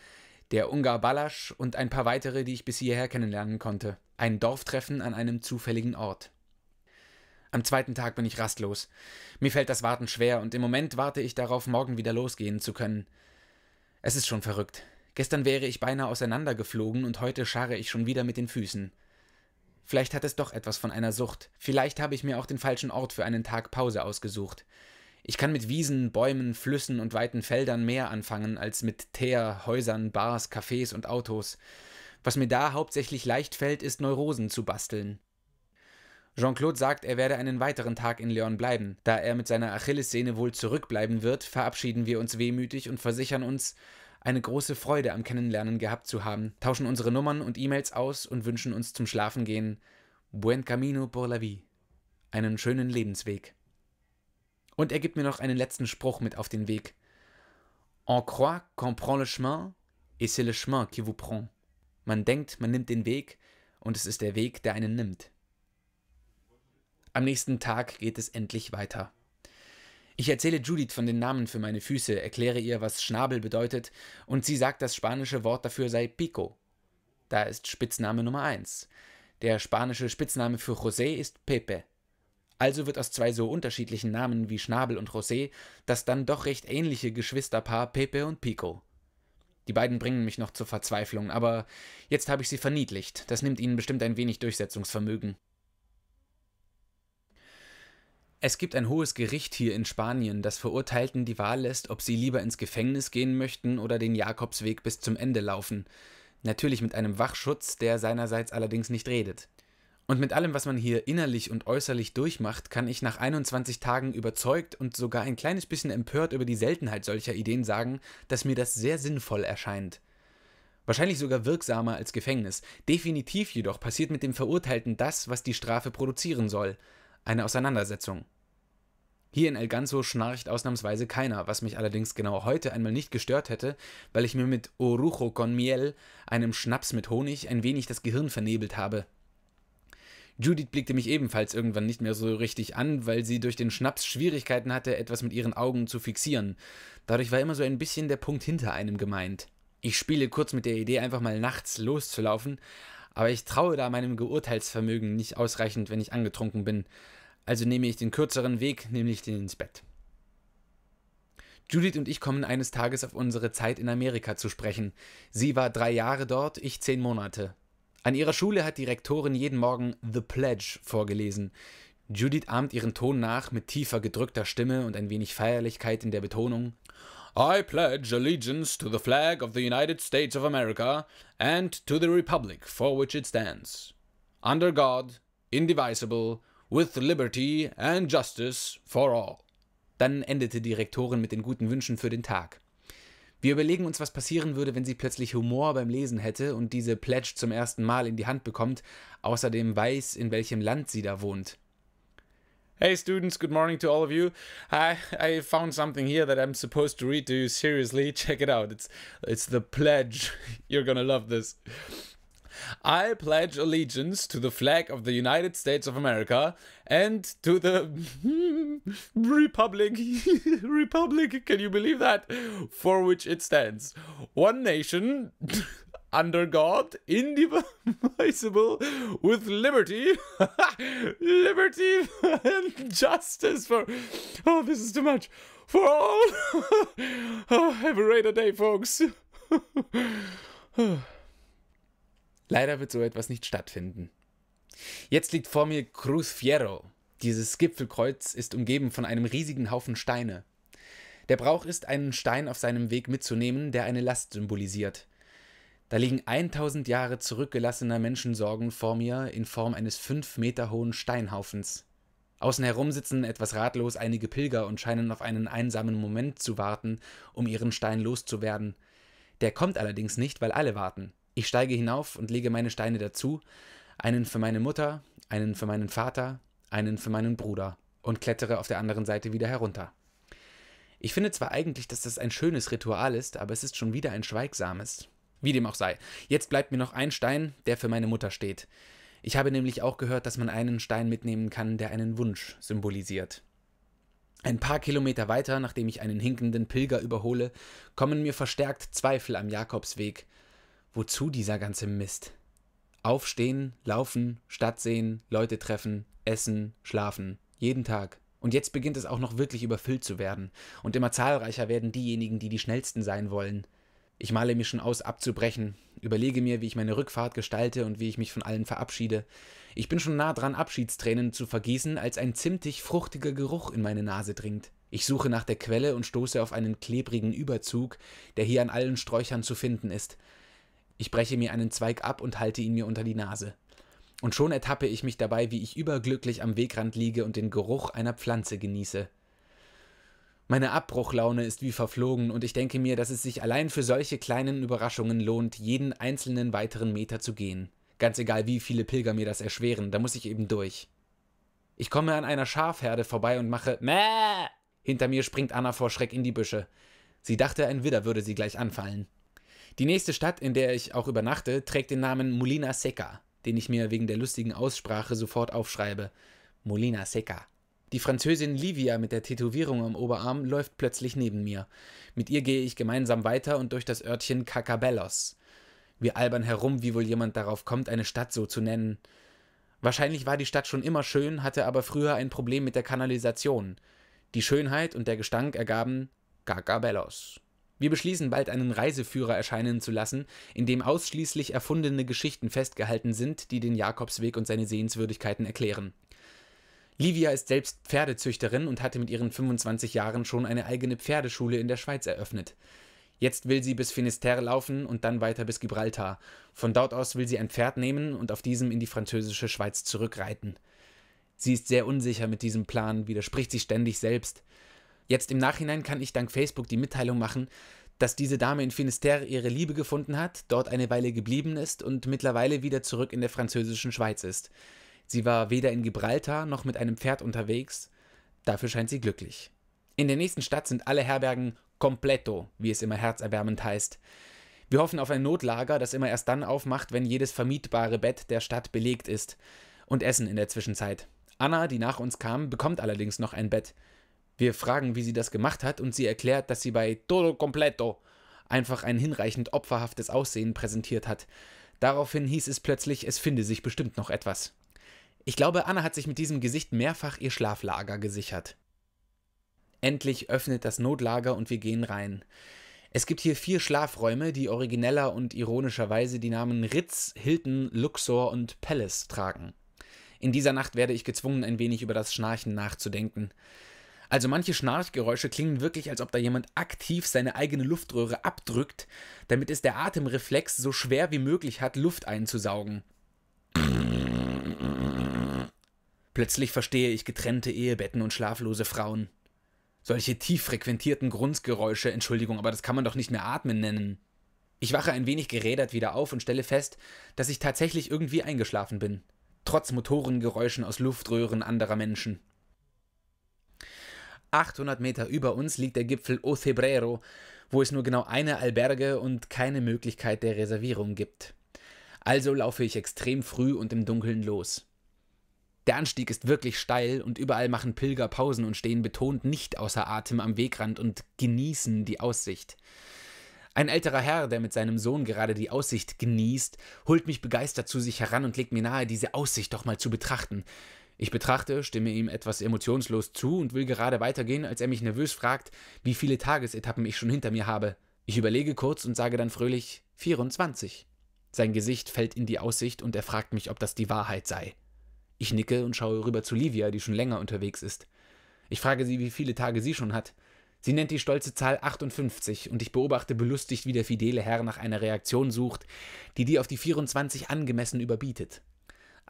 der Ungar Balasch und ein paar weitere, die ich bis hierher kennenlernen konnte. Ein Dorftreffen an einem zufälligen Ort. Am zweiten Tag bin ich rastlos. Mir fällt das Warten schwer und im Moment warte ich darauf, morgen wieder losgehen zu können. Es ist schon verrückt. Gestern wäre ich beinahe auseinandergeflogen und heute scharre ich schon wieder mit den Füßen. Vielleicht hat es doch etwas von einer Sucht. Vielleicht habe ich mir auch den falschen Ort für einen Tag Pause ausgesucht. Ich kann mit Wiesen, Bäumen, Flüssen und weiten Feldern mehr anfangen als mit Teer, Häusern, Bars, Cafés und Autos. Was mir da hauptsächlich leicht fällt, ist Neurosen zu basteln. Jean-Claude sagt, er werde einen weiteren Tag in Lyon bleiben. Da er mit seiner Achillessehne wohl zurückbleiben wird, verabschieden wir uns wehmütig und versichern uns, eine große Freude am Kennenlernen gehabt zu haben, tauschen unsere Nummern und E-Mails aus und wünschen uns zum Schlafengehen Buen Camino por la Vie. Einen schönen Lebensweg. Und er gibt mir noch einen letzten Spruch mit auf den Weg. On croit qu'on prend le chemin, et c'est le chemin qui vous prend. Man denkt, man nimmt den Weg, und es ist der Weg, der einen nimmt. Am nächsten Tag geht es endlich weiter. Ich erzähle Judith von den Namen für meine Füße, erkläre ihr, was Schnabel bedeutet, und sie sagt, das spanische Wort dafür sei Pico. Da ist Spitzname Nummer 1. Der spanische Spitzname für José ist Pepe. Also wird aus zwei so unterschiedlichen Namen wie Schnabel und José das dann doch recht ähnliche Geschwisterpaar Pepe und Pico. Die beiden bringen mich noch zur Verzweiflung, aber jetzt habe ich sie verniedlicht. Das nimmt ihnen bestimmt ein wenig Durchsetzungsvermögen. Es gibt ein hohes Gericht hier in Spanien, das Verurteilten die Wahl lässt, ob sie lieber ins Gefängnis gehen möchten oder den Jakobsweg bis zum Ende laufen. Natürlich mit einem Wachschutz, der seinerseits allerdings nicht redet. Und mit allem, was man hier innerlich und äußerlich durchmacht, kann ich nach 21 Tagen überzeugt und sogar ein kleines bisschen empört über die Seltenheit solcher Ideen sagen, dass mir das sehr sinnvoll erscheint. Wahrscheinlich sogar wirksamer als Gefängnis. Definitiv jedoch passiert mit dem Verurteilten das, was die Strafe produzieren soll. Eine Auseinandersetzung. Hier in El Ganzo schnarcht ausnahmsweise keiner, was mich allerdings genau heute einmal nicht gestört hätte, weil ich mir mit Orujo con Miel, einem Schnaps mit Honig, ein wenig das Gehirn vernebelt habe. Judith blickte mich ebenfalls irgendwann nicht mehr so richtig an, weil sie durch den Schnaps Schwierigkeiten hatte, etwas mit ihren Augen zu fixieren. Dadurch war immer so ein bisschen der Punkt hinter einem gemeint. Ich spiele kurz mit der Idee, einfach mal nachts loszulaufen, aber ich traue da meinem Geurteilsvermögen nicht ausreichend, wenn ich angetrunken bin. Also nehme ich den kürzeren Weg, nämlich den ins Bett. Judith und ich kommen eines Tages auf unsere Zeit in Amerika zu sprechen. Sie war drei Jahre dort, ich zehn Monate. An ihrer Schule hat die Rektorin jeden Morgen The Pledge vorgelesen. Judith ahmt ihren Ton nach mit tiefer gedrückter Stimme und ein wenig Feierlichkeit in der Betonung. I pledge allegiance to the flag of the United States of America and to the republic for which it stands. Under God, indivisible, with liberty and justice for all. Dann endete die Rektorin mit den guten Wünschen für den Tag. Wir überlegen uns, was passieren würde, wenn sie plötzlich Humor beim Lesen hätte und diese Pledge zum ersten Mal in die Hand bekommt, außerdem weiß, in welchem Land sie da wohnt. Hey students, good morning to all of you. I, I found something here that I'm supposed to read to you seriously. Check it out. It's, it's the pledge. <laughs> You're gonna love this. I pledge allegiance to the flag of the United States of America and to the <laughs> republic <laughs> republic can you believe that for which it stands one nation <laughs> under God, indivisible, with liberty, liberty and justice for. Oh, this is too much. For all. oh, have a great day, folks. <sighs> <sighs> Leider wird so etwas nicht stattfinden. Jetzt liegt vor mir Cruz Fierro. Dieses Gipfelkreuz ist umgeben von einem riesigen Haufen Steine. Der Brauch ist, einen Stein auf seinem Weg mitzunehmen, der eine Last symbolisiert. Da liegen 1000 Jahre zurückgelassener Menschensorgen vor mir in Form eines fünf Meter hohen Steinhaufens. Außen herum sitzen etwas ratlos einige Pilger und scheinen auf einen einsamen Moment zu warten, um ihren Stein loszuwerden. Der kommt allerdings nicht, weil alle warten. Ich steige hinauf und lege meine Steine dazu, einen für meine Mutter, einen für meinen Vater, einen für meinen Bruder und klettere auf der anderen Seite wieder herunter. Ich finde zwar eigentlich, dass das ein schönes Ritual ist, aber es ist schon wieder ein schweigsames. Wie dem auch sei. Jetzt bleibt mir noch ein Stein, der für meine Mutter steht. Ich habe nämlich auch gehört, dass man einen Stein mitnehmen kann, der einen Wunsch symbolisiert. Ein paar Kilometer weiter, nachdem ich einen hinkenden Pilger überhole, kommen mir verstärkt Zweifel am Jakobsweg wozu dieser ganze Mist? Aufstehen, laufen, Stadt sehen, Leute treffen, essen, schlafen. Jeden Tag. Und jetzt beginnt es auch noch wirklich überfüllt zu werden. Und immer zahlreicher werden diejenigen, die die schnellsten sein wollen. Ich male mir schon aus, abzubrechen, überlege mir, wie ich meine Rückfahrt gestalte und wie ich mich von allen verabschiede. Ich bin schon nah dran, Abschiedstränen zu vergießen, als ein zimtig fruchtiger Geruch in meine Nase dringt. Ich suche nach der Quelle und stoße auf einen klebrigen Überzug, der hier an allen Sträuchern zu finden ist. Ich breche mir einen Zweig ab und halte ihn mir unter die Nase. Und schon ertappe ich mich dabei, wie ich überglücklich am Wegrand liege und den Geruch einer Pflanze genieße. Meine Abbruchlaune ist wie verflogen, und ich denke mir, dass es sich allein für solche kleinen Überraschungen lohnt, jeden einzelnen weiteren Meter zu gehen. Ganz egal, wie viele Pilger mir das erschweren, da muss ich eben durch. Ich komme an einer Schafherde vorbei und mache Mäh! Hinter mir springt Anna vor Schreck in die Büsche. Sie dachte, ein Widder würde sie gleich anfallen. Die nächste Stadt, in der ich auch übernachte, trägt den Namen Molina Seca, den ich mir wegen der lustigen Aussprache sofort aufschreibe. Molina Seca. Die Französin Livia mit der Tätowierung am Oberarm läuft plötzlich neben mir. Mit ihr gehe ich gemeinsam weiter und durch das Örtchen Cacabellos. Wir albern herum, wie wohl jemand darauf kommt, eine Stadt so zu nennen. Wahrscheinlich war die Stadt schon immer schön, hatte aber früher ein Problem mit der Kanalisation. Die Schönheit und der Gestank ergaben Cacabellos. Wir beschließen bald einen Reiseführer erscheinen zu lassen, in dem ausschließlich erfundene Geschichten festgehalten sind, die den Jakobsweg und seine Sehenswürdigkeiten erklären. Livia ist selbst Pferdezüchterin und hatte mit ihren 25 Jahren schon eine eigene Pferdeschule in der Schweiz eröffnet. Jetzt will sie bis Finisterre laufen und dann weiter bis Gibraltar. Von dort aus will sie ein Pferd nehmen und auf diesem in die französische Schweiz zurückreiten. Sie ist sehr unsicher mit diesem Plan, widerspricht sich ständig selbst. Jetzt im Nachhinein kann ich dank Facebook die Mitteilung machen, dass diese Dame in Finisterre ihre Liebe gefunden hat, dort eine Weile geblieben ist und mittlerweile wieder zurück in der französischen Schweiz ist. Sie war weder in Gibraltar noch mit einem Pferd unterwegs, dafür scheint sie glücklich. In der nächsten Stadt sind alle Herbergen completo, wie es immer herzerwärmend heißt. Wir hoffen auf ein Notlager, das immer erst dann aufmacht, wenn jedes vermietbare Bett der Stadt belegt ist. Und Essen in der Zwischenzeit. Anna, die nach uns kam, bekommt allerdings noch ein Bett. Wir fragen, wie sie das gemacht hat, und sie erklärt, dass sie bei Todo Completo einfach ein hinreichend opferhaftes Aussehen präsentiert hat. Daraufhin hieß es plötzlich, es finde sich bestimmt noch etwas. Ich glaube, Anna hat sich mit diesem Gesicht mehrfach ihr Schlaflager gesichert. Endlich öffnet das Notlager und wir gehen rein. Es gibt hier vier Schlafräume, die origineller und ironischerweise die Namen Ritz, Hilton, Luxor und Palace tragen. In dieser Nacht werde ich gezwungen, ein wenig über das Schnarchen nachzudenken. Also manche Schnarchgeräusche klingen wirklich, als ob da jemand aktiv seine eigene Luftröhre abdrückt, damit es der Atemreflex so schwer wie möglich hat, Luft einzusaugen. Plötzlich verstehe ich getrennte Ehebetten und schlaflose Frauen. Solche tief frequentierten Grunzgeräusche, Entschuldigung, aber das kann man doch nicht mehr atmen nennen. Ich wache ein wenig gerädert wieder auf und stelle fest, dass ich tatsächlich irgendwie eingeschlafen bin. Trotz Motorengeräuschen aus Luftröhren anderer Menschen. 800 Meter über uns liegt der Gipfel Ocebrero, wo es nur genau eine Alberge und keine Möglichkeit der Reservierung gibt. Also laufe ich extrem früh und im Dunkeln los. Der Anstieg ist wirklich steil und überall machen Pilger Pausen und stehen betont nicht außer Atem am Wegrand und genießen die Aussicht. Ein älterer Herr, der mit seinem Sohn gerade die Aussicht genießt, holt mich begeistert zu sich heran und legt mir nahe, diese Aussicht doch mal zu betrachten. Ich betrachte, stimme ihm etwas emotionslos zu und will gerade weitergehen, als er mich nervös fragt, wie viele Tagesetappen ich schon hinter mir habe. Ich überlege kurz und sage dann fröhlich 24. Sein Gesicht fällt in die Aussicht und er fragt mich, ob das die Wahrheit sei. Ich nicke und schaue rüber zu Livia, die schon länger unterwegs ist. Ich frage sie, wie viele Tage sie schon hat. Sie nennt die stolze Zahl 58 und ich beobachte belustigt, wie der fidele Herr nach einer Reaktion sucht, die die auf die 24 angemessen überbietet.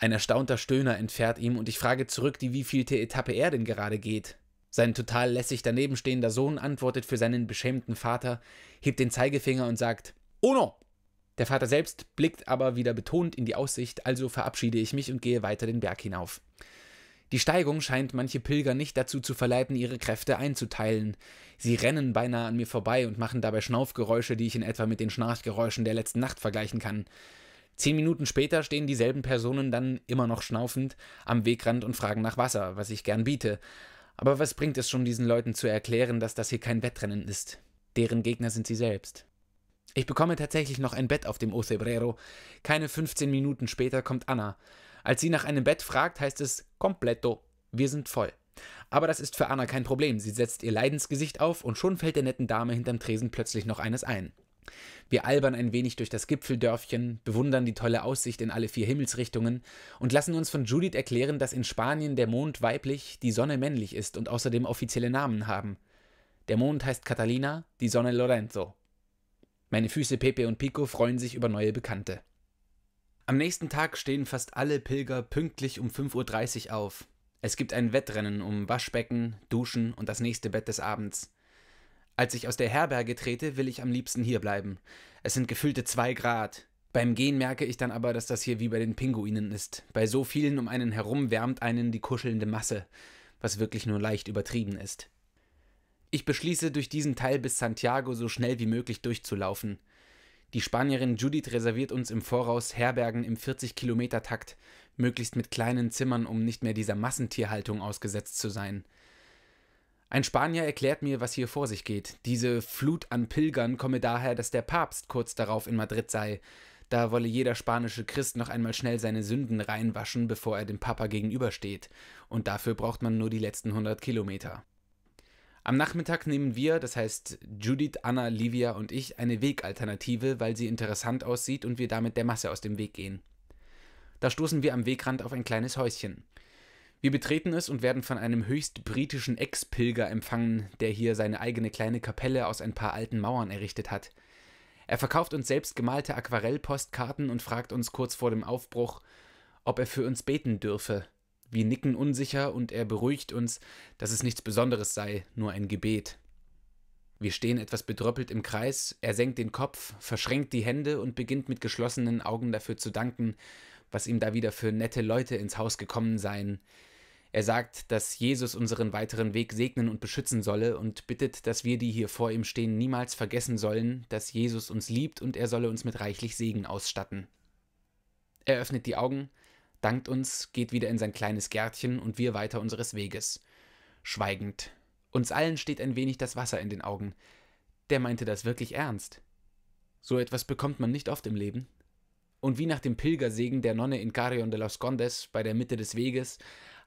Ein erstaunter Stöhner entfährt ihm und ich frage zurück, die wievielte Etappe er denn gerade geht. Sein total lässig danebenstehender Sohn antwortet für seinen beschämten Vater, hebt den Zeigefinger und sagt: Uno! Der Vater selbst blickt aber wieder betont in die Aussicht, also verabschiede ich mich und gehe weiter den Berg hinauf. Die Steigung scheint manche Pilger nicht dazu zu verleiten, ihre Kräfte einzuteilen. Sie rennen beinahe an mir vorbei und machen dabei Schnaufgeräusche, die ich in etwa mit den Schnarchgeräuschen der letzten Nacht vergleichen kann. Zehn Minuten später stehen dieselben Personen dann immer noch schnaufend am Wegrand und fragen nach Wasser, was ich gern biete. Aber was bringt es schon, diesen Leuten zu erklären, dass das hier kein Wettrennen ist? Deren Gegner sind sie selbst. Ich bekomme tatsächlich noch ein Bett auf dem Ocebrero. Keine 15 Minuten später kommt Anna. Als sie nach einem Bett fragt, heißt es completo. Wir sind voll. Aber das ist für Anna kein Problem. Sie setzt ihr Leidensgesicht auf und schon fällt der netten Dame hinterm Tresen plötzlich noch eines ein. Wir albern ein wenig durch das Gipfeldörfchen, bewundern die tolle Aussicht in alle vier Himmelsrichtungen und lassen uns von Judith erklären, dass in Spanien der Mond weiblich, die Sonne männlich ist und außerdem offizielle Namen haben. Der Mond heißt Catalina, die Sonne Lorenzo. Meine Füße Pepe und Pico freuen sich über neue Bekannte. Am nächsten Tag stehen fast alle Pilger pünktlich um 5.30 Uhr auf. Es gibt ein Wettrennen um Waschbecken, Duschen und das nächste Bett des Abends. Als ich aus der Herberge trete, will ich am liebsten hier bleiben. Es sind gefüllte zwei Grad. Beim Gehen merke ich dann aber, dass das hier wie bei den Pinguinen ist. Bei so vielen um einen herum wärmt einen die kuschelnde Masse, was wirklich nur leicht übertrieben ist. Ich beschließe, durch diesen Teil bis Santiago so schnell wie möglich durchzulaufen. Die Spanierin Judith reserviert uns im Voraus Herbergen im 40-Kilometer-Takt, möglichst mit kleinen Zimmern, um nicht mehr dieser Massentierhaltung ausgesetzt zu sein. Ein Spanier erklärt mir, was hier vor sich geht. Diese Flut an Pilgern komme daher, dass der Papst kurz darauf in Madrid sei. Da wolle jeder spanische Christ noch einmal schnell seine Sünden reinwaschen, bevor er dem Papa gegenübersteht. Und dafür braucht man nur die letzten 100 Kilometer. Am Nachmittag nehmen wir, das heißt Judith, Anna, Livia und ich, eine Wegalternative, weil sie interessant aussieht und wir damit der Masse aus dem Weg gehen. Da stoßen wir am Wegrand auf ein kleines Häuschen. Wir betreten es und werden von einem höchst britischen Ex-Pilger empfangen, der hier seine eigene kleine Kapelle aus ein paar alten Mauern errichtet hat. Er verkauft uns selbst gemalte Aquarellpostkarten und fragt uns kurz vor dem Aufbruch, ob er für uns beten dürfe. Wir nicken unsicher und er beruhigt uns, dass es nichts Besonderes sei, nur ein Gebet. Wir stehen etwas bedröppelt im Kreis, er senkt den Kopf, verschränkt die Hände und beginnt mit geschlossenen Augen dafür zu danken, was ihm da wieder für nette Leute ins Haus gekommen seien, er sagt, dass Jesus unseren weiteren Weg segnen und beschützen solle und bittet, dass wir, die hier vor ihm stehen, niemals vergessen sollen, dass Jesus uns liebt und er solle uns mit reichlich Segen ausstatten. Er öffnet die Augen, dankt uns, geht wieder in sein kleines Gärtchen und wir weiter unseres Weges. Schweigend. Uns allen steht ein wenig das Wasser in den Augen. Der meinte das wirklich ernst. So etwas bekommt man nicht oft im Leben. Und wie nach dem Pilgersegen der Nonne in Carrion de los Condes bei der Mitte des Weges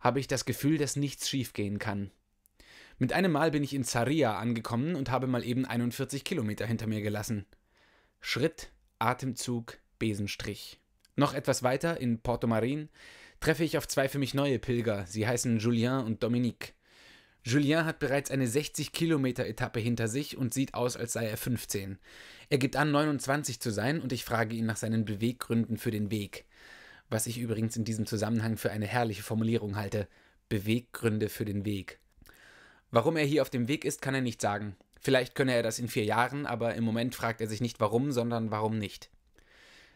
habe ich das Gefühl, dass nichts schiefgehen kann. Mit einem Mal bin ich in Zaria angekommen und habe mal eben 41 Kilometer hinter mir gelassen. Schritt, Atemzug, Besenstrich. Noch etwas weiter, in Porto Marin, treffe ich auf zwei für mich neue Pilger. Sie heißen Julien und Dominique. Julien hat bereits eine 60 Kilometer Etappe hinter sich und sieht aus, als sei er 15. Er gibt an, 29 zu sein und ich frage ihn nach seinen Beweggründen für den Weg was ich übrigens in diesem Zusammenhang für eine herrliche Formulierung halte, Beweggründe für den Weg. Warum er hier auf dem Weg ist, kann er nicht sagen. Vielleicht könne er das in vier Jahren, aber im Moment fragt er sich nicht warum, sondern warum nicht.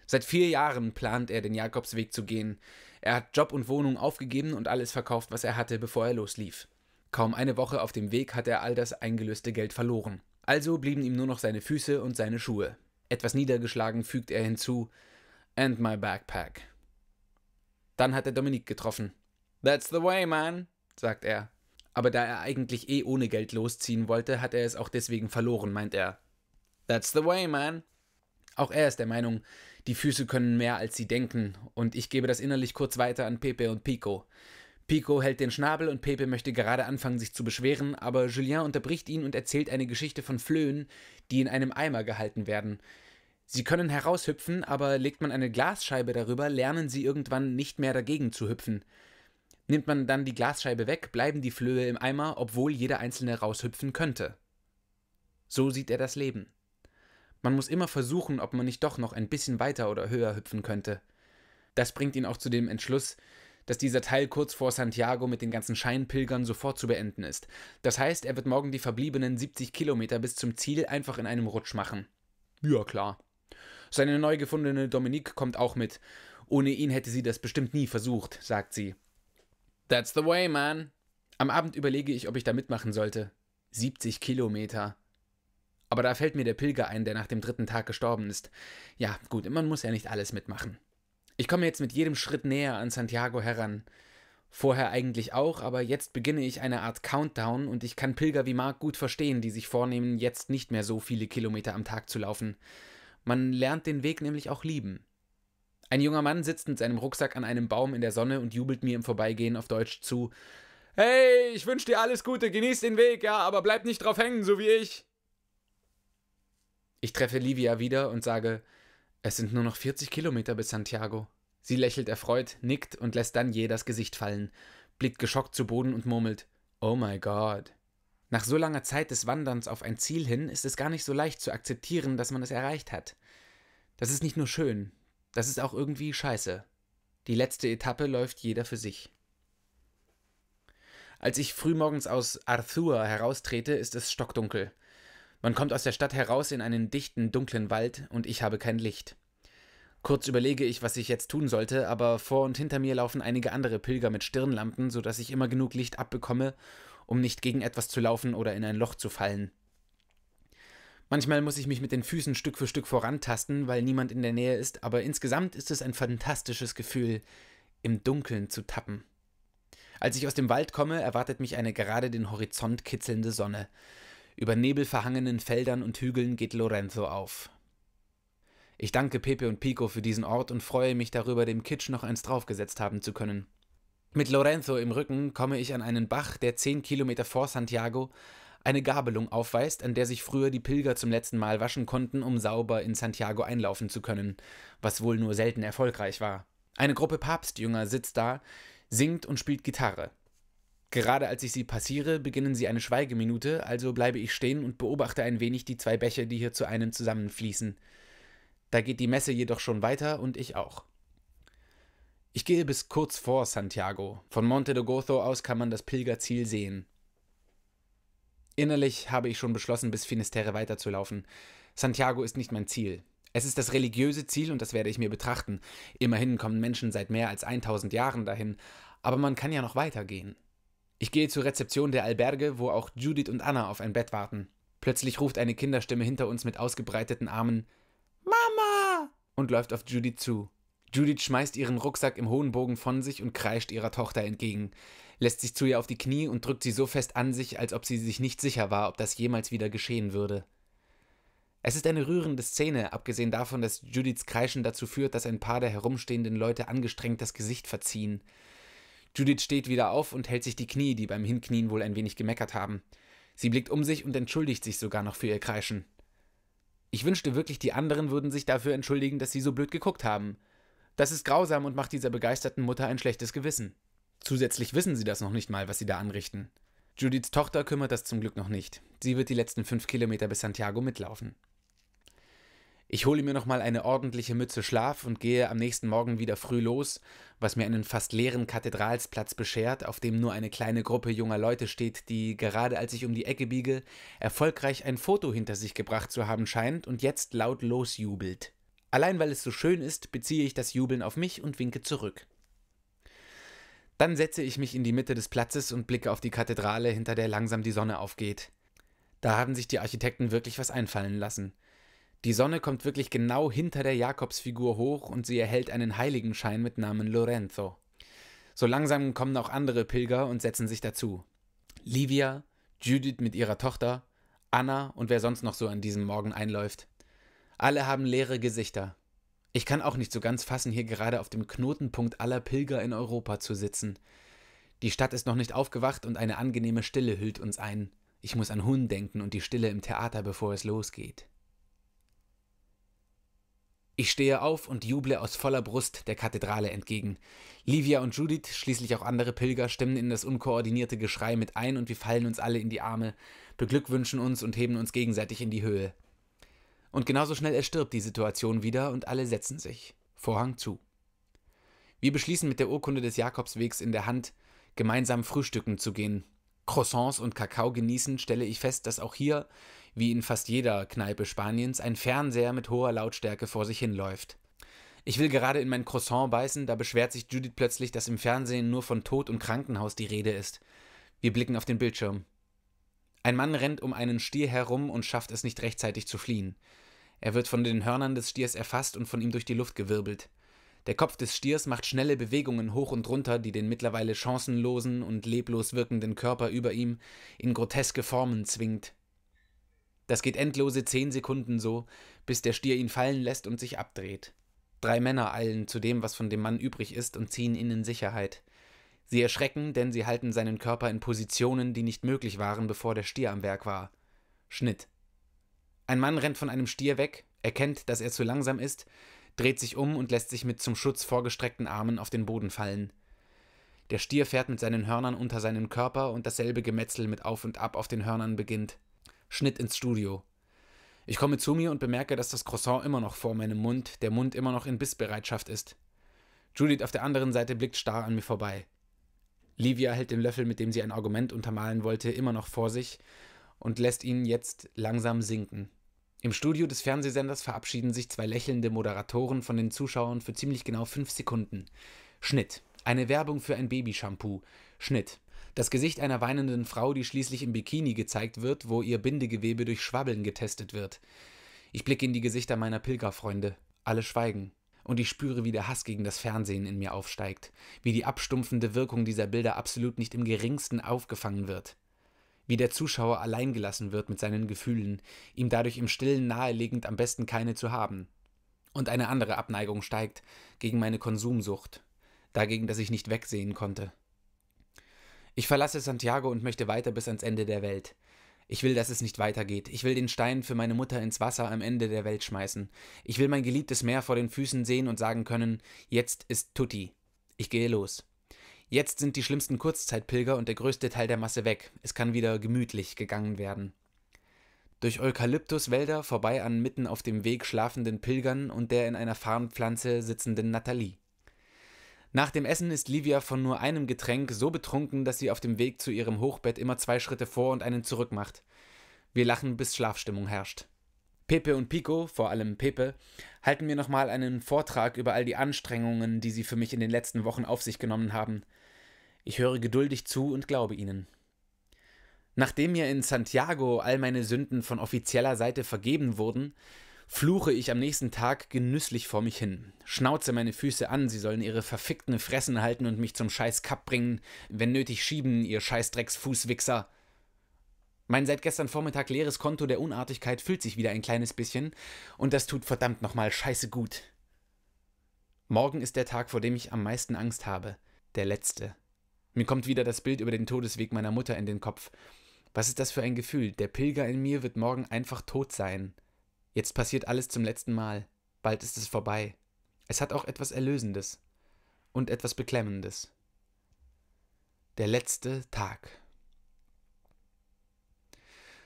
Seit vier Jahren plant er, den Jakobsweg zu gehen. Er hat Job und Wohnung aufgegeben und alles verkauft, was er hatte, bevor er loslief. Kaum eine Woche auf dem Weg hat er all das eingelöste Geld verloren. Also blieben ihm nur noch seine Füße und seine Schuhe. Etwas niedergeschlagen fügt er hinzu: And my backpack. Dann hat er Dominik getroffen. That's the way, man, sagt er. Aber da er eigentlich eh ohne Geld losziehen wollte, hat er es auch deswegen verloren, meint er. That's the way, man. Auch er ist der Meinung, die Füße können mehr als sie denken, und ich gebe das innerlich kurz weiter an Pepe und Pico. Pico hält den Schnabel und Pepe möchte gerade anfangen, sich zu beschweren, aber Julien unterbricht ihn und erzählt eine Geschichte von Flöhen, die in einem Eimer gehalten werden. Sie können heraushüpfen, aber legt man eine Glasscheibe darüber, lernen sie irgendwann nicht mehr dagegen zu hüpfen. Nimmt man dann die Glasscheibe weg, bleiben die Flöhe im Eimer, obwohl jeder einzelne raushüpfen könnte. So sieht er das Leben. Man muss immer versuchen, ob man nicht doch noch ein bisschen weiter oder höher hüpfen könnte. Das bringt ihn auch zu dem Entschluss, dass dieser Teil kurz vor Santiago mit den ganzen Scheinpilgern sofort zu beenden ist. Das heißt, er wird morgen die verbliebenen 70 Kilometer bis zum Ziel einfach in einem Rutsch machen. Ja, klar. Seine neu gefundene Dominique kommt auch mit. Ohne ihn hätte sie das bestimmt nie versucht, sagt sie. That's the way, man. Am Abend überlege ich, ob ich da mitmachen sollte. 70 Kilometer. Aber da fällt mir der Pilger ein, der nach dem dritten Tag gestorben ist. Ja, gut, man muss ja nicht alles mitmachen. Ich komme jetzt mit jedem Schritt näher an Santiago heran. Vorher eigentlich auch, aber jetzt beginne ich eine Art Countdown und ich kann Pilger wie Mark gut verstehen, die sich vornehmen, jetzt nicht mehr so viele Kilometer am Tag zu laufen. Man lernt den Weg nämlich auch lieben. Ein junger Mann sitzt mit seinem Rucksack an einem Baum in der Sonne und jubelt mir im Vorbeigehen auf Deutsch zu. Hey, ich wünsche dir alles Gute, genieß den Weg, ja, aber bleib nicht drauf hängen, so wie ich. Ich treffe Livia wieder und sage, es sind nur noch 40 Kilometer bis Santiago. Sie lächelt erfreut, nickt und lässt dann je das Gesicht fallen, blickt geschockt zu Boden und murmelt, Oh my God. Nach so langer Zeit des Wanderns auf ein Ziel hin ist es gar nicht so leicht zu akzeptieren, dass man es erreicht hat. Das ist nicht nur schön, das ist auch irgendwie scheiße. Die letzte Etappe läuft jeder für sich. Als ich frühmorgens aus Arthur heraustrete, ist es stockdunkel. Man kommt aus der Stadt heraus in einen dichten, dunklen Wald und ich habe kein Licht. Kurz überlege ich, was ich jetzt tun sollte, aber vor und hinter mir laufen einige andere Pilger mit Stirnlampen, sodass ich immer genug Licht abbekomme, um nicht gegen etwas zu laufen oder in ein Loch zu fallen. Manchmal muss ich mich mit den Füßen Stück für Stück vorantasten, weil niemand in der Nähe ist, aber insgesamt ist es ein fantastisches Gefühl, im Dunkeln zu tappen. Als ich aus dem Wald komme, erwartet mich eine gerade den Horizont kitzelnde Sonne. Über nebelverhangenen Feldern und Hügeln geht Lorenzo auf. Ich danke Pepe und Pico für diesen Ort und freue mich darüber, dem Kitsch noch eins draufgesetzt haben zu können. Mit Lorenzo im Rücken komme ich an einen Bach, der zehn Kilometer vor Santiago eine Gabelung aufweist, an der sich früher die Pilger zum letzten Mal waschen konnten, um sauber in Santiago einlaufen zu können, was wohl nur selten erfolgreich war. Eine Gruppe Papstjünger sitzt da, singt und spielt Gitarre. Gerade als ich sie passiere, beginnen sie eine Schweigeminute, also bleibe ich stehen und beobachte ein wenig die zwei Bäche, die hier zu einem zusammenfließen. Da geht die Messe jedoch schon weiter und ich auch. Ich gehe bis kurz vor Santiago. Von Monte de Gozo aus kann man das Pilgerziel sehen. Innerlich habe ich schon beschlossen, bis Finisterre weiterzulaufen. Santiago ist nicht mein Ziel. Es ist das religiöse Ziel und das werde ich mir betrachten. Immerhin kommen Menschen seit mehr als 1000 Jahren dahin, aber man kann ja noch weitergehen. Ich gehe zur Rezeption der Alberge, wo auch Judith und Anna auf ein Bett warten. Plötzlich ruft eine Kinderstimme hinter uns mit ausgebreiteten Armen Mama und läuft auf Judith zu. Judith schmeißt ihren Rucksack im hohen Bogen von sich und kreischt ihrer Tochter entgegen, lässt sich zu ihr auf die Knie und drückt sie so fest an sich, als ob sie sich nicht sicher war, ob das jemals wieder geschehen würde. Es ist eine rührende Szene, abgesehen davon, dass Judiths Kreischen dazu führt, dass ein paar der herumstehenden Leute angestrengt das Gesicht verziehen. Judith steht wieder auf und hält sich die Knie, die beim Hinknien wohl ein wenig gemeckert haben. Sie blickt um sich und entschuldigt sich sogar noch für ihr Kreischen. Ich wünschte wirklich, die anderen würden sich dafür entschuldigen, dass sie so blöd geguckt haben. Das ist grausam und macht dieser begeisterten Mutter ein schlechtes Gewissen. Zusätzlich wissen sie das noch nicht mal, was sie da anrichten. Judiths Tochter kümmert das zum Glück noch nicht. Sie wird die letzten fünf Kilometer bis Santiago mitlaufen. Ich hole mir nochmal eine ordentliche Mütze Schlaf und gehe am nächsten Morgen wieder früh los, was mir einen fast leeren Kathedralsplatz beschert, auf dem nur eine kleine Gruppe junger Leute steht, die, gerade als ich um die Ecke biege, erfolgreich ein Foto hinter sich gebracht zu haben scheint und jetzt laut losjubelt. Allein weil es so schön ist, beziehe ich das Jubeln auf mich und winke zurück. Dann setze ich mich in die Mitte des Platzes und blicke auf die Kathedrale, hinter der langsam die Sonne aufgeht. Da haben sich die Architekten wirklich was einfallen lassen. Die Sonne kommt wirklich genau hinter der Jakobsfigur hoch und sie erhält einen Heiligenschein mit Namen Lorenzo. So langsam kommen auch andere Pilger und setzen sich dazu. Livia, Judith mit ihrer Tochter, Anna und wer sonst noch so an diesem Morgen einläuft. Alle haben leere Gesichter. Ich kann auch nicht so ganz fassen, hier gerade auf dem Knotenpunkt aller Pilger in Europa zu sitzen. Die Stadt ist noch nicht aufgewacht und eine angenehme Stille hüllt uns ein. Ich muss an Hun denken und die Stille im Theater, bevor es losgeht. Ich stehe auf und juble aus voller Brust der Kathedrale entgegen. Livia und Judith, schließlich auch andere Pilger, stimmen in das unkoordinierte Geschrei mit ein und wir fallen uns alle in die Arme, beglückwünschen uns und heben uns gegenseitig in die Höhe. Und genauso schnell erstirbt die Situation wieder und alle setzen sich. Vorhang zu. Wir beschließen mit der Urkunde des Jakobswegs in der Hand, gemeinsam frühstücken zu gehen. Croissants und Kakao genießen, stelle ich fest, dass auch hier, wie in fast jeder Kneipe Spaniens, ein Fernseher mit hoher Lautstärke vor sich hinläuft. Ich will gerade in mein Croissant beißen, da beschwert sich Judith plötzlich, dass im Fernsehen nur von Tod und Krankenhaus die Rede ist. Wir blicken auf den Bildschirm. Ein Mann rennt um einen Stier herum und schafft es nicht rechtzeitig zu fliehen. Er wird von den Hörnern des Stiers erfasst und von ihm durch die Luft gewirbelt. Der Kopf des Stiers macht schnelle Bewegungen hoch und runter, die den mittlerweile chancenlosen und leblos wirkenden Körper über ihm in groteske Formen zwingt. Das geht endlose zehn Sekunden so, bis der Stier ihn fallen lässt und sich abdreht. Drei Männer eilen zu dem, was von dem Mann übrig ist, und ziehen ihn in Sicherheit. Sie erschrecken, denn sie halten seinen Körper in Positionen, die nicht möglich waren, bevor der Stier am Werk war. Schnitt. Ein Mann rennt von einem Stier weg, erkennt, dass er zu langsam ist, dreht sich um und lässt sich mit zum Schutz vorgestreckten Armen auf den Boden fallen. Der Stier fährt mit seinen Hörnern unter seinen Körper und dasselbe Gemetzel mit Auf und Ab auf den Hörnern beginnt. Schnitt ins Studio. Ich komme zu mir und bemerke, dass das Croissant immer noch vor meinem Mund, der Mund immer noch in Bissbereitschaft ist. Judith auf der anderen Seite blickt starr an mir vorbei. Livia hält den Löffel, mit dem sie ein Argument untermalen wollte, immer noch vor sich und lässt ihn jetzt langsam sinken. Im Studio des Fernsehsenders verabschieden sich zwei lächelnde Moderatoren von den Zuschauern für ziemlich genau fünf Sekunden. Schnitt. Eine Werbung für ein Babyshampoo. Schnitt. Das Gesicht einer weinenden Frau, die schließlich im Bikini gezeigt wird, wo ihr Bindegewebe durch Schwabbeln getestet wird. Ich blicke in die Gesichter meiner Pilgerfreunde. Alle schweigen und ich spüre, wie der Hass gegen das Fernsehen in mir aufsteigt, wie die abstumpfende Wirkung dieser Bilder absolut nicht im geringsten aufgefangen wird, wie der Zuschauer alleingelassen wird mit seinen Gefühlen, ihm dadurch im stillen nahelegend am besten keine zu haben. Und eine andere Abneigung steigt gegen meine Konsumsucht, dagegen, dass ich nicht wegsehen konnte. Ich verlasse Santiago und möchte weiter bis ans Ende der Welt. Ich will, dass es nicht weitergeht. Ich will den Stein für meine Mutter ins Wasser am Ende der Welt schmeißen. Ich will mein geliebtes Meer vor den Füßen sehen und sagen können, jetzt ist Tutti. Ich gehe los. Jetzt sind die schlimmsten Kurzzeitpilger und der größte Teil der Masse weg. Es kann wieder gemütlich gegangen werden. Durch Eukalyptuswälder vorbei an mitten auf dem Weg schlafenden Pilgern und der in einer Farnpflanze sitzenden Nathalie. Nach dem Essen ist Livia von nur einem Getränk so betrunken, dass sie auf dem Weg zu ihrem Hochbett immer zwei Schritte vor und einen zurück macht. Wir lachen, bis Schlafstimmung herrscht. Pepe und Pico, vor allem Pepe, halten mir nochmal einen Vortrag über all die Anstrengungen, die sie für mich in den letzten Wochen auf sich genommen haben. Ich höre geduldig zu und glaube ihnen. Nachdem mir in Santiago all meine Sünden von offizieller Seite vergeben wurden, fluche ich am nächsten Tag genüsslich vor mich hin, schnauze meine Füße an, sie sollen ihre verfickten Fressen halten und mich zum scheiß Cup bringen, wenn nötig schieben, ihr Scheißdrecksfußwichser. Mein seit gestern Vormittag leeres Konto der Unartigkeit füllt sich wieder ein kleines bisschen, und das tut verdammt nochmal scheiße gut. Morgen ist der Tag, vor dem ich am meisten Angst habe, der letzte. Mir kommt wieder das Bild über den Todesweg meiner Mutter in den Kopf. Was ist das für ein Gefühl? Der Pilger in mir wird morgen einfach tot sein. Jetzt passiert alles zum letzten Mal. Bald ist es vorbei. Es hat auch etwas Erlösendes und etwas Beklemmendes. Der letzte Tag.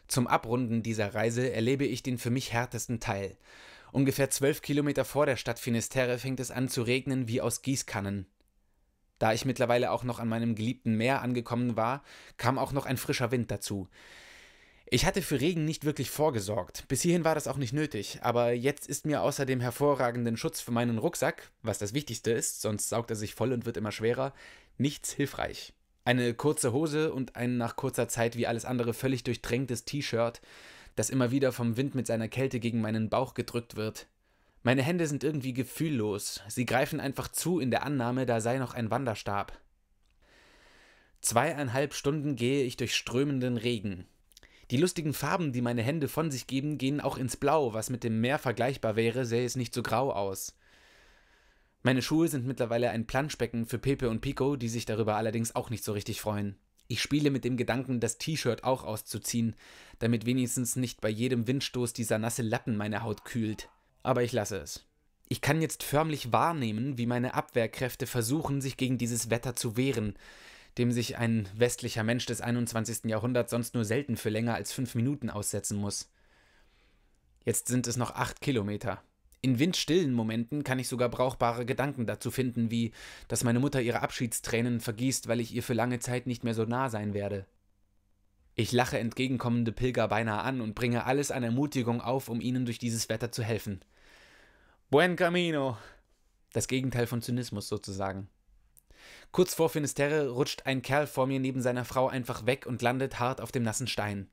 Zum Abrunden dieser Reise erlebe ich den für mich härtesten Teil. Ungefähr zwölf Kilometer vor der Stadt Finisterre fängt es an zu regnen wie aus Gießkannen. Da ich mittlerweile auch noch an meinem geliebten Meer angekommen war, kam auch noch ein frischer Wind dazu. Ich hatte für Regen nicht wirklich vorgesorgt. Bis hierhin war das auch nicht nötig, aber jetzt ist mir außer dem hervorragenden Schutz für meinen Rucksack, was das Wichtigste ist, sonst saugt er sich voll und wird immer schwerer, nichts hilfreich. Eine kurze Hose und ein nach kurzer Zeit wie alles andere völlig durchtränktes T-Shirt, das immer wieder vom Wind mit seiner Kälte gegen meinen Bauch gedrückt wird. Meine Hände sind irgendwie gefühllos, sie greifen einfach zu in der Annahme, da sei noch ein Wanderstab. Zweieinhalb Stunden gehe ich durch strömenden Regen, die lustigen Farben, die meine Hände von sich geben, gehen auch ins Blau, was mit dem Meer vergleichbar wäre, sähe es nicht so grau aus. Meine Schuhe sind mittlerweile ein Planschbecken für Pepe und Pico, die sich darüber allerdings auch nicht so richtig freuen. Ich spiele mit dem Gedanken, das T-Shirt auch auszuziehen, damit wenigstens nicht bei jedem Windstoß dieser nasse Lappen meine Haut kühlt. Aber ich lasse es. Ich kann jetzt förmlich wahrnehmen, wie meine Abwehrkräfte versuchen, sich gegen dieses Wetter zu wehren dem sich ein westlicher Mensch des 21. Jahrhunderts sonst nur selten für länger als fünf Minuten aussetzen muss. Jetzt sind es noch acht Kilometer. In windstillen Momenten kann ich sogar brauchbare Gedanken dazu finden, wie, dass meine Mutter ihre Abschiedstränen vergießt, weil ich ihr für lange Zeit nicht mehr so nah sein werde. Ich lache entgegenkommende Pilger beinahe an und bringe alles an Ermutigung auf, um ihnen durch dieses Wetter zu helfen. Buen Camino! Das Gegenteil von Zynismus sozusagen. Kurz vor Finisterre rutscht ein Kerl vor mir neben seiner Frau einfach weg und landet hart auf dem nassen Stein.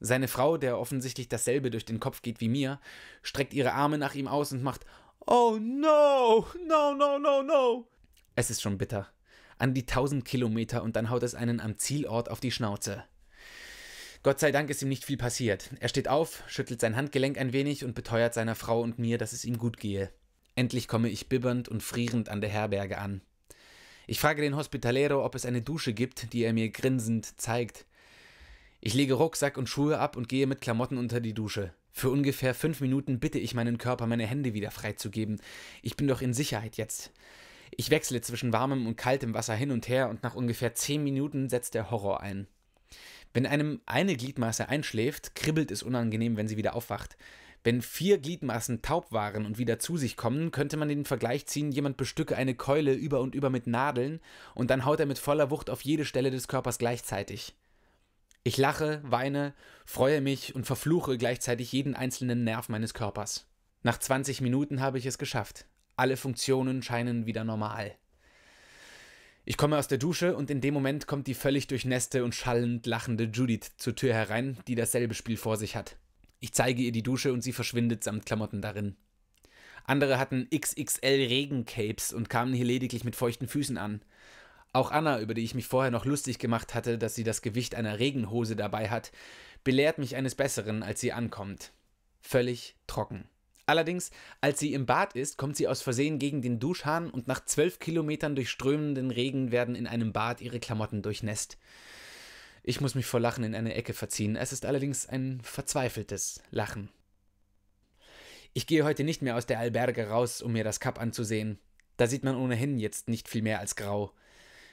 Seine Frau, der offensichtlich dasselbe durch den Kopf geht wie mir, streckt ihre Arme nach ihm aus und macht Oh no, no, no, no, no. Es ist schon bitter. An die tausend Kilometer und dann haut es einen am Zielort auf die Schnauze. Gott sei Dank ist ihm nicht viel passiert. Er steht auf, schüttelt sein Handgelenk ein wenig und beteuert seiner Frau und mir, dass es ihm gut gehe. Endlich komme ich bibbernd und frierend an der Herberge an. Ich frage den Hospitalero, ob es eine Dusche gibt, die er mir grinsend zeigt. Ich lege Rucksack und Schuhe ab und gehe mit Klamotten unter die Dusche. Für ungefähr fünf Minuten bitte ich meinen Körper, meine Hände wieder freizugeben. Ich bin doch in Sicherheit jetzt. Ich wechsle zwischen warmem und kaltem Wasser hin und her und nach ungefähr zehn Minuten setzt der Horror ein. Wenn einem eine Gliedmaße einschläft, kribbelt es unangenehm, wenn sie wieder aufwacht. Wenn vier Gliedmaßen taub waren und wieder zu sich kommen, könnte man den Vergleich ziehen, jemand bestücke eine Keule über und über mit Nadeln und dann haut er mit voller Wucht auf jede Stelle des Körpers gleichzeitig. Ich lache, weine, freue mich und verfluche gleichzeitig jeden einzelnen Nerv meines Körpers. Nach 20 Minuten habe ich es geschafft. Alle Funktionen scheinen wieder normal. Ich komme aus der Dusche und in dem Moment kommt die völlig durchnässte und schallend lachende Judith zur Tür herein, die dasselbe Spiel vor sich hat. Ich zeige ihr die Dusche und sie verschwindet samt Klamotten darin. Andere hatten XXL Regencapes und kamen hier lediglich mit feuchten Füßen an. Auch Anna, über die ich mich vorher noch lustig gemacht hatte, dass sie das Gewicht einer Regenhose dabei hat, belehrt mich eines Besseren, als sie ankommt. Völlig trocken. Allerdings, als sie im Bad ist, kommt sie aus Versehen gegen den Duschhahn und nach zwölf Kilometern durchströmenden Regen werden in einem Bad ihre Klamotten durchnässt. Ich muss mich vor Lachen in eine Ecke verziehen. Es ist allerdings ein verzweifeltes Lachen. Ich gehe heute nicht mehr aus der Alberge raus, um mir das Kap anzusehen. Da sieht man ohnehin jetzt nicht viel mehr als grau.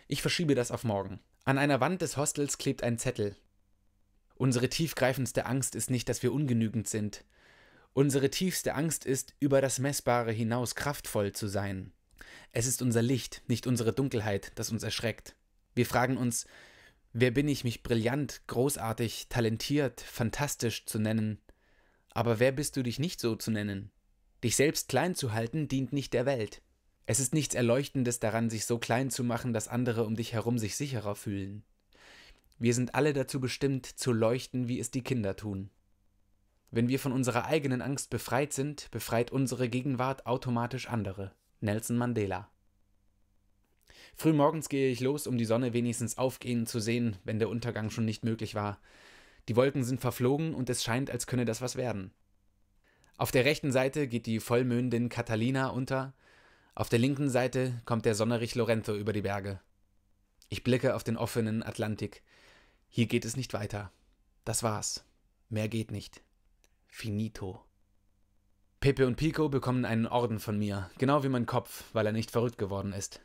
Ich verschiebe das auf morgen. An einer Wand des Hostels klebt ein Zettel. Unsere tiefgreifendste Angst ist nicht, dass wir ungenügend sind. Unsere tiefste Angst ist, über das Messbare hinaus kraftvoll zu sein. Es ist unser Licht, nicht unsere Dunkelheit, das uns erschreckt. Wir fragen uns, Wer bin ich, mich brillant, großartig, talentiert, fantastisch zu nennen? Aber wer bist du, dich nicht so zu nennen? Dich selbst klein zu halten, dient nicht der Welt. Es ist nichts Erleuchtendes daran, sich so klein zu machen, dass andere um dich herum sich sicherer fühlen. Wir sind alle dazu bestimmt, zu leuchten, wie es die Kinder tun. Wenn wir von unserer eigenen Angst befreit sind, befreit unsere Gegenwart automatisch andere. Nelson Mandela Frühmorgens gehe ich los, um die Sonne wenigstens aufgehen zu sehen, wenn der Untergang schon nicht möglich war. Die Wolken sind verflogen und es scheint, als könne das was werden. Auf der rechten Seite geht die Vollmöndin Catalina unter, auf der linken Seite kommt der Sonnerich Lorenzo über die Berge. Ich blicke auf den offenen Atlantik. Hier geht es nicht weiter. Das war's. Mehr geht nicht. Finito. Pepe und Pico bekommen einen Orden von mir, genau wie mein Kopf, weil er nicht verrückt geworden ist.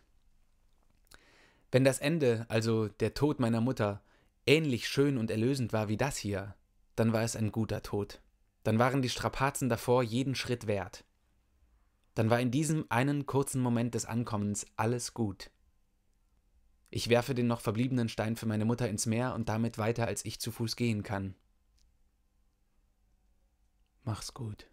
Wenn das Ende, also der Tod meiner Mutter, ähnlich schön und erlösend war wie das hier, dann war es ein guter Tod. Dann waren die Strapazen davor jeden Schritt wert. Dann war in diesem einen kurzen Moment des Ankommens alles gut. Ich werfe den noch verbliebenen Stein für meine Mutter ins Meer und damit weiter, als ich zu Fuß gehen kann. Mach's gut.